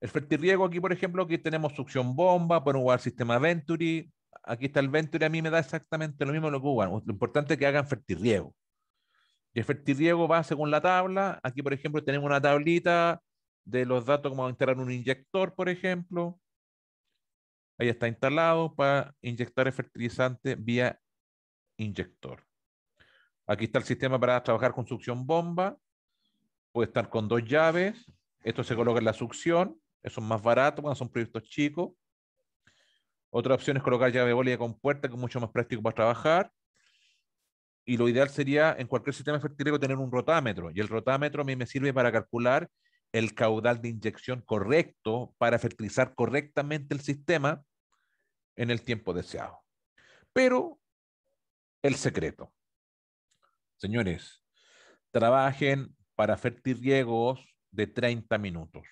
Speaker 1: El fertirriego aquí, por ejemplo, aquí tenemos succión bomba, podemos jugar sistema Venturi. Aquí está el Venturi, a mí me da exactamente lo mismo lo que jugan. Lo importante es que hagan fertirriego. Y el fertirriego va según la tabla. Aquí, por ejemplo, tenemos una tablita de los datos como instalar un inyector, por ejemplo. Ahí está instalado para inyectar el fertilizante vía inyector. Aquí está el sistema para trabajar con succión bomba. Puede estar con dos llaves. Esto se coloca en la succión. Eso es más barato cuando son proyectos chicos. Otra opción es colocar llave bólica con puerta, que es mucho más práctico para trabajar. Y lo ideal sería en cualquier sistema fertilero tener un rotámetro. Y el rotámetro a mí me sirve para calcular el caudal de inyección correcto para fertilizar correctamente el sistema en el tiempo deseado. Pero el secreto. Señores, trabajen para fertirriegos de 30 minutos.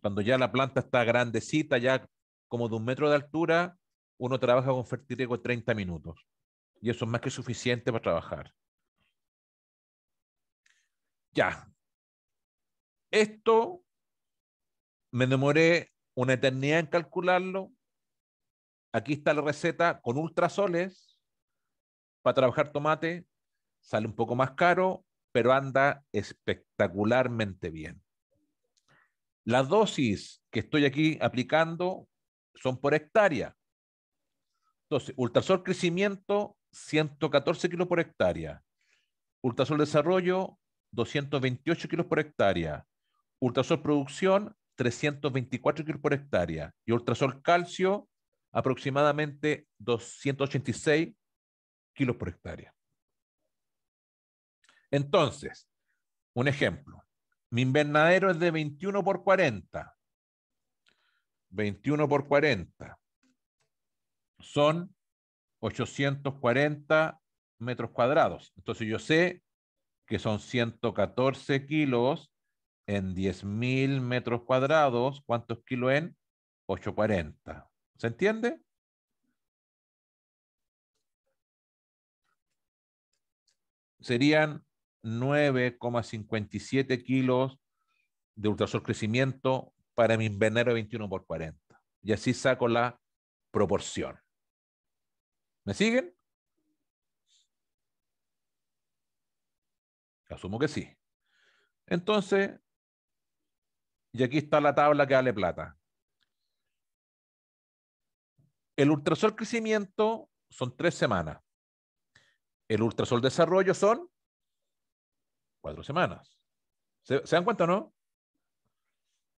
Speaker 1: Cuando ya la planta está grandecita, ya como de un metro de altura, uno trabaja con fertirriego de 30 minutos. Y eso es más que suficiente para trabajar. Ya. Esto me demoré una eternidad en calcularlo. Aquí está la receta con ultrasoles para trabajar tomate sale un poco más caro, pero anda espectacularmente bien. Las dosis que estoy aquí aplicando son por hectárea. Entonces, ultrasol crecimiento, 114 kilos por hectárea. Ultrasol desarrollo, 228 kilos por hectárea. Ultrasol producción, 324 kilos por hectárea. Y ultrasol calcio, aproximadamente 286 kilos por hectárea. Entonces, un ejemplo. Mi invernadero es de 21 por 40. 21 por 40. Son 840 metros cuadrados. Entonces yo sé que son 114 kilos en 10.000 metros cuadrados. ¿Cuántos kilos en? 840. ¿Se entiende? Serían 9,57 kilos de ultrasol crecimiento para mi invenero 21 por 40. Y así saco la proporción. ¿Me siguen? Asumo que sí. Entonces, y aquí está la tabla que vale plata. El ultrasol crecimiento son tres semanas. El ultrasol desarrollo son Cuatro semanas. ¿Se, dan cuenta o no?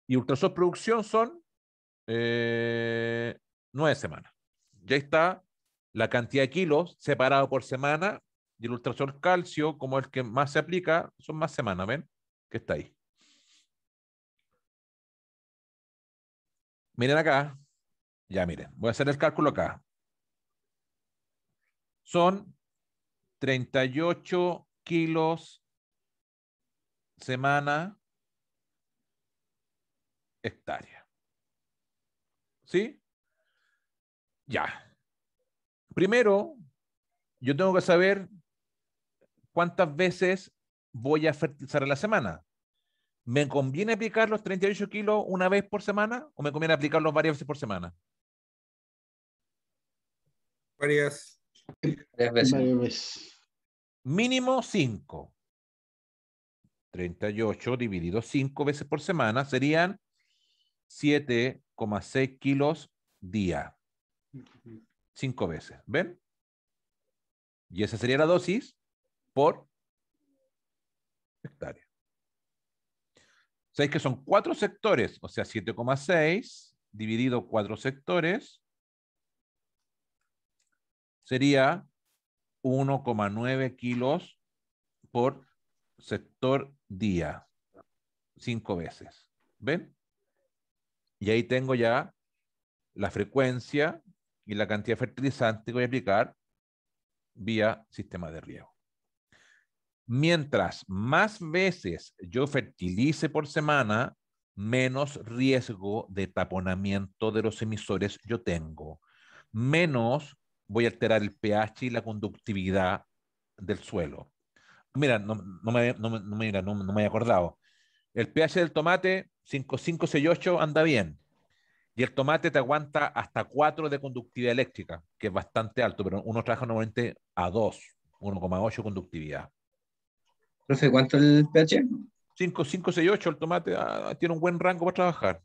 Speaker 1: Y Ultrasol Producción son eh, nueve semanas. Ya está la cantidad de kilos separado por semana y el ultrasol calcio, como el que más se aplica, son más semanas, ¿ven? Que está ahí. Miren acá. Ya miren, voy a hacer el cálculo acá. Son 38 kilos semana, hectárea. ¿Sí? Ya. Primero, yo tengo que saber cuántas veces voy a fertilizar a la semana. ¿Me conviene aplicar los 38 kilos una vez por semana o me conviene aplicarlos varias veces por semana? Varias. Varias veces. Mínimo cinco. 38 dividido 5 veces por semana serían 7,6 kilos día. 5 veces. ¿Ven? Y esa sería la dosis por hectárea. Sabéis que son cuatro sectores, o sea, 7,6 dividido cuatro sectores sería 1,9 kilos por sector día, cinco veces. ¿Ven? Y ahí tengo ya la frecuencia y la cantidad de fertilizante que voy a aplicar vía sistema de riego. Mientras más veces yo fertilice por semana, menos riesgo de taponamiento de los emisores yo tengo. Menos voy a alterar el pH y la conductividad del suelo. Mira, no, me, no, no, me he acordado. El pH del tomate, 5,568, anda bien. Y el tomate te aguanta hasta 4 de conductividad eléctrica, que es bastante alto, pero uno trabaja normalmente a 2, 1,8 conductividad.
Speaker 5: Profe, ¿cuánto el pH?
Speaker 1: 5,568, el tomate ah, tiene un buen rango para trabajar.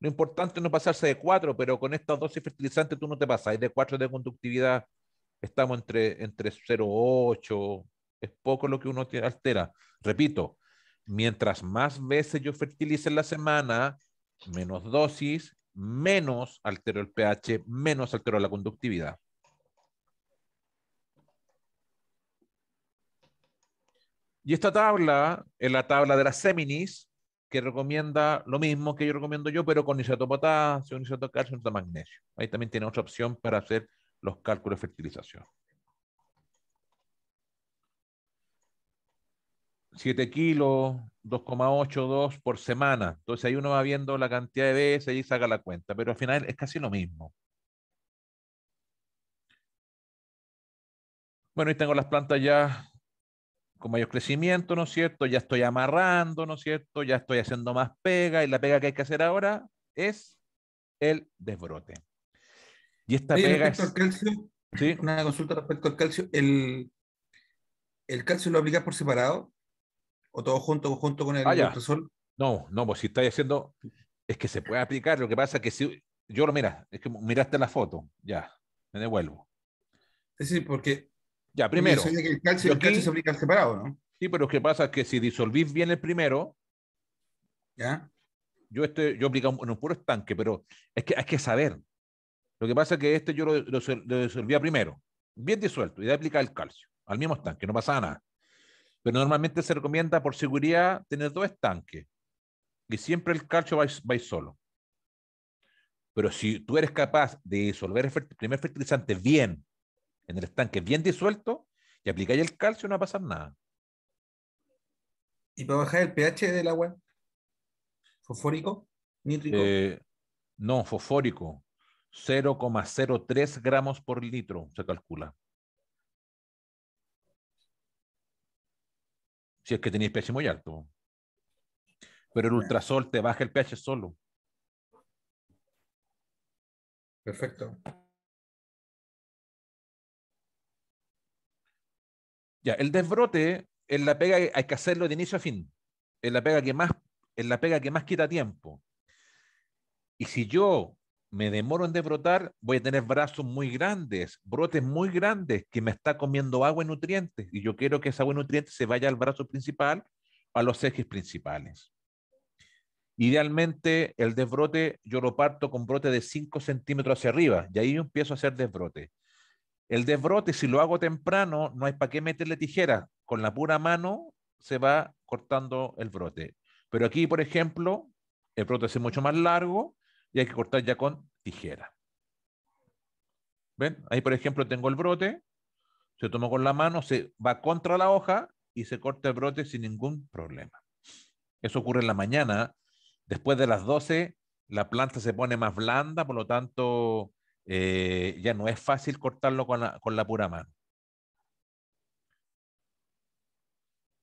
Speaker 1: Lo importante es no pasarse de 4, pero con estas dosis fertilizantes tú no te pasas, es de 4 de conductividad estamos entre, entre 0,8, es poco lo que uno altera. Repito, mientras más veces yo fertilice en la semana, menos dosis, menos altero el pH, menos altero la conductividad. Y esta tabla es la tabla de las Seminis, que recomienda lo mismo que yo recomiendo yo, pero con isotopotás, isotocalcio, isotomagnesio. calcio, magnesio. Ahí también tiene otra opción para hacer los cálculos de fertilización. 7 kilos, 2,82 por semana. Entonces ahí uno va viendo la cantidad de veces y saca la cuenta, pero al final es casi lo mismo. Bueno, y tengo las plantas ya con mayor crecimiento, ¿no es cierto? Ya estoy amarrando, ¿no es cierto? Ya estoy haciendo más pega y la pega que hay que hacer ahora es el desbrote. Y esta pega
Speaker 5: ¿Sí? una consulta respecto al calcio. ¿El, el calcio lo aplicas por separado? ¿O todo junto, junto con el ah,
Speaker 1: No, no, pues si estáis haciendo. Es que se puede aplicar. Lo que pasa es que si. Yo lo mira, es que miraste la foto. Ya, me devuelvo. es Sí, porque. Ya, primero. Que el, calcio, se aplica separado, Sí, pero lo que pasa es que si disolvís bien el primero. Ya. Yo, estoy yo aplico en un puro estanque, pero es que hay que saber. Lo que pasa es que este yo lo, lo, disolvía primero, bien disuelto, y de aplicar el calcio al mismo estanque, no pasaba nada. Pero normalmente se recomienda por seguridad tener dos estanques y siempre el calcio va, solo. Pero si tú eres capaz de disolver el primer fertilizante bien en el estanque, bien disuelto, y aplicáis el calcio, no va a pasar nada. ¿Y para bajar el pH del agua? ¿Fosfórico? ¿Nítrico? Eh, no, fosfórico. 0,03 gramos por litro se calcula. Si es que tenéis pH muy alto. Pero el ultrasol te baja el pH solo. Perfecto. Ya, el desbrote en la pega hay que hacerlo de inicio a fin. Es la pega que más, es la pega que más quita tiempo. Y si yo me demoro en desbrotar, voy a tener brazos muy grandes, brotes muy grandes que me está comiendo agua y nutrientes. Y yo quiero que esa agua y nutrientes se vaya al brazo principal, a los ejes principales. Idealmente, el desbrote yo lo parto con brote de 5 centímetros hacia arriba y ahí empiezo a hacer desbrote. El desbrote, si lo hago temprano, no hay para qué meterle tijera. Con la pura mano se va cortando el brote. Pero aquí, por ejemplo, el brote es mucho más largo, y hay que cortar ya con tijera. ¿Ven? Ahí, por ejemplo, tengo el brote, se toma con la mano, se va contra la hoja y se corta el brote sin ningún problema. Eso ocurre en la mañana. Después de las 12, la planta se pone más blanda, por lo tanto, eh, ya no es fácil cortarlo con la, pura mano.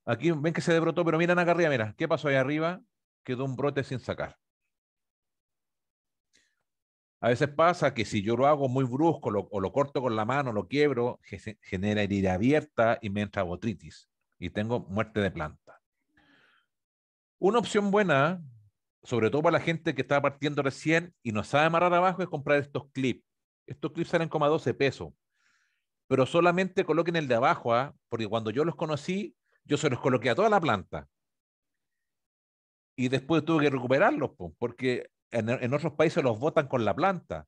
Speaker 1: Aquí ven que se debrotó, pero miren acá arriba, mira, ¿qué pasó ahí arriba? Quedó un brote sin sacar. A veces pasa que si yo lo hago muy brusco o lo corto con la mano, lo quiebro, genera herida abierta y me entra botritis y tengo muerte de planta. Una opción buena, sobre todo para la gente que está partiendo recién y no sabe amarrar abajo, es comprar estos clips. Estos clips salen como a 12 pesos, pero solamente coloquen el de abajo, ¿ah? porque cuando yo los conocí, yo se los coloqué a toda la planta. Y después tuve que recuperarlos, porque en, otros países los votan con la planta.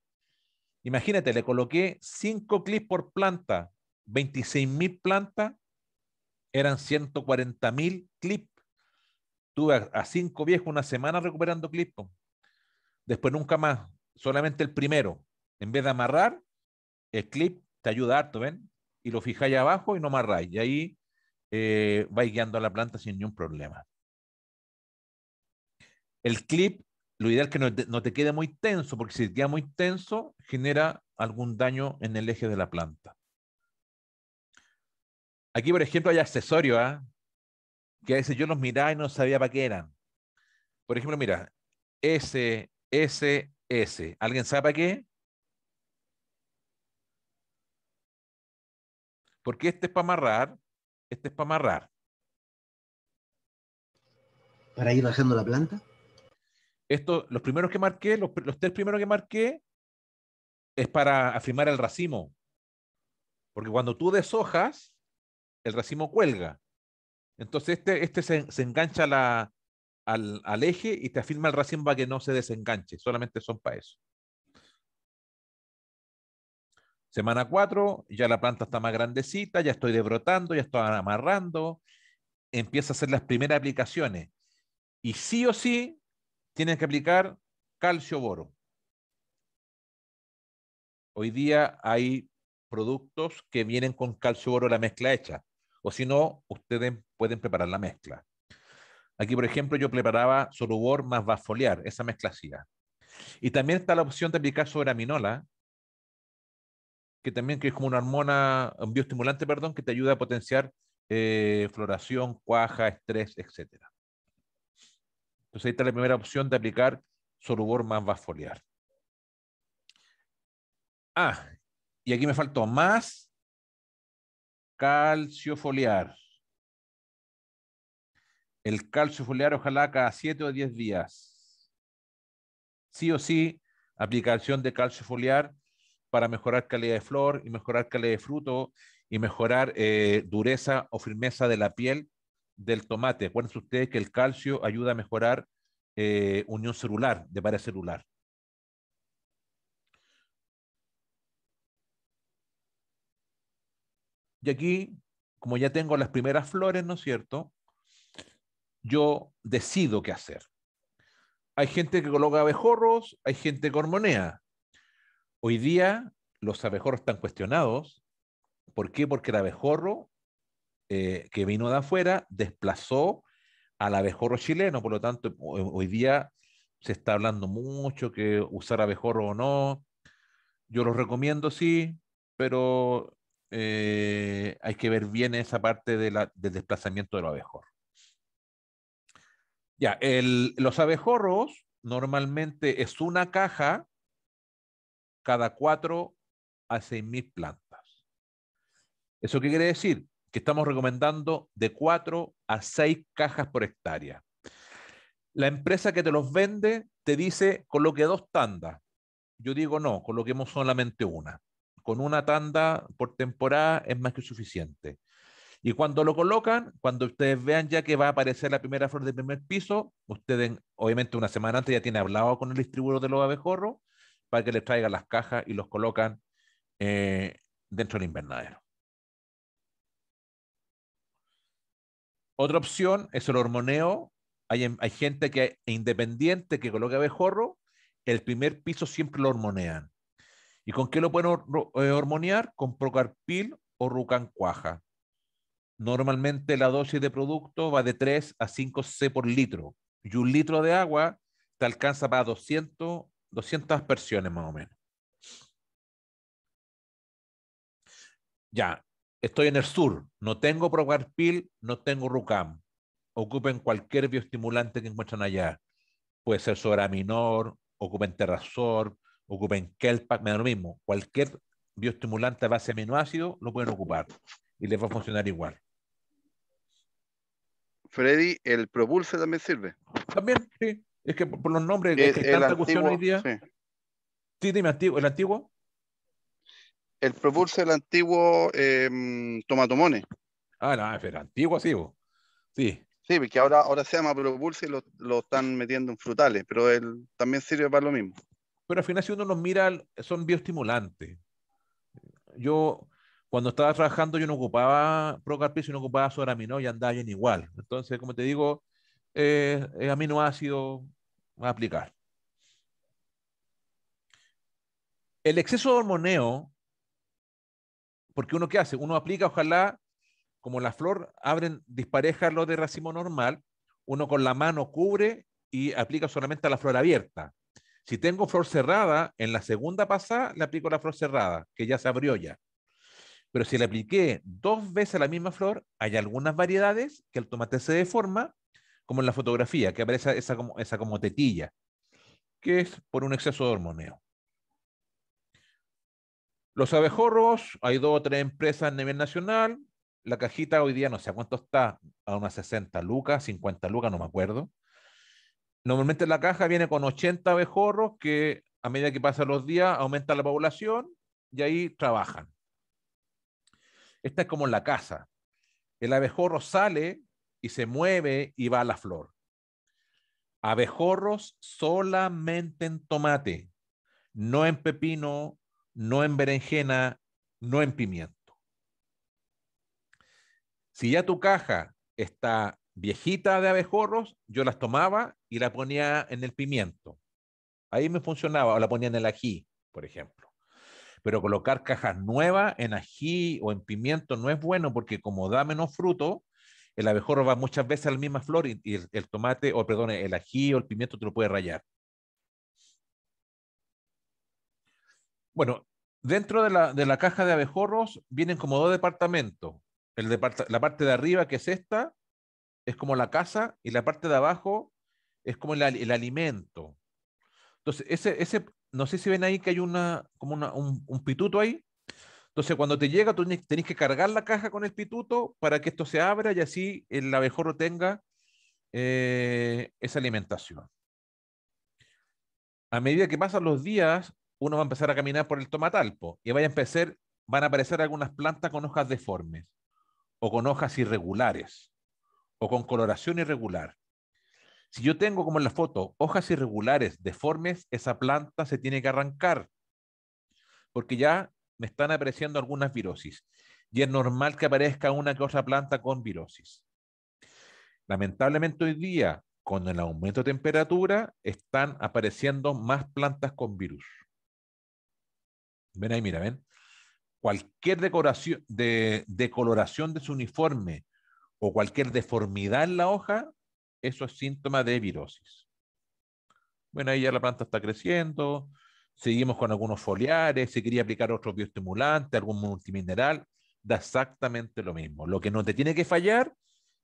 Speaker 1: Imagínate, le coloqué cinco clips por planta, 26 mil plantas, eran 140 mil clips. Tuve a, cinco viejos una semana recuperando clips. Después nunca más, solamente el primero. En vez de amarrar, el clip te ayuda harto, ¿ven? Y lo fijáis abajo y no amarráis. Y ahí eh, guiando a la planta sin ningún problema. El clip lo ideal es que no te, quede muy tenso, porque si queda muy tenso, genera algún daño en el eje de la planta. Aquí, por ejemplo, hay accesorios ¿ah? que a veces yo los miraba y no sabía para qué eran. Por ejemplo, mira, S, S, S. ¿Alguien sabe para qué? Porque este es para amarrar, este es para amarrar.
Speaker 2: ¿Para ir bajando la planta?
Speaker 1: Esto, los primeros que marqué, los, tres primeros que marqué, es para afirmar el racimo. Porque cuando tú deshojas, el racimo cuelga. Entonces este, este se, engancha al, eje y te afirma el racimo para que no se desenganche. Solamente son para eso. Semana 4, ya la planta está más grandecita, ya estoy debrotando, ya estoy amarrando. Empieza a hacer las primeras aplicaciones. Y sí o sí, tienes que aplicar calcio-boro. Hoy día hay productos que vienen con calcio-boro la mezcla hecha, o si no, ustedes pueden preparar la mezcla. Aquí, por ejemplo, yo preparaba solubor más bafoliar. esa mezcla Y también está la opción de aplicar sobraminola, que también que es como una hormona, un bioestimulante, perdón, que te ayuda a potenciar eh, floración, cuaja, estrés, etcétera. Entonces ahí está la primera opción de aplicar sorubor más basfoliar. Ah, y aquí me faltó más calcio foliar. El calcio foliar ojalá cada 7 o 10 días. Sí o sí, aplicación de calcio foliar para mejorar calidad de flor y mejorar calidad de fruto y mejorar eh, dureza o firmeza de la piel del tomate. Acuérdense ustedes que el calcio ayuda a mejorar eh, unión celular, de pared celular. Y aquí, como ya tengo las primeras flores, ¿no es cierto? Yo decido qué hacer. Hay gente que coloca abejorros, hay gente que hormonea. Hoy día los abejorros están cuestionados. ¿Por qué? Porque el abejorro eh, que vino de afuera desplazó al abejorro chileno. Por lo tanto, eh, hoy día se está hablando mucho que usar abejorro o no. Yo lo recomiendo, sí, pero eh, hay que ver bien esa parte del desplazamiento del abejorro. Ya, el, los abejorros normalmente es una caja cada cuatro a seis mil plantas. ¿Eso qué quiere decir? que estamos recomendando de 4 a 6 cajas por hectárea. La empresa que te los vende te dice coloque dos tandas. Yo digo no, coloquemos solamente una. Con una tanda por temporada es más que suficiente. Y cuando lo colocan, cuando ustedes vean ya que va a aparecer la primera flor del primer piso, ustedes, obviamente una semana antes ya tienen hablado con el distribuidor de los abejorros para que les traigan las cajas y los colocan eh, dentro del invernadero. Otra opción es el hormoneo. Hay, gente que independiente que coloque abejorro, el primer piso siempre lo hormonean. ¿Y con qué lo pueden eh, hormonear? Con procarpil o rucancuaja. Normalmente la dosis de producto va de 3 a 5 C por litro. Y un litro de agua te alcanza para 200, 200 personas más o menos. Ya, estoy en el sur, no tengo Procarpil, no tengo Rucam. Ocupen cualquier bioestimulante que encuentran allá. Puede ser Sobraminor, ocupen Terrasor, ocupen Kelpac, me da lo mismo. Cualquier bioestimulante a base de aminoácido lo pueden ocupar y les va a funcionar igual.
Speaker 3: Freddy, ¿el Propulse también sirve?
Speaker 1: También, sí. Es que por los nombres, que están que la tanta hoy día. Sí. sí, dime, antiguo, ¿el antiguo?
Speaker 3: El propulso el antiguo em, Tomatomone. Ah, no, el antiguo
Speaker 1: así, Sí.
Speaker 3: Sí, porque ahora, ahora se llama Propulse y lo, están metiendo en frutales, pero
Speaker 1: él también sirve para lo mismo. Pero al final, si uno los mira, son bioestimulantes. Yo, cuando estaba trabajando, yo no ocupaba procarpis, yo no ocupaba soramino y andaba bien igual. Entonces, como te digo, eh, eh aminoácido va a aplicar. El exceso de hormoneo porque uno qué hace, uno aplica, ojalá, como la flor, abren dispareja lo de racimo normal, uno con la mano cubre y aplica solamente a la flor abierta. Si tengo flor cerrada, en la segunda pasada le aplico la flor cerrada, que ya se abrió ya. Pero si le apliqué dos veces a la misma flor, hay algunas variedades que el tomate se deforma, como en la fotografía, que aparece esa como, esa como tetilla, que es por un exceso de hormoneo. Los abejorros, hay dos o tres empresas a nivel nacional. La cajita hoy día no sé cuánto está, a unas 60 lucas, 50 lucas, no me acuerdo. Normalmente la caja viene con 80 abejorros que a medida que pasan los días aumenta la población y ahí trabajan. Esta es como la casa. El abejorro sale y se mueve y va a la flor. Abejorros solamente en tomate, no en pepino, no en berenjena, no en pimiento. Si ya tu caja está viejita de abejorros, yo las tomaba y la ponía en el pimiento. Ahí me funcionaba, o la ponía en el ají, por ejemplo. Pero colocar cajas nuevas en ají o en pimiento no es bueno porque como da menos fruto, el abejorro va muchas veces a la misma flor y, el, tomate, o perdón, el ají o el pimiento te lo puede rayar. Bueno, dentro de la, caja de abejorros vienen como dos departamentos. El la parte de arriba, que es esta, es como la casa, y la parte de abajo es como el, alimento. Entonces, ese, no sé si ven ahí que hay una, como una, un, pituto ahí. Entonces, cuando te llega, tú tenés que cargar la caja con el pituto para que esto se abra y así el abejorro tenga eh, esa alimentación. A medida que pasan los días, uno va a empezar a caminar por el tomatalpo y a van a aparecer algunas plantas con hojas deformes o con hojas irregulares o con coloración irregular. Si yo tengo, como en la foto, hojas irregulares, deformes, esa planta se tiene que arrancar porque ya me están apareciendo algunas virosis y es normal que aparezca una que otra planta con virosis. Lamentablemente hoy día, con el aumento de temperatura, están apareciendo más plantas con virus. Ven ahí, mira, ven. Cualquier decoración, de, decoloración de su uniforme o cualquier deformidad en la hoja, eso es síntoma de virosis. Bueno, ahí ya la planta está creciendo, seguimos con algunos foliares, si quería aplicar otro bioestimulante, algún multimineral, da exactamente lo mismo. Lo que no te tiene que fallar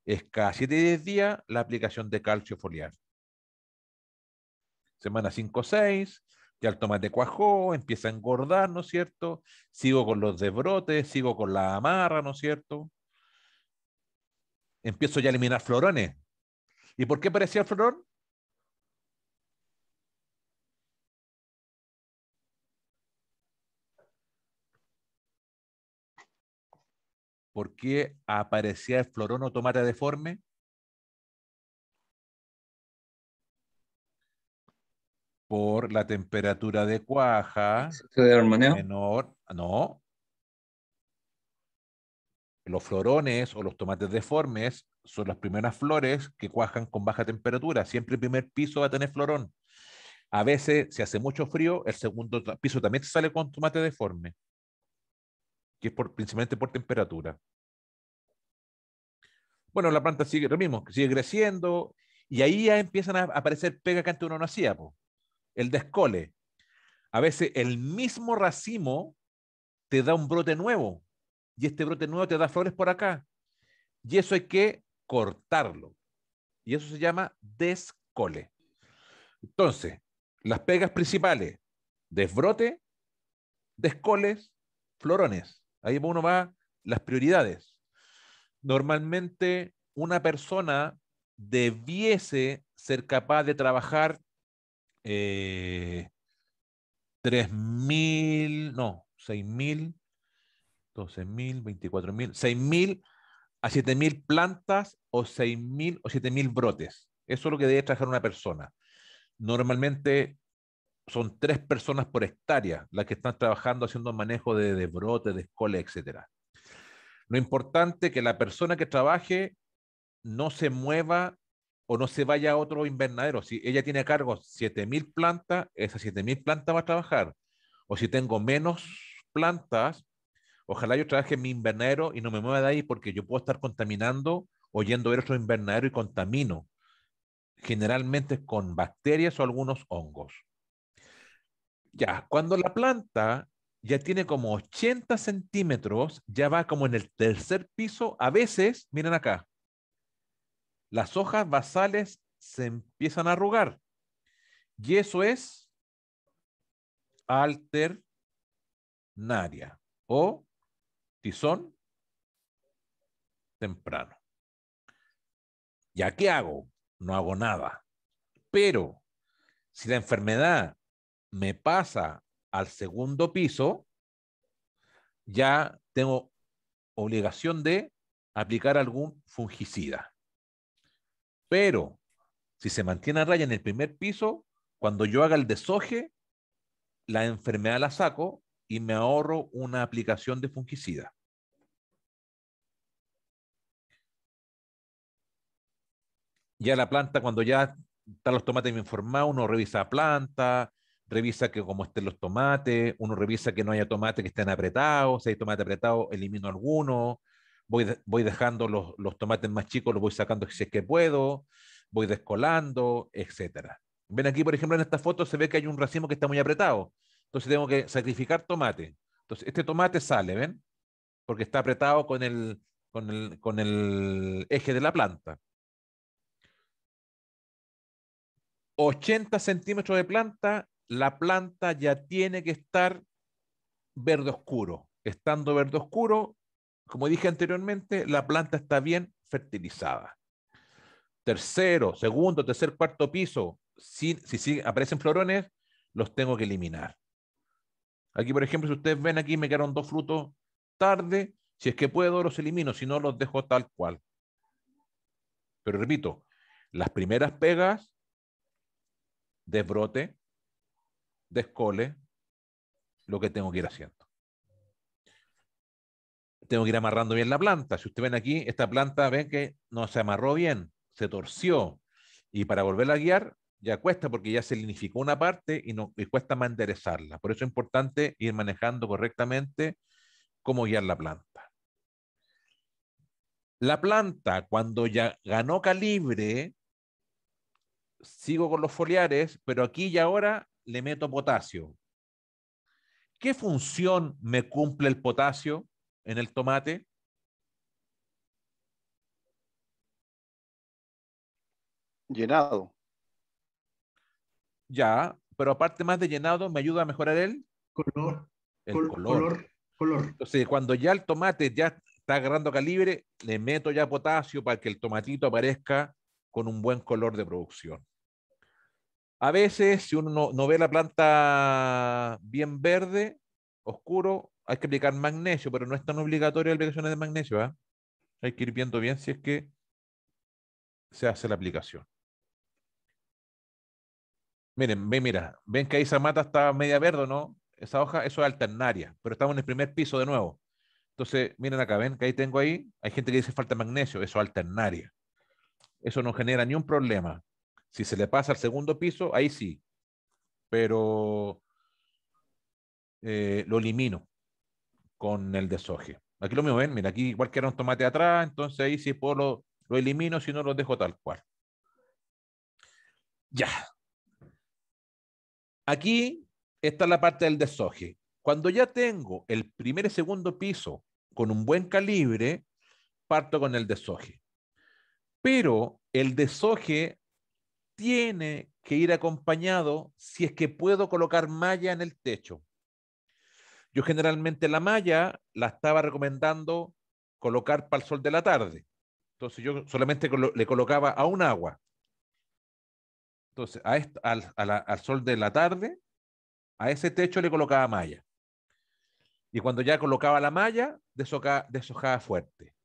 Speaker 1: es cada 7 10 días la aplicación de calcio foliar. Semana 5-6, ya el tomate cuajó, empieza a engordar, ¿no es cierto? Sigo con los desbrotes, sigo con la amarra, ¿no es cierto? Empiezo ya a eliminar florones. ¿Y por qué aparecía el florón? ¿Por qué aparecía el florón o tomate deforme? por la temperatura de cuaja. ¿De Menor, ah, no. Los florones o los tomates deformes son las primeras flores que cuajan con baja temperatura. Siempre el primer piso va a tener florón. A veces, si hace mucho frío, el segundo piso también sale con tomate deforme, que es por, principalmente por temperatura. Bueno, la planta sigue lo mismo, sigue creciendo, y ahí ya empiezan a aparecer pegas que antes uno no hacía el descole. A veces el mismo racimo te da un brote nuevo y este brote nuevo te da flores por acá. Y eso hay que cortarlo. Y eso se llama descole. Entonces, las pegas principales, desbrote, descoles, florones. Ahí uno va las prioridades. Normalmente una persona debiese ser capaz de trabajar eh, 3.000, no, 6.000, 12.000, 24.000, 6.000 a 7.000 plantas o 6.000 o 7.000 brotes. Eso es lo que debe trabajar una persona. Normalmente son tres personas por hectárea las que están trabajando haciendo manejo de, de brotes, de escoles, etc. Lo importante es que la persona que trabaje no se mueva o no se vaya a otro invernadero. Si ella tiene a cargo 7.000 plantas, esas 7.000 plantas va a trabajar. O si tengo menos plantas, ojalá yo trabaje en mi invernadero y no me mueva de ahí porque yo puedo estar contaminando o yendo a ver otro invernadero y contamino. Generalmente con bacterias o algunos hongos. Ya, cuando la planta ya tiene como 80 centímetros, ya va como en el tercer piso, a veces, miren acá, las hojas basales se empiezan a arrugar. Y eso es alternaria o tizón temprano. ¿Ya qué hago? No hago nada. Pero si la enfermedad me pasa al segundo piso, ya tengo obligación de aplicar algún fungicida. Pero si se mantiene a raya en el primer piso, cuando yo haga el desoje, la enfermedad la saco y me ahorro una aplicación de fungicida. Ya la planta, cuando ya están los tomates bien formados, uno revisa la planta, revisa que como estén los tomates, uno revisa que no haya tomates que estén apretados, si hay tomate apretado, elimino alguno, voy, dejando los, tomates más chicos, los voy sacando si es que puedo, voy descolando, etc. Ven aquí, por ejemplo, en esta foto se ve que hay un racimo que está muy apretado. Entonces tengo que sacrificar tomate. Entonces este tomate sale, ¿ven? Porque está apretado con el, con el, con el eje de la planta. 80 centímetros de planta, la planta ya tiene que estar verde oscuro. Estando verde oscuro, como dije anteriormente, la planta está bien fertilizada. Tercero, segundo, tercer, cuarto piso, si, si, aparecen florones, los tengo que eliminar. Aquí, por ejemplo, si ustedes ven aquí, me quedaron dos frutos tarde. Si es que puedo, los elimino. Si no, los dejo tal cual. Pero repito, las primeras pegas, desbrote, descole, lo que tengo que ir haciendo tengo que ir amarrando bien la planta. Si ustedes ven aquí, esta planta, ven que no se amarró bien, se torció. Y para volverla a guiar, ya cuesta porque ya se linificó una parte y, no, y cuesta más enderezarla. Por eso es importante ir manejando correctamente cómo guiar la planta. La planta, cuando ya ganó calibre, sigo con los foliares, pero aquí y ahora le meto potasio. ¿Qué función me cumple el potasio? en el tomate. Llenado. Ya, pero aparte más de llenado, ¿me ayuda a mejorar el? Color. El color. color. Entonces, cuando ya el tomate ya está agarrando calibre, le meto ya potasio para que el tomatito aparezca con un buen color de producción. A veces, si uno no ve la planta bien verde, oscuro, hay que aplicar magnesio, pero no es tan obligatorio aplicaciones de magnesio. ¿ah? Hay que ir viendo bien si es que se hace la aplicación. Miren, ven, mira, ven que ahí esa mata está media verde, ¿no? Esa hoja, eso es alternaria, pero estamos en el primer piso de nuevo. Entonces, miren acá, ven que ahí tengo ahí, hay gente que dice falta magnesio, eso es alternaria. Eso no genera ni un problema. Si se le pasa al segundo piso, ahí sí, pero eh, lo elimino con el desoje. Aquí lo mismo ven, mira, aquí igual que un tomate atrás, entonces ahí si puedo lo, lo elimino, si no lo dejo tal cual. Ya. Aquí está la parte del desoje. Cuando ya tengo el primer y segundo piso con un buen calibre, parto con el desoje. Pero el desoje tiene que ir acompañado si es que puedo colocar malla en el techo. Yo generalmente la malla la estaba recomendando colocar para el sol de la tarde. Entonces yo solamente le colocaba a un agua. Entonces a al, sol de la tarde, a ese techo le colocaba malla. Y cuando ya colocaba la malla, deshojaba, fuerte.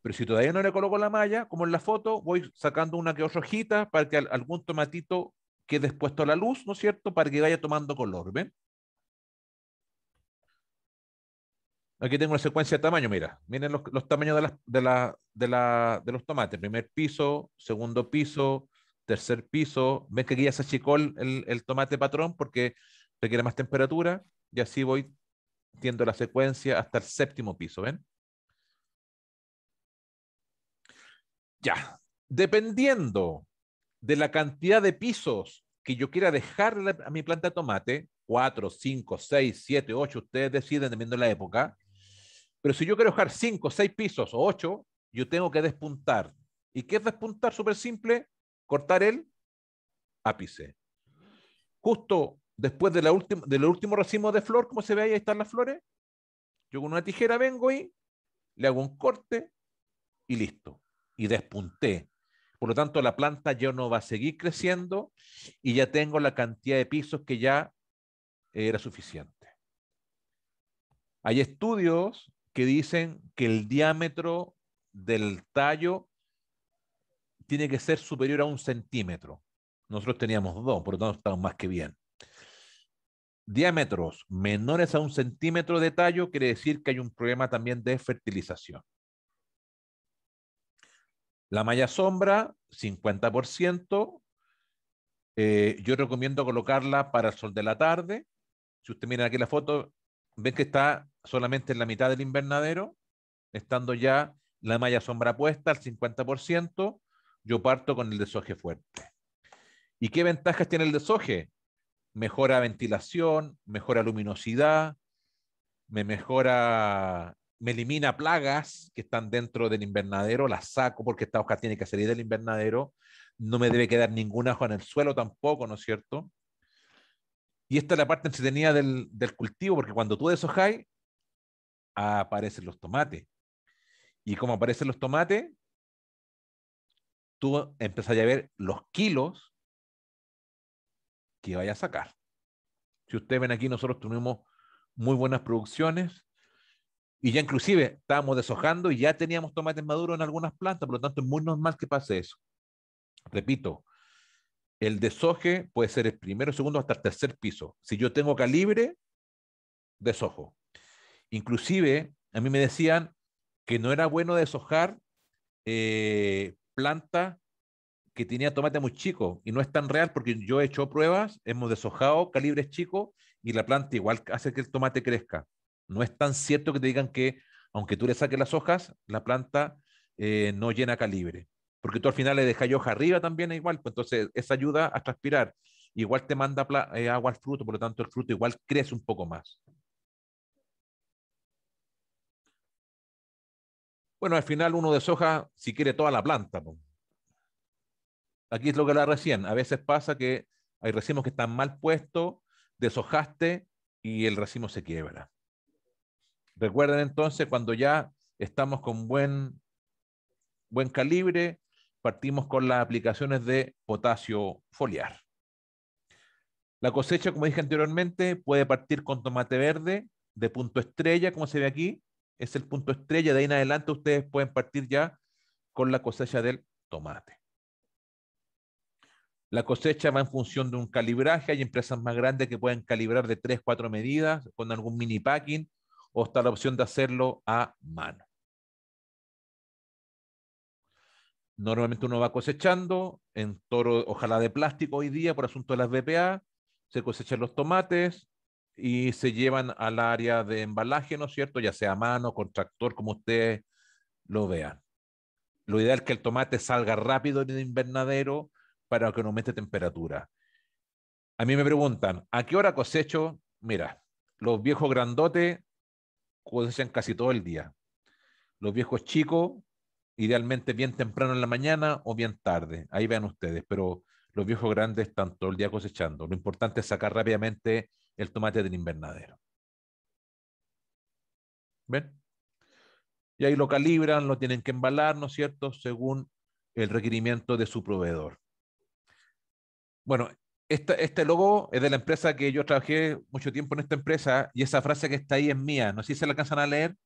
Speaker 1: Pero si todavía no le coloco la malla, como en la foto, voy sacando una que otra hojita para que algún tomatito quede expuesto a la luz, ¿no es cierto? Para que vaya tomando color, ¿ven? Aquí tengo una secuencia de tamaño, mira. Miren los, tamaños de, la, de, los tomates. Primer piso, segundo piso, tercer piso. Ven que aquí ya se achicó el, el tomate patrón porque requiere más temperatura. Y así voy tiendo la secuencia hasta el séptimo piso, ¿ven? Ya. Dependiendo de la cantidad de pisos que yo quiera dejarle a mi planta de tomate, cuatro, cinco, 6, siete, 8, ustedes deciden dependiendo de la época, pero si yo quiero dejar 5, seis pisos o ocho, yo tengo que despuntar. ¿Y qué es despuntar? Súper simple, cortar el ápice. Justo después de del último racimo de flor, como se ve ahí, ahí están las flores, yo con una tijera vengo y le hago un corte y listo. Y despunté. Por lo tanto, la planta ya no va a seguir creciendo y ya tengo la cantidad de pisos que ya era suficiente. Hay estudios que dicen que el diámetro del tallo tiene que ser superior a un centímetro. Nosotros teníamos dos, por lo tanto estamos más que bien. Diámetros menores a un centímetro de tallo quiere decir que hay un problema también de fertilización. La malla sombra, 50%. Eh, yo recomiendo colocarla para el sol de la tarde. Si usted mira aquí la foto, ve que está solamente en la mitad del invernadero, estando ya la malla sombra puesta al 50%, yo parto con el desoje fuerte. ¿Y qué ventajas tiene el desoje? Mejora ventilación, mejora luminosidad, me mejora, me elimina plagas que están dentro del invernadero, las saco porque esta hoja tiene que salir del invernadero, no me debe quedar ninguna ajo en el suelo tampoco, ¿no es cierto? Y esta es la parte entretenida del, del cultivo, porque cuando tú deshojáis, aparecen los tomates. Y como aparecen los tomates, tú empezás a ver los kilos que vaya a sacar. Si ustedes ven aquí, nosotros tuvimos muy buenas producciones y ya inclusive estábamos deshojando y ya teníamos tomates maduros en algunas plantas, por lo tanto es muy normal que pase eso. Repito, el deshoje puede ser el primero, segundo, hasta el tercer piso. Si yo tengo calibre, deshojo Inclusive, a mí me decían que no era bueno deshojar eh, planta que tenía tomate muy chico y no es tan real porque yo he hecho pruebas, hemos deshojado calibres chicos y la planta igual hace que el tomate crezca. No es tan cierto que te digan que aunque tú le saques las hojas, la planta eh, no llena calibre, porque tú al final le dejas hoja arriba también igual, pues entonces esa ayuda a transpirar. Igual te manda eh, agua al fruto, por lo tanto el fruto igual crece un poco más. Bueno, al final uno deshoja, si quiere toda la planta. Aquí es lo que la recién. A veces pasa que hay racimos que están mal puestos, deshojaste y el racimo se quiebra. Recuerden entonces cuando ya estamos con buen, buen calibre, partimos con las aplicaciones de potasio foliar. La cosecha, como dije anteriormente, puede partir con tomate verde de punto estrella, como se ve aquí, es el punto estrella. De ahí en adelante ustedes pueden partir ya con la cosecha del tomate. La cosecha va en función de un calibraje. Hay empresas más grandes que pueden calibrar de 3, 4 medidas con algún mini packing o está la opción de hacerlo a mano. Normalmente uno va cosechando en toro, ojalá de plástico hoy día por asunto de las BPA. Se cosechan los tomates, y se llevan al área de embalaje, ¿no es cierto? Ya sea a mano, con tractor, como ustedes lo vean. Lo ideal es que el tomate salga rápido en el invernadero para que no mete temperatura. A mí me preguntan, ¿a qué hora cosecho? Mira, los viejos grandotes cosechan casi todo el día. Los viejos chicos, idealmente bien temprano en la mañana o bien tarde. Ahí vean ustedes, pero los viejos grandes están todo el día cosechando. Lo importante es sacar rápidamente el tomate del invernadero. ¿Ven? Y ahí lo calibran, lo tienen que embalar, ¿no es cierto?, según el requerimiento de su proveedor. Bueno, este logo es de la empresa que yo trabajé mucho tiempo en esta empresa y esa frase que está ahí es mía. No sé si se la alcanzan a leer.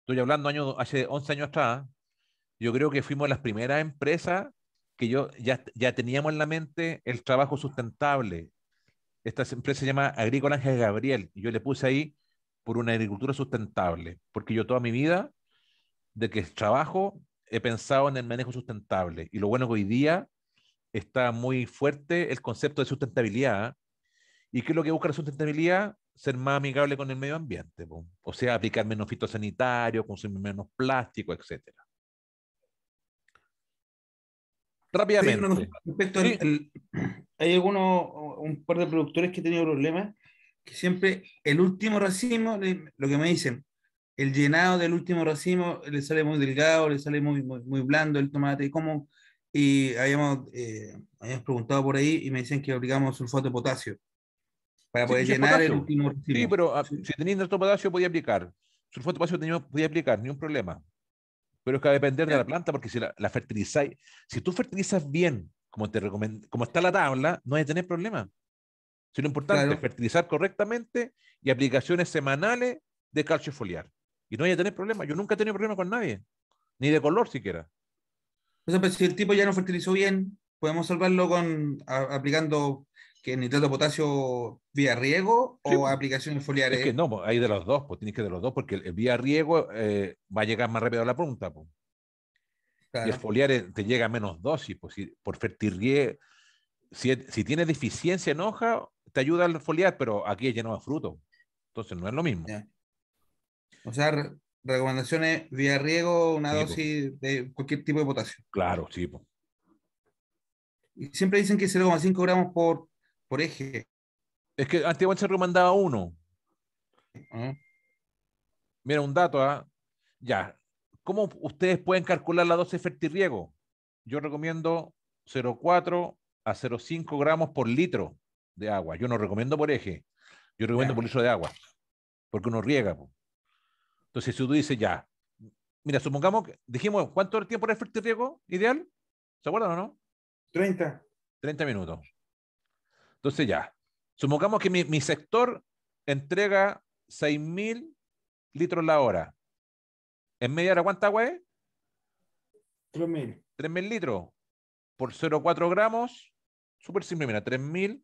Speaker 1: Estoy hablando año, hace 11 años atrás. Yo creo que fuimos las primeras empresas que yo ya, ya teníamos en la mente el trabajo sustentable. Esta empresa se llama Agrícola Ángel Gabriel y yo le puse ahí por una agricultura sustentable, porque yo toda mi vida, de que trabajo, he pensado en el manejo sustentable. Y lo bueno que hoy día está muy fuerte el concepto de sustentabilidad. ¿ah? ¿Y qué es lo que busca la sustentabilidad? Ser más amigable con el medio ambiente. O sea, aplicar menos fitosanitario, consumir menos plástico, etcétera. Rápidamente.
Speaker 5: hay algunos, un par de productores que han tenido problemas, que siempre el último racimo, lo que me dicen, el llenado del último racimo le sale muy delgado, le sale muy, muy, blando el tomate. ¿Cómo? Y habíamos, eh, habíamos, preguntado por ahí y me dicen que aplicamos sulfato de potasio para poder llenar el último racimo.
Speaker 1: Sí, pero a, ah, si tenéis nuestro potasio podía aplicar. Sulfato de potasio tenía, podía aplicar, ni un problema. Pero es que va a depender de la planta, porque si la, la fertilizáis, si tú fertilizas bien, como te como está la tabla, no hay que tener problema. Si lo importante es fertilizar correctamente y aplicaciones semanales de calcio foliar. Y no hay que tener problema. Yo nunca he tenido problema con nadie, ni de color siquiera. si el tipo ya no fertilizó bien,
Speaker 5: podemos salvarlo con aplicando que nitrato de potasio vía riego o pues.
Speaker 1: aplicaciones foliares? no, hay de los dos, pues tienes que de los dos, porque el, vía riego eh, va a llegar más rápido a la punta. Pues. Y el foliar eh, te llega a menos dosis, pues por fertirrié, si, tienes deficiencia en hoja, te ayuda al foliar, pero aquí es lleno de fruto. Entonces no es lo mismo. O
Speaker 5: sea, recomendaciones vía riego, una dosis de cualquier tipo de potasio. Claro, sí.
Speaker 1: Y siempre dicen que 0,5 gramos por por eje. Es que antes se mandaba uno. Mira, un dato, ¿ah? ya. ¿Cómo ustedes pueden calcular la dosis de fertirriego? Yo recomiendo 0,4 a 0,5 gramos por litro de agua. Yo no recomiendo por eje, yo recomiendo por litro de agua, porque uno riega. Entonces, si tú dices ya, mira, supongamos que dijimos, ¿cuánto tiempo de el fertirriego ideal? ¿Se acuerdan o no? 30. 30 minutos. Entonces ya, supongamos que mi, sector entrega 6.000 litros la hora. ¿En media hora cuánta agua es? 3.000. 3.000 litros por 0,4 gramos. Súper simple, mira, 3.000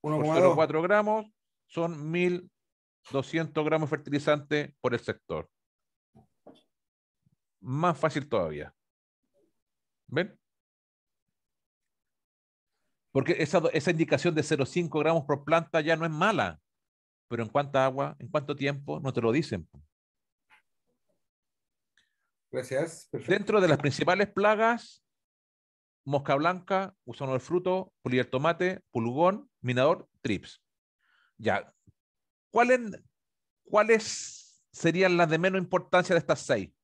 Speaker 8: por 0,4
Speaker 1: gramos son 1.200 gramos de fertilizante por el sector. Más fácil todavía. ¿Ven? Porque esa, indicación de 0,5 gramos por planta ya no es mala, pero ¿en cuánta agua, en cuánto tiempo? No te lo dicen. Gracias. Dentro de las principales plagas, mosca blanca, usano del fruto, tomate, pulgón, minador, trips. Ya. ¿Cuáles ¿Cuáles serían las de menos importancia de estas seis?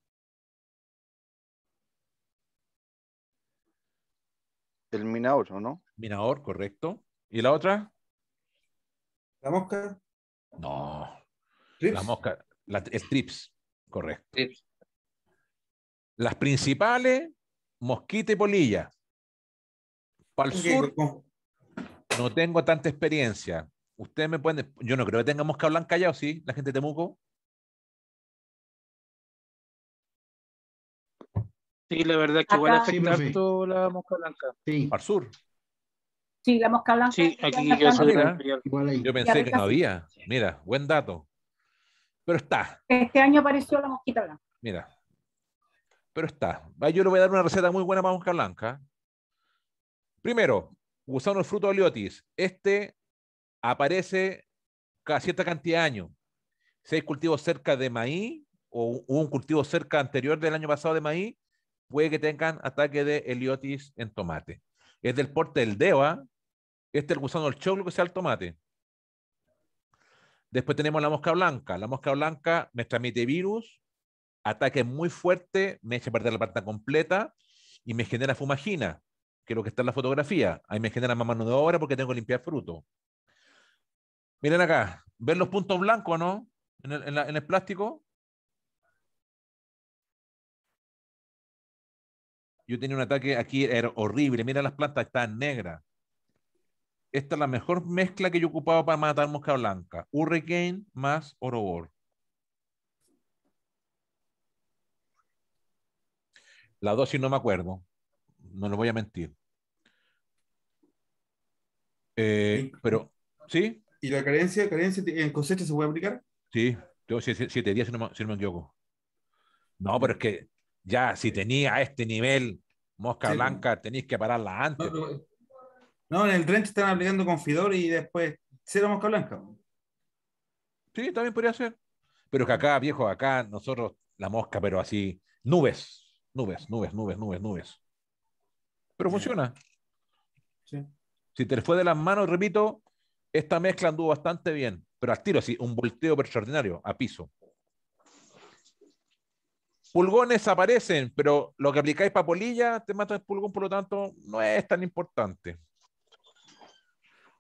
Speaker 1: El minador, no? minador, correcto. ¿Y la otra?
Speaker 5: La mosca. No.
Speaker 1: La mosca. La, el trips, correcto. Las principales, mosquita y polilla. Para el sur, no tengo tanta experiencia. Ustedes me pueden. Yo no creo que tenga mosca blanca allá, ¿o sí? La gente de Temuco. Sí, la verdad es que igual afecta pues sí,
Speaker 7: la mosca blanca.
Speaker 1: Sí. Al sur.
Speaker 7: Sí, la mosca blanca. Sí, aquí yo,
Speaker 1: yo pensé que no había. Mira, buen dato. Pero está.
Speaker 7: Este año apareció la mosquita blanca.
Speaker 1: Mira. Pero está. Yo le voy a dar una receta muy buena para mosca blanca. Primero, usando el fruto oleotis. Este aparece cada cierta cantidad de años. Seis cultivos cerca de maíz o un cultivo cerca anterior del año pasado de maíz, puede que tengan ataque de heliotis en tomate. Es del porte del DEVA, ¿ah? este es el gusano del choclo que sea el tomate. Después tenemos la mosca blanca. La mosca blanca me transmite virus, ataque muy fuerte, me echa a perder la planta completa y me genera fumagina, que es lo que está en la fotografía. Ahí me genera más mano de obra porque tengo que limpiar fruto. Miren acá, ¿ven los puntos blancos, no? En el, en el plástico. Yo tenía un ataque aquí, era horrible. Mira las plantas, están negras. Esta es la mejor mezcla que yo ocupaba para matar mosca blanca. Hurricane más Orobor. La dosis no me acuerdo. No lo voy a mentir. Eh, pero, ¿sí?
Speaker 5: ¿Y la carencia, carencia
Speaker 1: en cosecha se puede aplicar? Sí, Tengo siete, días no, si no me equivoco. No, pero es que ya, si tenía este nivel mosca blanca, tenéis que pararla antes.
Speaker 5: No, en el te están aplicando confidor y después cero mosca blanca.
Speaker 1: Sí, también podría ser. Pero que acá, viejo, acá nosotros la mosca, pero así, nubes, nubes, nubes, nubes, nubes, nubes. Pero funciona. Sí. Si te fue de las manos, repito, esta mezcla anduvo bastante bien, pero al tiro, así, un volteo extraordinario a piso pulgones aparecen, pero lo que aplicáis para polilla te mata el pulgón, por lo tanto, no es tan importante.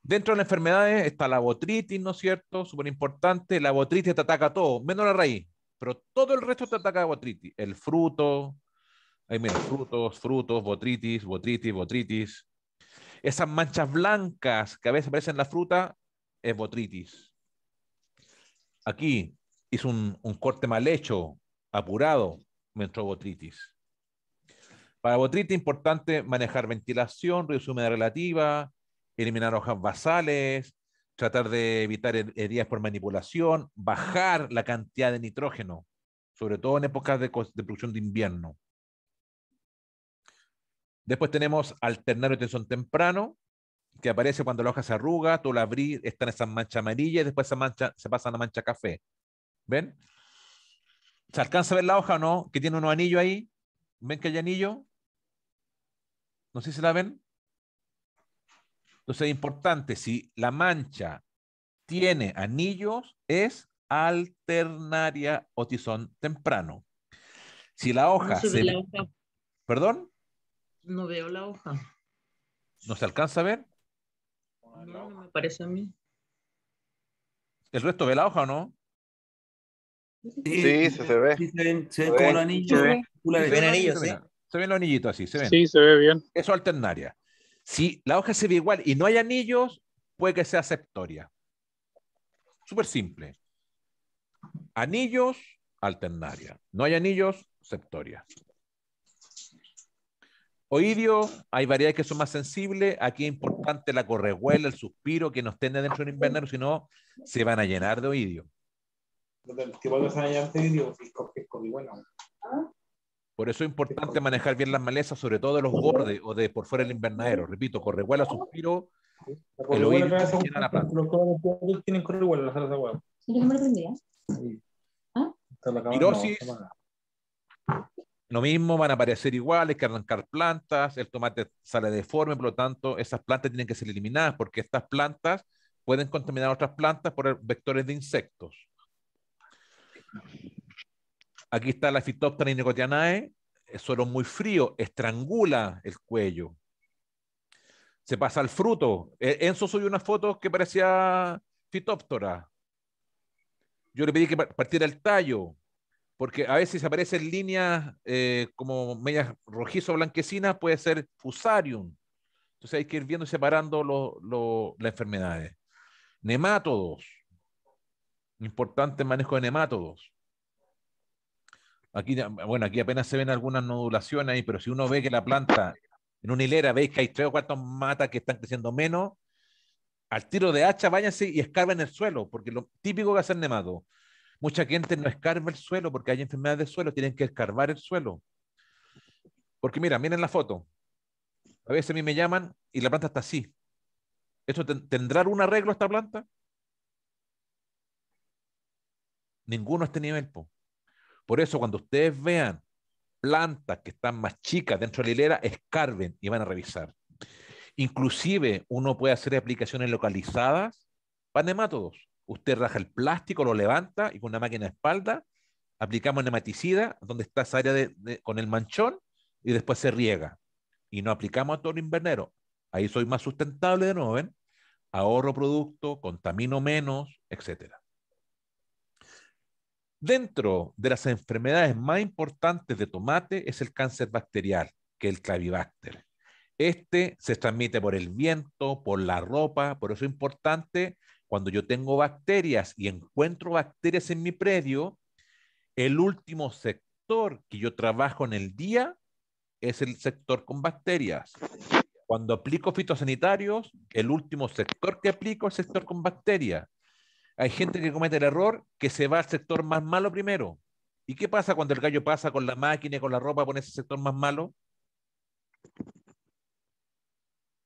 Speaker 1: Dentro de las enfermedades está la botritis, ¿no es cierto? Súper importante. La botritis te ataca todo, menos la raíz, pero todo el resto te ataca la botritis. El fruto, ahí frutos, frutos, botritis, botritis, botritis. Esas manchas blancas que a veces aparecen en la fruta es botritis. Aquí hice un, un corte mal hecho, apurado mentrobotritis. botritis. Para botritis importante manejar ventilación, reducción relativa, eliminar hojas basales, tratar de evitar heridas por manipulación, bajar la cantidad de nitrógeno, sobre todo en épocas de, producción de invierno. Después tenemos alternar tensión temprano, que aparece cuando la hoja se arruga, todo la está están esa mancha amarilla, y después esa mancha se pasa a la mancha café. ¿Ven? ¿Se alcanza a ver la hoja o no? Que tiene unos anillo ahí. ¿Ven que hay anillo? No sé si la ven. Entonces es importante, si la mancha tiene anillos, es alternaria o tizón temprano. Si la hoja... la hoja. ¿Perdón?
Speaker 7: No veo la hoja.
Speaker 1: ¿No se alcanza a ver?
Speaker 7: No, no me parece a mí.
Speaker 1: ¿El resto ve la hoja o no? Sí, se, ve. se ven, como los anillos. Se, ven, anillos, sí. Se ven los anillitos así, se ven. Sí, se ve bien. Eso alternaria. Si la hoja se ve igual y no hay anillos, puede que sea septoria. Súper simple. Anillos, alternaria. No hay anillos, septoria. Oidio, hay variedades que son más sensibles. Aquí es importante la correhuela, el suspiro, que nos estén dentro del invernadero, si no, se van a llenar de oidio. Por eso es importante manejar bien las malezas, sobre todo de los bordes o de por fuera del invernadero. Repito, correhuela, suspiro, el la tienen las salas de huevo. ¿Ah? lo ¿Ah? lo mismo, van a aparecer iguales, que arrancar plantas, el tomate sale deforme, por lo tanto, esas plantas tienen que ser eliminadas porque estas plantas pueden contaminar otras plantas por vectores de insectos. Aquí está la y nicotianae, eh, suelo muy frío, estrangula el cuello. Se pasa al fruto. eso subió una foto que parecía fitóptora Yo le pedí que partiera el tallo, porque a veces aparecen líneas eh, como medias rojizo blanquecinas, puede ser fusarium. Entonces hay que ir viendo y separando las enfermedades. Nemátodos importante manejo de nematodos. Aquí, bueno, aquí apenas se ven algunas nodulaciones pero si uno ve que la planta en una hilera, veis que hay tres o cuatro matas que están creciendo menos, al tiro de hacha váyanse y escarben el suelo, porque lo típico que hacen nemado. Mucha gente no escarba el suelo porque hay enfermedades de suelo, tienen que escarbar el suelo. Porque mira, miren la foto. A veces a mí me llaman y la planta está así. ¿Esto tendrá un arreglo esta planta? Ninguno a este nivel. Por eso, cuando ustedes vean plantas que están más chicas dentro de la hilera, escarben y van a revisar. Inclusive uno puede hacer aplicaciones localizadas para nematodos. Usted raja el plástico, lo levanta y con una máquina de espalda aplicamos nematicida donde está esa área con el manchón y después se riega. Y no aplicamos a todo el invernero. Ahí soy más sustentable de nuevo, ¿ven? Ahorro producto, contamino menos, etcétera. Dentro de las enfermedades más importantes de tomate es el cáncer bacterial, que es el clavibacter. Este se transmite por el viento, por la ropa, por eso es importante cuando yo tengo bacterias y encuentro bacterias en mi predio, el último sector que yo trabajo en el día es el sector con bacterias. Cuando aplico fitosanitarios, el último sector que aplico es el sector con bacterias hay gente que comete el error que se va al sector más malo primero. ¿Y qué pasa cuando el gallo pasa con la máquina y con la ropa por ese sector más malo?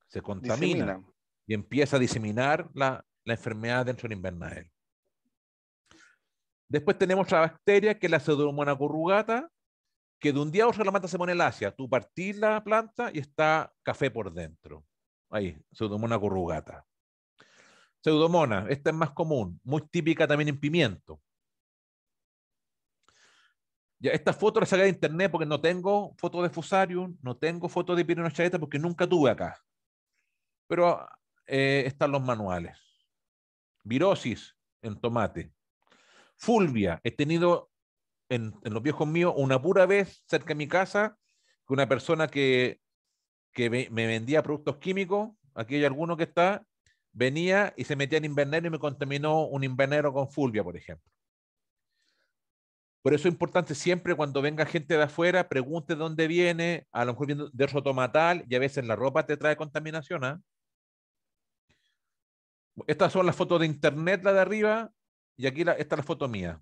Speaker 1: Se contamina y empieza a diseminar la, enfermedad dentro del invernadero. Después tenemos la bacteria, que es la pseudomona corrugata, que de un día a otro la mata se pone asia. Tú partís la planta y está café por dentro. Ahí, pseudomonas corrugata. Pseudomonas, esta es más común, muy típica también en pimiento. Ya, esta foto la saqué de internet porque no tengo foto de fusarium, no tengo foto de pirinochaeta porque nunca tuve acá. Pero eh, están los manuales. Virosis en tomate. Fulvia, he tenido en, los viejos míos una pura vez cerca de mi casa con una persona que, que me, me vendía productos químicos, aquí hay alguno que está, venía y se metía en invernero y me contaminó un invernero con fulvia, por ejemplo. Por eso es importante siempre cuando venga gente de afuera, pregunte dónde viene, a lo mejor viene de Rotomatal y a veces la ropa te trae contaminación. ¿ah? Estas son las fotos de internet, la de arriba, y aquí está la foto mía.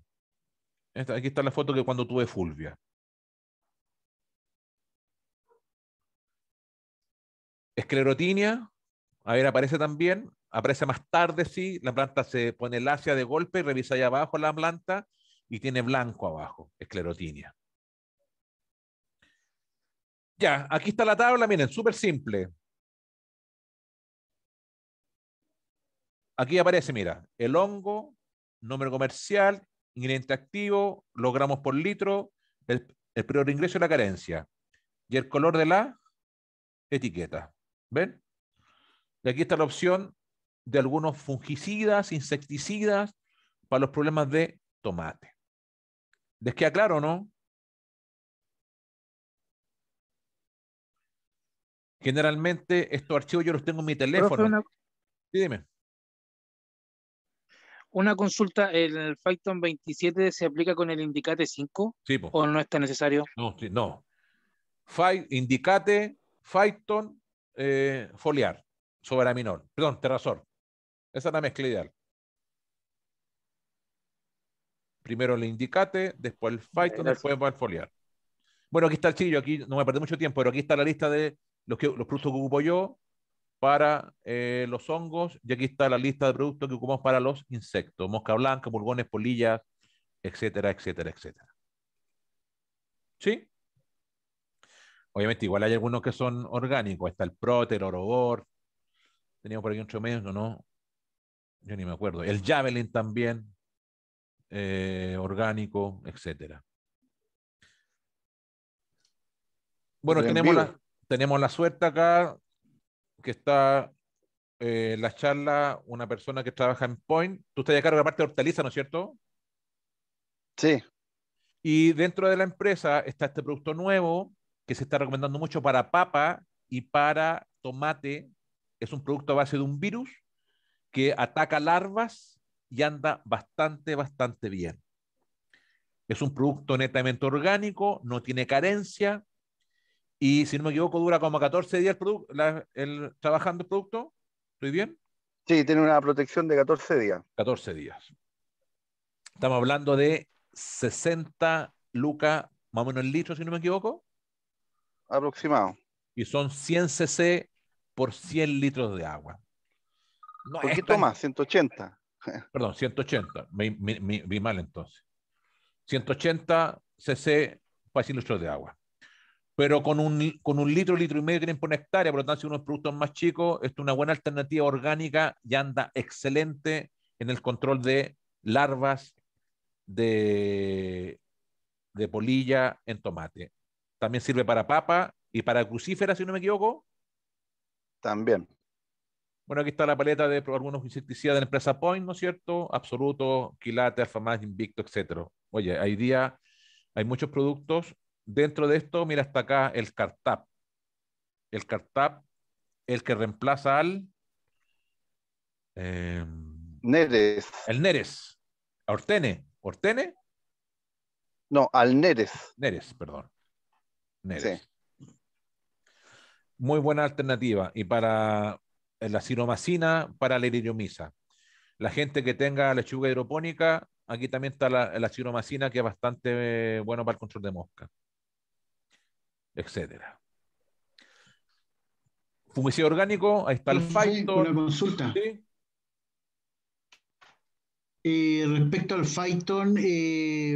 Speaker 1: aquí está la foto que cuando tuve fulvia. Esclerotinia, a ver, aparece también aparece más tarde, sí, la planta se pone lacia de golpe, revisa ahí abajo la planta y tiene blanco abajo, esclerotinia. Ya, aquí está la tabla, miren, súper simple. Aquí aparece, mira, el hongo, número comercial, ingrediente activo, los gramos por litro, el, el ingreso y la carencia. Y el color de la etiqueta. ¿Ven? Y aquí está la opción de algunos fungicidas, insecticidas, para los problemas de tomate. ¿Les queda claro, no?
Speaker 2: Generalmente estos
Speaker 4: archivos
Speaker 1: yo los tengo en mi teléfono. Sí, dime. Una consulta, ¿el Python 27 se aplica con el Indicate 5? ¿O no está necesario? No, no. indicate, Python, eh, foliar, soberaminor, perdón, terrasor. Esa es la mezcla ideal. Primero el indicate, después el fight después va el foliar. Bueno, aquí está el chillo, aquí no me perdí mucho tiempo, pero aquí está la lista de los, productos que ocupo yo para eh, los hongos y aquí está la lista de productos que ocupamos para los insectos, mosca blanca, pulgones, polillas, etcétera, etcétera, etcétera. ¿Sí? Obviamente igual hay algunos que son orgánicos, está el próter, orobor, teníamos por aquí un no, ¿no? yo ni me acuerdo, el Javelin también, eh, orgánico, etcétera. Bueno, tenemos la, tenemos la suerte acá que está eh, la charla una persona que trabaja en Point. Tú estás a cargo de la parte de hortaliza, ¿no es cierto? Sí. Y dentro de la empresa está este producto nuevo que se está recomendando mucho para papa y para tomate. Es un producto a base de un virus que ataca larvas y anda bastante, bastante bien. Es un producto netamente orgánico, no tiene carencia y si no me equivoco dura como 14 días trabajando el producto. ¿Estoy bien?
Speaker 3: Sí, tiene una protección de 14 días. 14 días.
Speaker 1: Estamos hablando de 60 lucas, más o menos el litro, si no me equivoco. Aproximado. Y son 100 cc por 100 litros de agua. No ¿Por qué tomas 180? Perdón, 180. Me, vi mal entonces. 180 cc para litros de agua. Pero con un, con un litro, litro y medio tienen por hectárea, por lo tanto, si unos productos más chicos, es una buena alternativa orgánica y anda excelente en el control de larvas de, de polilla en tomate. También sirve para papa y para crucíferas, si no me equivoco. También. Bueno, aquí está la paleta de algunos insecticidas de la empresa Point, ¿no es cierto? Absoluto, Quilate, Alfamás, Invicto, etc. Oye, hay día, hay muchos productos. Dentro de esto, mira, hasta acá el Cartap. El Cartap, el que reemplaza al... Em, Neres. El Neres. A Ortene. ¿Ortene? No, al Neres. Neres, perdón. Neres. Sí. Muy buena alternativa. Y para la siromacina para la iridiumisa. La gente que tenga lechuga hidropónica, aquí también está la, la que es bastante eh, bueno para el control de mosca, etcétera. Fumicida orgánico, ahí está el Python. consulta.
Speaker 6: Eh, respecto al Phyton, eh,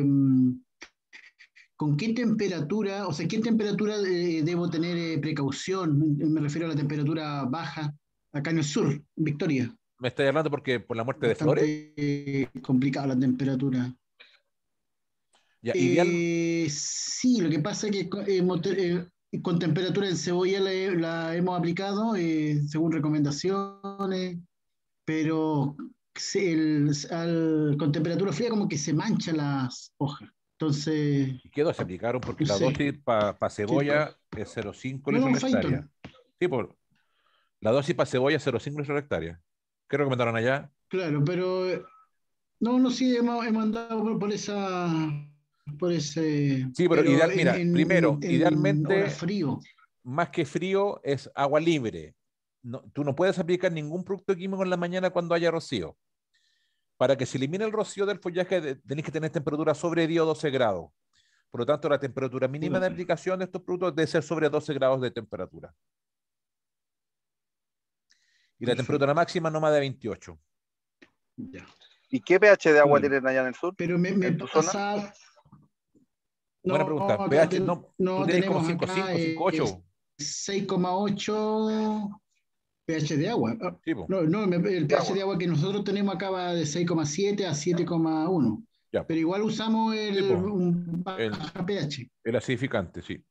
Speaker 6: ¿con qué temperatura, o sea, qué temperatura debo tener precaución? Me refiero a la temperatura baja acá en el sur, Victoria.
Speaker 1: Me está llamando porque por la muerte de Flores.
Speaker 6: complicada la temperatura.
Speaker 1: Ya, eh,
Speaker 6: sí, lo que pasa es que eh, eh, con temperatura en cebolla la, hemos aplicado según recomendaciones, pero con temperatura fría como que se manchan las hojas. Entonces...
Speaker 1: ¿Y qué dos aplicaron? Porque la dosis para cebolla es 0,5 litros Sí, por, pues, la dosis para cebolla 0,5 litros hectárea. ¿Qué recomendaron allá?
Speaker 6: Claro, pero no, no, sí, he mandado por, esa. ese, sí, pero, ideal, mira, primero, idealmente. frío.
Speaker 1: Más que frío es agua libre. tú no puedes aplicar ningún producto químico en la mañana cuando haya rocío. Para que se elimine el rocío del follaje, tenés que tener temperatura sobre 10 o 12 grados. Por lo tanto, la temperatura mínima de aplicación de estos productos debe ser sobre 12 grados de temperatura. Y la temperatura máxima no más de 28. ¿Y qué pH
Speaker 3: de agua mm. tienen allá en el sur? Pero me, me no, Buena pregunta. pH, no,
Speaker 6: no tienes como 5,8. 6,8 eh, pH de agua. Ah, no, el pH de agua que nosotros tenemos acá va de 6,7 a 7,1. Pero igual usamos un el, pH. El acidificante, sí.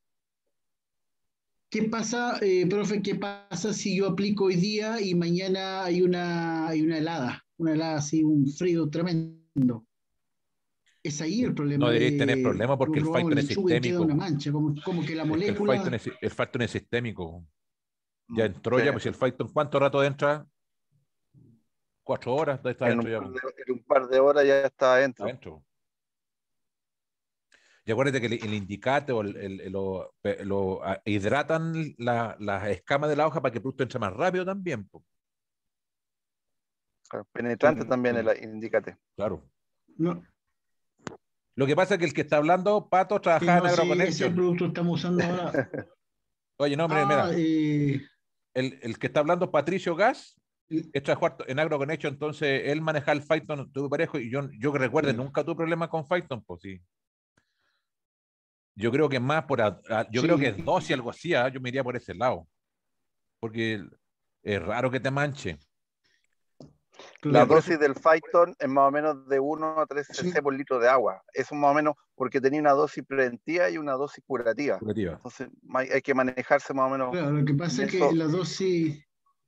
Speaker 6: ¿Qué pasa, eh, profe, qué pasa si yo aplico hoy día y mañana hay una, una helada? Una helada así, un frío tremendo. Es ahí el problema. No deberías tener problema porque el factor es sistémico. Una mancha, como, que la molécula...
Speaker 1: El factor es, es sistémico. Ya mm, entró, ya, pues el factor, ¿cuánto rato entra? Cuatro horas. Pues. en, un,
Speaker 6: par de horas
Speaker 3: ya está dentro. Está dentro.
Speaker 1: Y acuérdate que el, indicate o lo, ah, hidratan las escamas de la hoja para que el producto entre más rápido también.
Speaker 3: Penetrante también el indicate. Claro.
Speaker 1: Lo que pasa es que el que está hablando, Pato, trabaja en sí, Ese
Speaker 6: producto estamos usando ahora.
Speaker 1: Oye, no, hombre. mira. Ah, eh. El, que está hablando Patricio Gas, que en AgroConexion entonces él maneja el Python, tuve parejo, y yo, yo que recuerde, nunca tuve problema con Python, pues sí. Yo creo que más por. yo creo que es y algo así, ¿ah? yo me iría por ese lado. Porque es raro que te manche. La dosis
Speaker 3: del Phyton es más o menos de 1 a 3 cc por litro de agua. Es más o menos porque tenía una dosis preventiva y una dosis curativa.
Speaker 6: Entonces
Speaker 3: hay que manejarse más o menos. Claro, lo que pasa es que la
Speaker 6: dosis.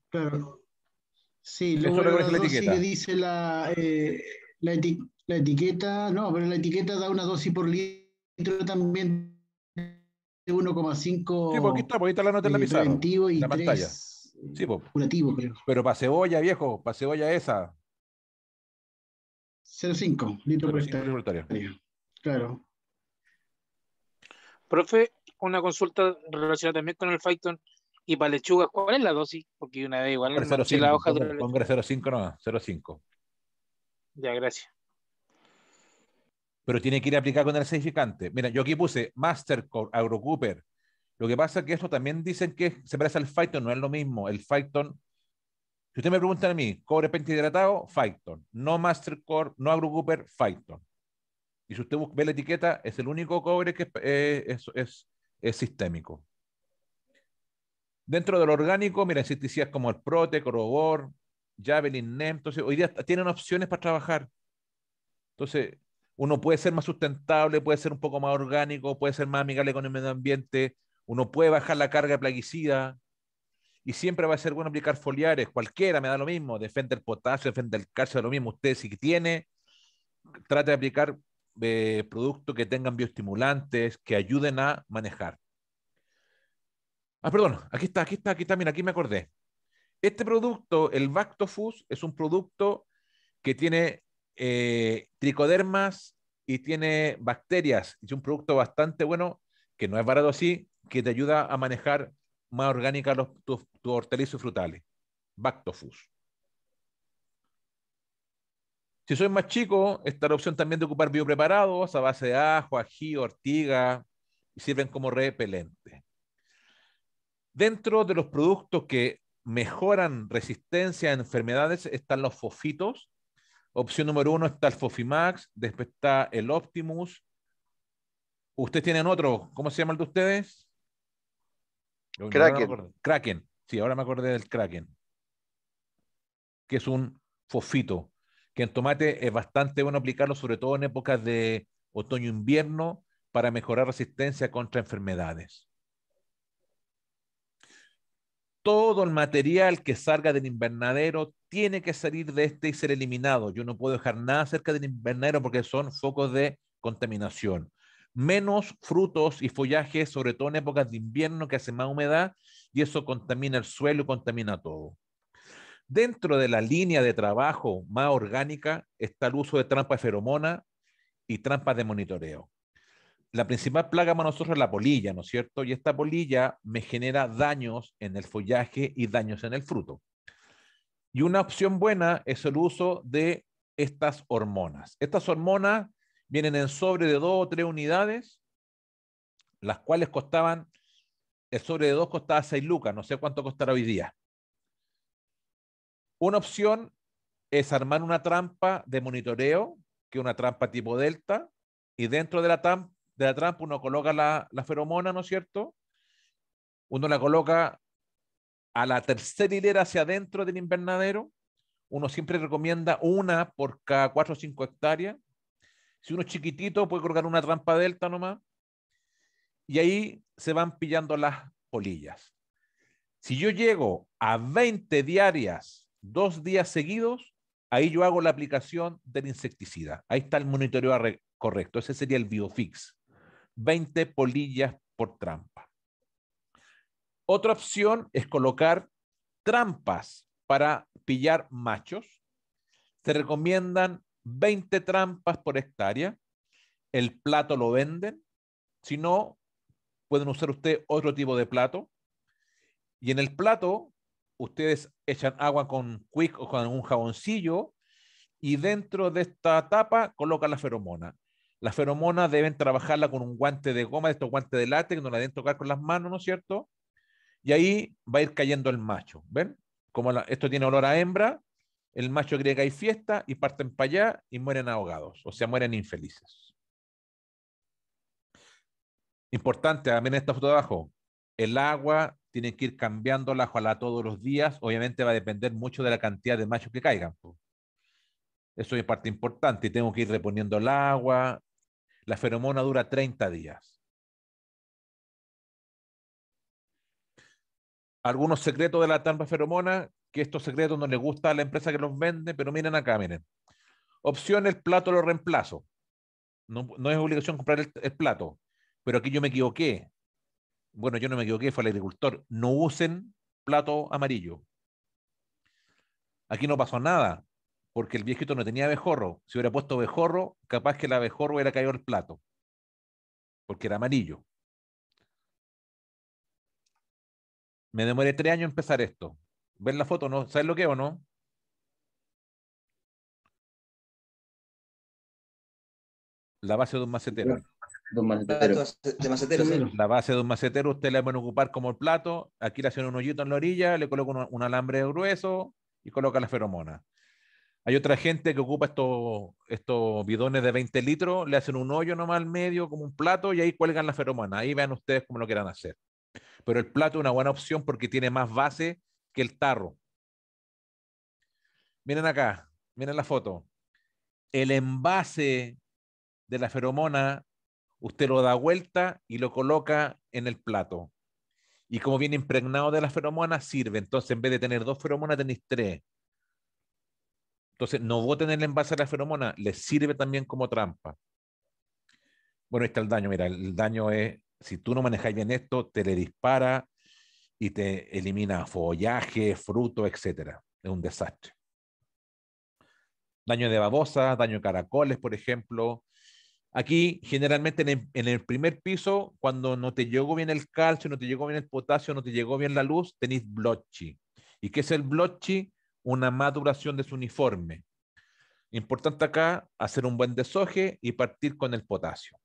Speaker 6: Claro. Sí, luego la, que dice la, eh, la etiqueta. No, pero la etiqueta da una dosis por litro también 1,5. Sí, porque está, la nota en la eh, Preventivo y pantalla. 3,
Speaker 1: sí, pues. creo. Pero para cebolla, viejo, para cebolla esa. 0,5 litro por Claro.
Speaker 4: Profe, una consulta relacionada también con el Python. y para lechugas, ¿cuál es la dosis? Porque una vez igual no la hoja. Ponga
Speaker 1: 0,5 no, 0,5. Ya, gracias pero tiene que ir a aplicar con el certificante. Mira, yo aquí puse Mastercore, AgroCooper. Lo que pasa es que esto también dicen que se parece al Phyton, no es lo mismo. El Phyton, si usted me pregunta a mí, cobre pentahidratado, Phyton. No Mastercore, no AgroCooper, Phyton. Y si usted ve la etiqueta, es el único cobre que es, eh, sistémico. Dentro del orgánico, mira, insecticidas como el Prote, Corobor, Javelin, NEM. Entonces, hoy día tienen opciones para trabajar. Entonces, uno puede ser más sustentable, puede ser un poco más orgánico, puede ser más amigable con el medio ambiente, uno puede bajar la carga de plaguicida y siempre va a ser bueno aplicar foliares, cualquiera, me da lo mismo, Defender el potasio, defender el calcio, lo mismo, usted si tiene, trate de aplicar eh, productos que tengan bioestimulantes, que ayuden a manejar. Ah, perdón, aquí está, aquí está, aquí está, mira, aquí me acordé. Este producto, el Bactofus, es un producto que tiene eh, tricodermas y tiene bacterias. Es un producto bastante bueno, que no es barato así, que te ayuda a manejar más orgánica los, tus tu y frutales. Bactofus. Si soy más chico, está la opción también de ocupar biopreparados a base de ajo, ají, ortiga, y sirven como repelente. Dentro de los productos que mejoran resistencia a enfermedades están los fosfitos, Opción número uno está el Fofimax, después está el Optimus. Ustedes tienen otro, ¿cómo se llama el de ustedes? Kraken. Kraken, sí, ahora me acordé del Kraken, que es un fosfito, que en tomate es bastante bueno aplicarlo, sobre todo en épocas de otoño-invierno, para mejorar resistencia contra enfermedades todo el material que salga del invernadero tiene que salir de este y ser eliminado. Yo no puedo dejar nada cerca del invernadero porque son focos de contaminación. Menos frutos y follajes, sobre todo en épocas de invierno que hace más humedad y eso contamina el suelo, y contamina todo. Dentro de la línea de trabajo más orgánica está el uso de trampas de feromona y trampas de monitoreo la principal plaga para nosotros es la polilla, ¿no es cierto? Y esta polilla me genera daños en el follaje y daños en el fruto. Y una opción buena es el uso de estas hormonas. Estas hormonas vienen en sobre de dos o tres unidades, las cuales costaban, el sobre de dos costaba seis lucas, no sé cuánto costará hoy día. Una opción es armar una trampa de monitoreo, que es una trampa tipo delta, y dentro de la, trampa, de la trampa, uno coloca la, feromona, ¿no es cierto? Uno la coloca a la tercera hilera hacia adentro del invernadero. Uno siempre recomienda una por cada cuatro o cinco hectáreas. Si uno es chiquitito, puede colocar una trampa delta nomás. Y ahí se van pillando las polillas. Si yo llego a 20 diarias, dos días seguidos, ahí yo hago la aplicación del insecticida. Ahí está el monitoreo correcto. Ese sería el biofix. 20 polillas por trampa. Otra opción es colocar trampas para pillar machos. Se recomiendan 20 trampas por hectárea. El plato lo venden. Si no, pueden usar usted otro tipo de plato. Y en el plato, ustedes echan agua con quick o con un jaboncillo y dentro de esta tapa coloca la feromona. Las feromonas deben trabajarla con un guante de goma, de estos guantes de látex, no la deben tocar con las manos, ¿no es cierto? Y ahí va a ir cayendo el macho, ¿ven? Como esto tiene olor a hembra, el macho cree que hay fiesta y parten para allá y mueren ahogados, o sea, mueren infelices. Importante también esta foto de abajo, el agua tiene que ir cambiando la ojalá todos los días, obviamente va a depender mucho de la cantidad de machos que caigan. Eso es parte importante, y tengo que ir reponiendo el agua, la feromona dura 30 días. Algunos secretos de la tampa feromona, que estos secretos no les gusta a la empresa que los vende, pero miren acá, miren. Opción, el plato lo reemplazo. No, es obligación comprar el, el plato, pero aquí yo me equivoqué. Bueno, yo no me equivoqué, fue el agricultor. No usen plato amarillo. Aquí no pasó nada porque el viejito no tenía bejorro. Si hubiera puesto bejorro, capaz que el bejorro hubiera caído el plato, porque era amarillo. Me demoré tres años en empezar esto. ¿Ven la foto? ¿No? ¿Sabes lo que es o no? La base de un macetero. La base de un macetero usted la pueden ocupar como el plato. Aquí le hacen un hoyito en la orilla, le coloco un, alambre grueso y coloca la feromona. Hay otra gente que ocupa estos, bidones de 20 litros, le hacen un hoyo nomás al medio como un plato y ahí cuelgan la feromona. Ahí vean ustedes cómo lo quieran hacer. Pero el plato es una buena opción porque tiene más base que el tarro. Miren acá, miren la foto. El envase de la feromona, usted lo da vuelta y lo coloca en el plato. Y como viene impregnado de la feromona, sirve. Entonces, en vez de tener dos feromonas, tenéis tres. Entonces, no a tener el envase de la feromona, le sirve también como trampa. Bueno, ahí está el daño. Mira, el daño es, si tú no manejas bien esto, te le dispara y te elimina follaje, fruto, etc. Es un desastre. Daño de babosa, daño de caracoles, por ejemplo. Aquí, generalmente, en el, primer piso, cuando no te llegó bien el calcio, no te llegó bien el potasio, no te llegó bien la luz, tenéis blotchy. ¿Y qué es el blotchy? una maduración de su uniforme. Importante acá hacer un buen desoje y partir con el potasio.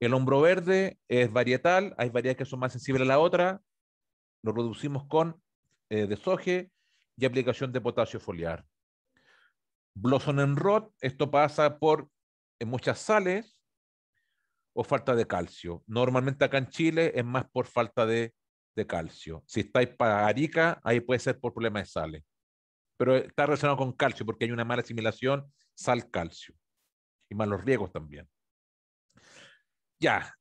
Speaker 1: El hombro verde es varietal, hay variedades que son más sensibles a la otra, lo reducimos con eh, desoje y aplicación de potasio foliar. en Blossom rot, esto pasa por eh, muchas sales o falta de calcio. Normalmente acá en Chile es más por falta de, de calcio. Si estáis para Arica, ahí puede ser por problemas de sales pero está relacionado con calcio porque hay una mala asimilación sal-calcio y malos riegos también. Ya,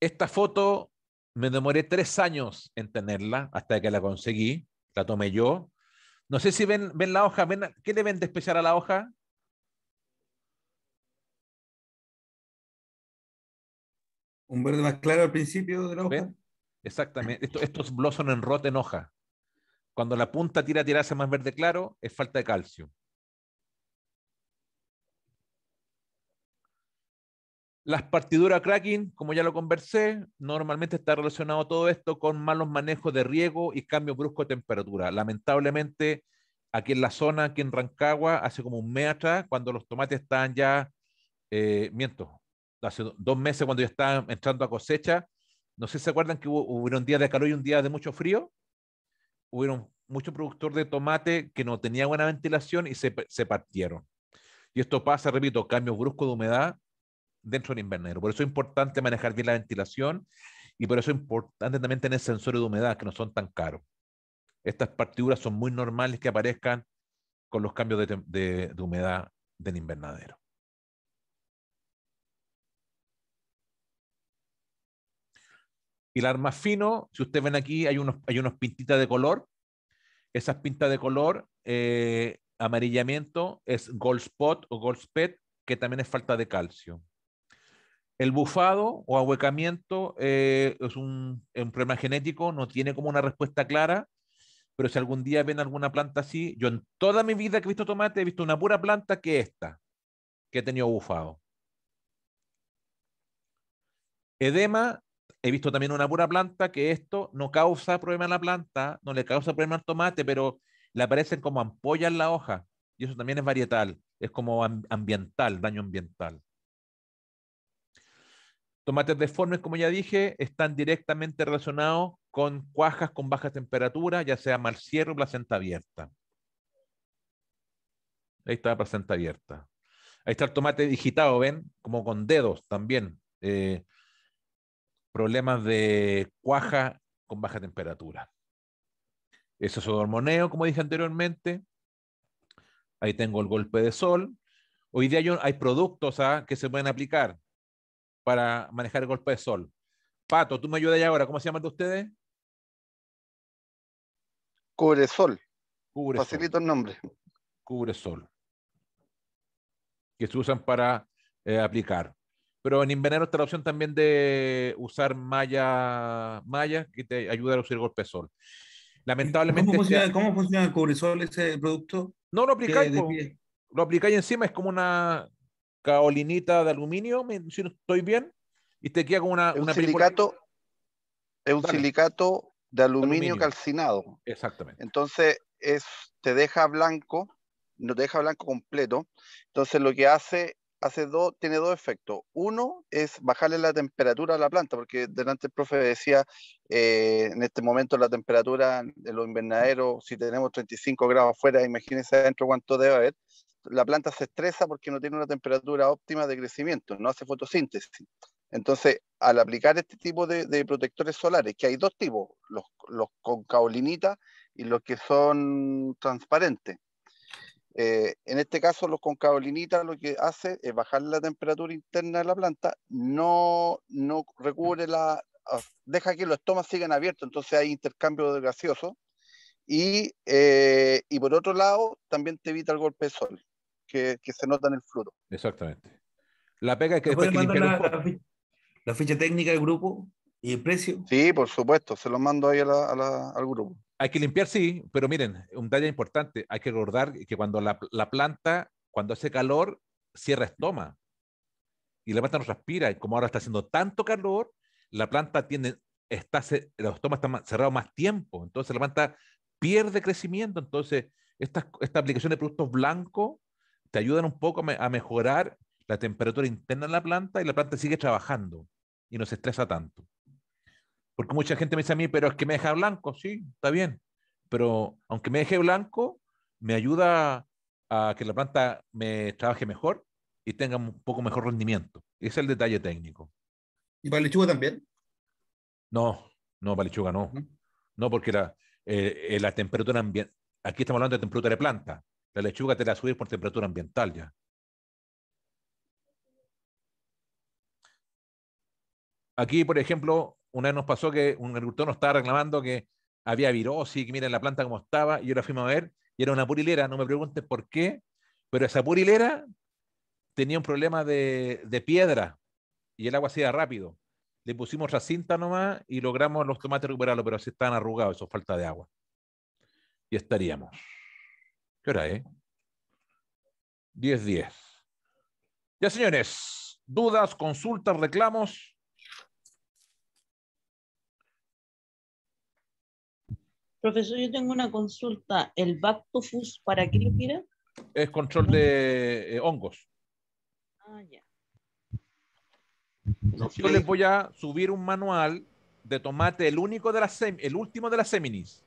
Speaker 1: esta foto me demoré tres años en tenerla hasta que la conseguí, la tomé yo. No sé si ven, ven la hoja, ¿qué le ven de especial a la hoja? Un verde más claro al principio de la hoja. Exactamente, estos estos blossom en rot en hoja. Cuando la punta tira tirarse más verde claro, es falta de calcio. Las partiduras cracking, como ya lo conversé, normalmente está relacionado todo esto con malos manejos de riego y cambios bruscos de temperatura. Lamentablemente, aquí en la zona, aquí en Rancagua, hace como un mes atrás, cuando los tomates estaban ya, eh, miento, hace dos meses cuando ya estaban entrando a cosecha, no sé si se acuerdan que hubo un día de calor y un día de mucho frío hubieron mucho productor de tomate que no tenía buena ventilación y se, partieron. Y esto pasa, repito, cambios bruscos de humedad dentro del invernadero. Por eso es importante manejar bien la ventilación y por eso es importante también tener sensores de humedad que no son tan caros. Estas partiduras son muy normales que aparezcan con los cambios de humedad del invernadero. pilar más fino. Si ustedes ven aquí, hay unos, unos pintitas de color. Esas pintas de color, eh, amarillamiento, es gold spot o gold spot, que también es falta de calcio. El bufado o ahuecamiento eh, es, un, problema genético, no tiene como una respuesta clara, pero si algún día ven alguna planta así, yo en toda mi vida que he visto tomate he visto una pura planta que esta, que he tenido bufado. Edema he visto también una pura planta que esto no causa problema a la planta, no le causa problema al tomate, pero le aparecen como ampollas en la hoja. Y eso también es varietal, es como ambiental, daño ambiental. Tomates deformes, como ya dije, están directamente relacionados con cuajas con bajas temperaturas, ya sea mal cierre o placenta abierta. Ahí está la placenta abierta. Ahí está el tomate digitado, ¿ven? Como con dedos también. Eh, problemas de cuaja con baja temperatura. Eso es hormoneo, como dije anteriormente. Ahí tengo el golpe de sol. Hoy día hay, productos ¿ah? que se pueden aplicar para manejar el golpe de sol. Pato, tú me ayudas ahora. ¿Cómo se llama de ustedes? Cubre sol. Facilito el nombre. Cubre sol. Que se usan para eh, aplicar. Pero en Invenero está la opción también de usar malla, malla que te ayuda a reducir el golpe sol. Lamentablemente. Este ¿Cómo funciona, el cubrisol ese producto? No lo aplicáis. Lo aplicáis encima, es como una caolinita de aluminio, si no estoy bien, y te queda como una. silicato,
Speaker 3: es un silicato de aluminio, calcinado. Exactamente. Entonces, es, te deja blanco, no te deja blanco completo. Entonces, lo que hace hace tiene dos efectos. Uno es bajarle la temperatura a la planta, porque delante el profe decía, eh, en este momento la temperatura de los invernaderos, si tenemos 35 grados afuera, imagínense adentro cuánto debe haber, la planta se estresa porque no tiene una temperatura óptima de crecimiento, no hace fotosíntesis. Entonces, al aplicar este tipo de, protectores solares, que hay dos tipos, los, los con caolinita y los que son transparentes eh, en este caso, los concaolinitas lo que hace es bajar la temperatura interna de la planta, no, no recubre la. Ah, deja que los estomas sigan abiertos, entonces hay intercambio de gaseoso. Y, eh, por otro lado, también te evita el golpe de sol, que, se nota en el fruto.
Speaker 1: Exactamente. La pega es que después.
Speaker 3: la,
Speaker 1: ficha, técnica del grupo y el
Speaker 3: precio? Sí, por supuesto, se los mando ahí a al grupo
Speaker 1: hay que limpiar, sí, pero miren, un detalle importante, hay que recordar que cuando la, planta, cuando hace calor, cierra estoma y la planta no respira. Y como ahora está haciendo tanto calor, la planta tiene, está, los estomas están cerrados más tiempo, entonces la planta pierde crecimiento. Entonces, esta, aplicación de productos blancos te ayudan un poco a, a mejorar la temperatura interna en la planta y la planta sigue trabajando y no se estresa tanto. Porque mucha gente me dice a mí, pero es que me deja blanco, sí, está bien. Pero aunque me deje blanco, me ayuda a que la planta me trabaje mejor y tenga un poco mejor rendimiento. Ese es el detalle técnico. ¿Y para lechuga también? No, no, para lechuga no. No, porque la, eh, eh, la temperatura ambiental, aquí estamos hablando de temperatura de planta. La lechuga te la subir por temperatura ambiental ya. Aquí, por ejemplo, una vez nos pasó que un agricultor nos estaba reclamando que había virosis, que miren la planta como estaba, y yo la fui a ver, y era una purilera, no me preguntes por qué, pero esa purilera tenía un problema de, piedra, y el agua hacía rápido. Le pusimos la cinta nomás y logramos los tomates recuperarlos, pero así estaban arrugados, eso falta de agua. Y estaríamos. ¿Qué hora es? Eh? 10-10. Ya, señores, dudas, consultas, reclamos. Profesor, yo tengo una consulta. ¿El
Speaker 7: Bactofus para qué lo quiera?
Speaker 1: Es control de eh, hongos. Ah, ya. yo les voy a subir un manual de tomate, el único de las el último de las seminis,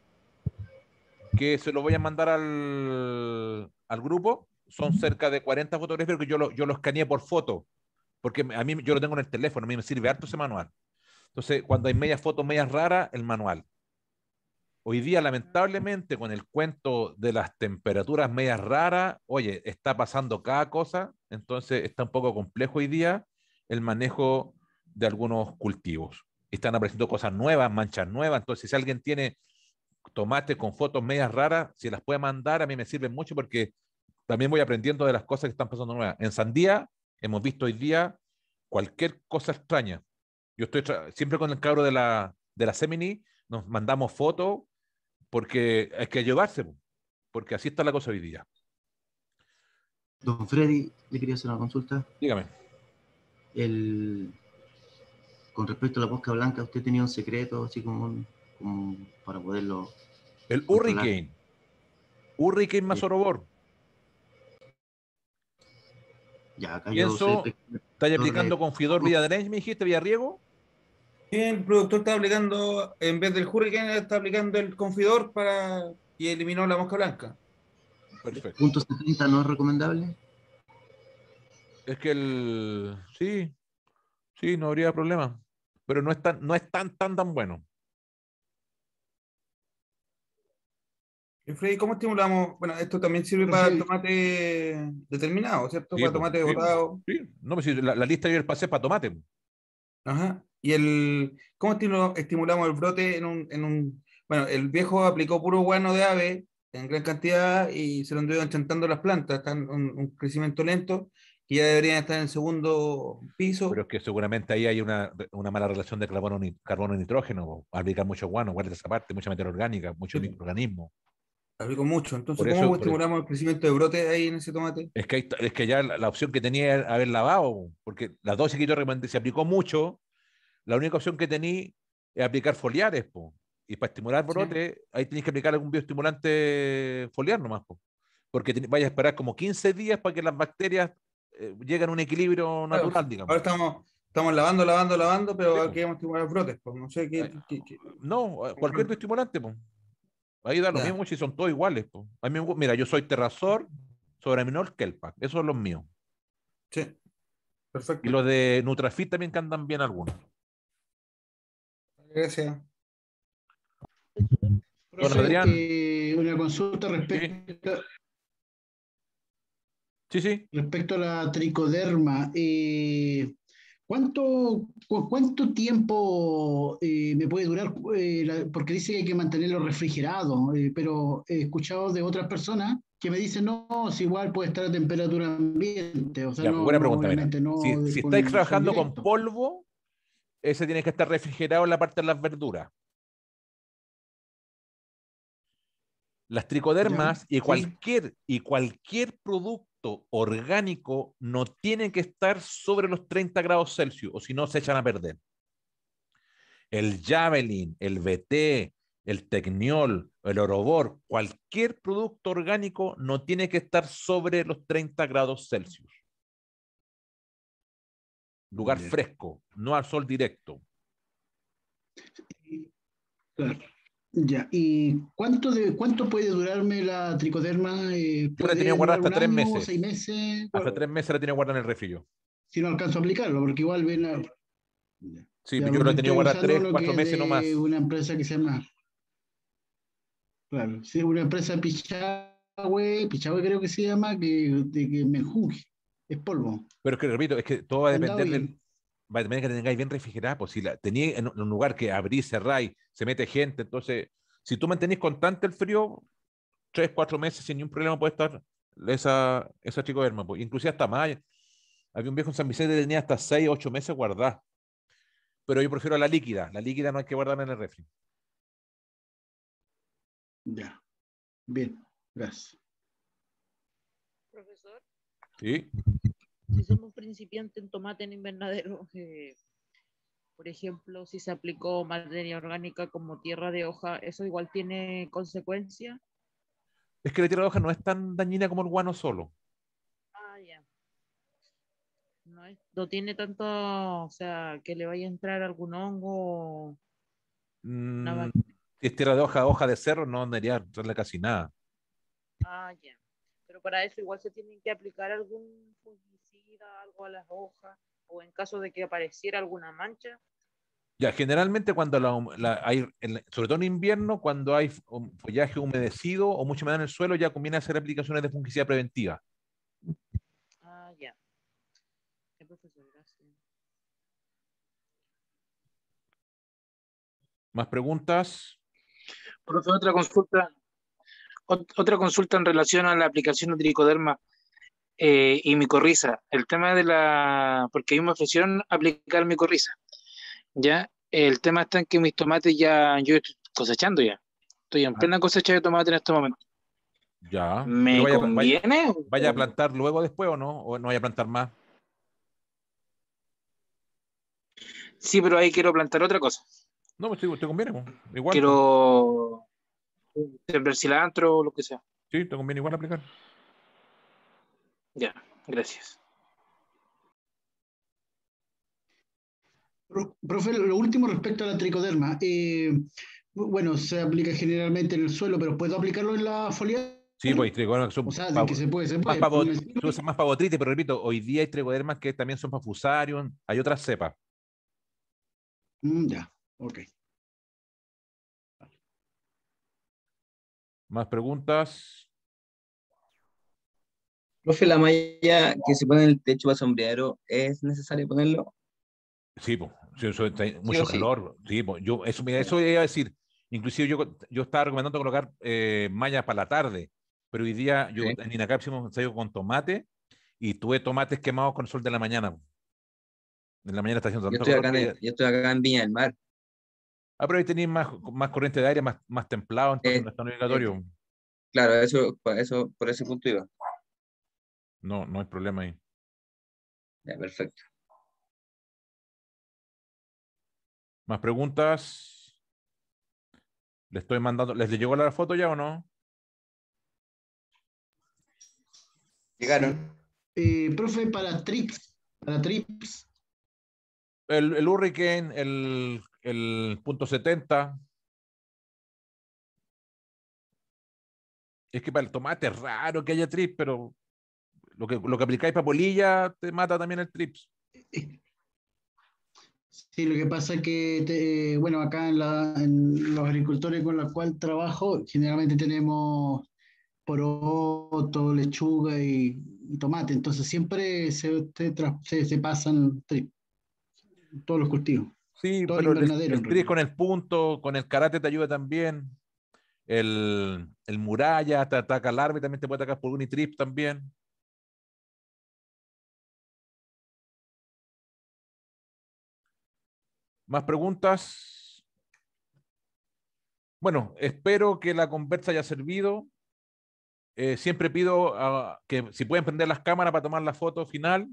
Speaker 1: que se lo voy a mandar al, al grupo. Son cerca de 40 fotografías que yo lo, yo lo escaneé por foto, porque a mí yo lo tengo en el teléfono, a mí me sirve harto ese manual. Entonces, cuando hay media fotos, media rara, el manual. Hoy día, lamentablemente, con el cuento de las temperaturas medias raras, oye, está pasando cada cosa, entonces está un poco complejo hoy día el manejo de algunos cultivos. Están apareciendo cosas nuevas, manchas nuevas, entonces si alguien tiene tomate con fotos medias raras, si las puede mandar, a mí me sirve mucho porque también voy aprendiendo de las cosas que están pasando nuevas. En Sandía hemos visto hoy día cualquier cosa extraña. Yo estoy siempre con el cabro de la, de la Semini, nos mandamos fotos porque hay que ayudarse, porque así está la cosa hoy día.
Speaker 6: Don Freddy, le quería hacer una consulta. Dígame. El, con respecto a la mosca blanca, ¿usted tenía un
Speaker 1: secreto así como, para poderlo... El Hurricane. Hurricane Mazorobor. Ya, acá Pienso, yo Está aplicando con Fidor me dijiste, Villarriego? el productor está
Speaker 5: aplicando, en vez del Hurricane, está aplicando el confidor para y eliminó la mosca blanca.
Speaker 6: Perfecto. ¿Punto 70 no es recomendable?
Speaker 1: Es que el. Sí, sí, no habría problema. Pero no es tan, no es tan, tan, tan bueno. Y Freddy, ¿cómo
Speaker 5: estimulamos? Bueno, esto también sirve para tomate determinado, ¿cierto? para tomate
Speaker 1: sí, Sí, no, la, lista yo el pasé para tomate.
Speaker 5: Ajá. Y el. ¿Cómo estimulamos el brote en un, en un. Bueno, el viejo aplicó puro guano de ave en gran cantidad y se lo anduvieron chantando las plantas. Están un, un crecimiento lento y
Speaker 1: ya deberían estar en el segundo piso. Pero es que seguramente ahí hay una, una mala relación de carbono, carbono y nitrógeno. Aplicar mucho guano, guarda esa parte, mucha materia orgánica, muchos microorganismos mucho.
Speaker 5: Entonces, ¿cómo estimulamos el crecimiento de brotes ahí en ese tomate?
Speaker 1: Es que, es que ya la, opción que tenía era haber lavado, porque las dosis que yo recomendé se aplicó mucho. La única opción que tenía es aplicar foliares, Y para estimular brotes ahí tenéis que aplicar algún bioestimulante foliar nomás, Porque vayas vaya a esperar como 15 días para que las bacterias eh, lleguen a un equilibrio natural, digamos. Ahora estamos, estamos lavando, lavando, lavando, pero queremos estimular brotes, No sé qué. Eh, no, cualquier bioestimulante, pues Ahí da lo mismo si son todos iguales. mira, yo soy terrazor, sobre menor pack Esos son los míos. Sí. Perfecto. Y los de Nutrafit también cantan bien algunos. Gracias. Bueno,
Speaker 6: Adrián. Eh, una consulta respecto. Sí, sí. Respecto a la tricoderma. Eh, ¿Cuánto, tiempo eh, me puede durar? Eh, porque dice que hay que mantenerlo refrigerado, eh, pero he escuchado de otras personas que me dicen, no, si igual puede estar a temperatura ambiente. O buena pregunta,
Speaker 1: si, estáis trabajando con polvo, ese tiene que estar refrigerado en la parte de las verduras. Las tricodermas y, cualquier, y cualquier producto orgánico no tiene que estar sobre los 30 grados Celsius, o si no, se echan a perder. El Javelin, el BT, el Tecniol, el Orobor, cualquier producto orgánico no tiene que estar sobre los 30 grados Celsius. Lugar fresco, no al sol directo.
Speaker 6: Ya, ¿y cuánto, de, cuánto puede durarme la tricoderma? Eh, yo la tenía guardada hasta tres meses. Seis meses
Speaker 1: hasta tres meses la tiene guardada en el refillo.
Speaker 6: Si no alcanzo a aplicarlo, porque igual ven
Speaker 1: Sí, pero yo la he tenido guardada tres, cuatro meses
Speaker 6: nomás. Una empresa que se llama... Claro, sí, una empresa Pichagüe, Pichagüe creo que se llama, que, que me juge. es polvo.
Speaker 1: Pero es que repito, es que todo va a depender del, va a tener que tengáis bien refrigerada, pues si la tenéis en un lugar que abrís, cerráis, se mete gente, entonces, si tú mantenís constante el frío, tres, cuatro meses sin ningún problema puede estar esa, esa de pues, inclusive hasta más. Había un viejo en San Vicente que tenía hasta seis, ocho meses guardada. Pero yo prefiero la líquida. La líquida no hay que guardarla en el refri.
Speaker 3: Ya. Bien.
Speaker 2: Gracias. Profesor. Sí
Speaker 7: si somos principiantes en tomate en invernadero, eh, por ejemplo, si se aplicó materia orgánica como tierra de hoja, ¿eso igual tiene consecuencia?
Speaker 1: Es que la tierra de hoja no es tan dañina como el guano solo.
Speaker 7: Ah, ya. No, tiene tanto, o sea, que le vaya a entrar algún hongo.
Speaker 1: Mm, si es tierra de hoja, hoja de cerro, no andaría a entrarle casi nada.
Speaker 7: Ah, ya. Pero para eso igual se tienen que aplicar algún algo a las hojas, o en caso de que apareciera alguna
Speaker 5: mancha.
Speaker 1: Ya, generalmente cuando hay, sobre todo en invierno, cuando hay follaje humedecido o mucha humedad en el suelo, ya conviene hacer aplicaciones de fungicida preventiva. Ah, ya. ¿Más preguntas?
Speaker 4: otra consulta, otra consulta en relación a la aplicación de tricoderma eh, y micorriza. El tema de la. Porque a una me ofrecieron aplicar micorriza. ¿Ya? El tema está en que mis tomates ya. Yo estoy cosechando ya. Estoy en ah. plena cosecha de tomate en este momento.
Speaker 1: Ya. ¿Me vaya, conviene? Vaya, a plantar luego después o no? ¿O no vaya a plantar más? Sí, pero ahí quiero plantar otra cosa. No, me pues, te, te conviene.
Speaker 4: Igual. Quiero. sembrar cilantro o lo que sea.
Speaker 1: Sí, te conviene igual aplicar.
Speaker 4: Ya, gracias.
Speaker 6: Profe, lo último respecto a la tricoderma. Eh, bueno, se aplica generalmente en el suelo, pero ¿puedo aplicarlo en la folia?
Speaker 1: Sí, pues tricoderma que son que se puede, Más, pavo, pero repito, hoy día hay tricodermas que también son fusarium, hay otras cepas. Mm, ya, ok. ¿Más preguntas?
Speaker 5: Profe, la malla que se pone en el techo para sombrero, ¿es necesario ponerlo?
Speaker 1: Sí, pues, eso está mucho calor. Sí. yo, eso, mira, eso iba a decir. Inclusive yo, yo estaba recomendando colocar eh, malla para la tarde, pero hoy día yo en Inacap hicimos un ensayo con tomate y tuve tomates quemados con el sol de la mañana. En la mañana está haciendo tanto yo estoy, acá en, que... yo estoy acá en Viña del Mar. Ah, pero ahí tenéis más, más corriente de aire, más, más templado, entonces no es obligatorio. claro, eso, eso, por ese punto iba. No, no hay problema ahí.
Speaker 2: Ya, perfecto. ¿Más preguntas?
Speaker 1: Le estoy mandando. ¿Les llegó la foto ya o no? Llegaron.
Speaker 6: Eh, profe, para trips.
Speaker 1: Para trips. El, el Hurricane, el, el punto 70. Es que para el tomate es raro que haya trips, pero lo que, lo que aplicáis para polilla te mata también el trips. Sí, lo
Speaker 6: que pasa es que, eh, bueno, acá en, los agricultores con los cuales trabajo, generalmente tenemos poroto, lechuga y, tomate, entonces siempre se, se, pasan trips, todos los cultivos. Sí, pero el, con
Speaker 1: el punto, con el karate te ayuda también. El, muralla te ataca el y también te puede atacar por un también. ¿Más preguntas? Bueno, espero que la conversa haya servido. Eh, siempre pido ah, que si pueden prender las cámaras para tomar la foto final.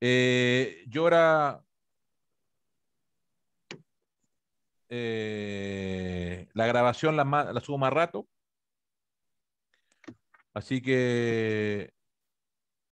Speaker 1: Eh, yo ahora eh, la grabación la subo más rato. Así que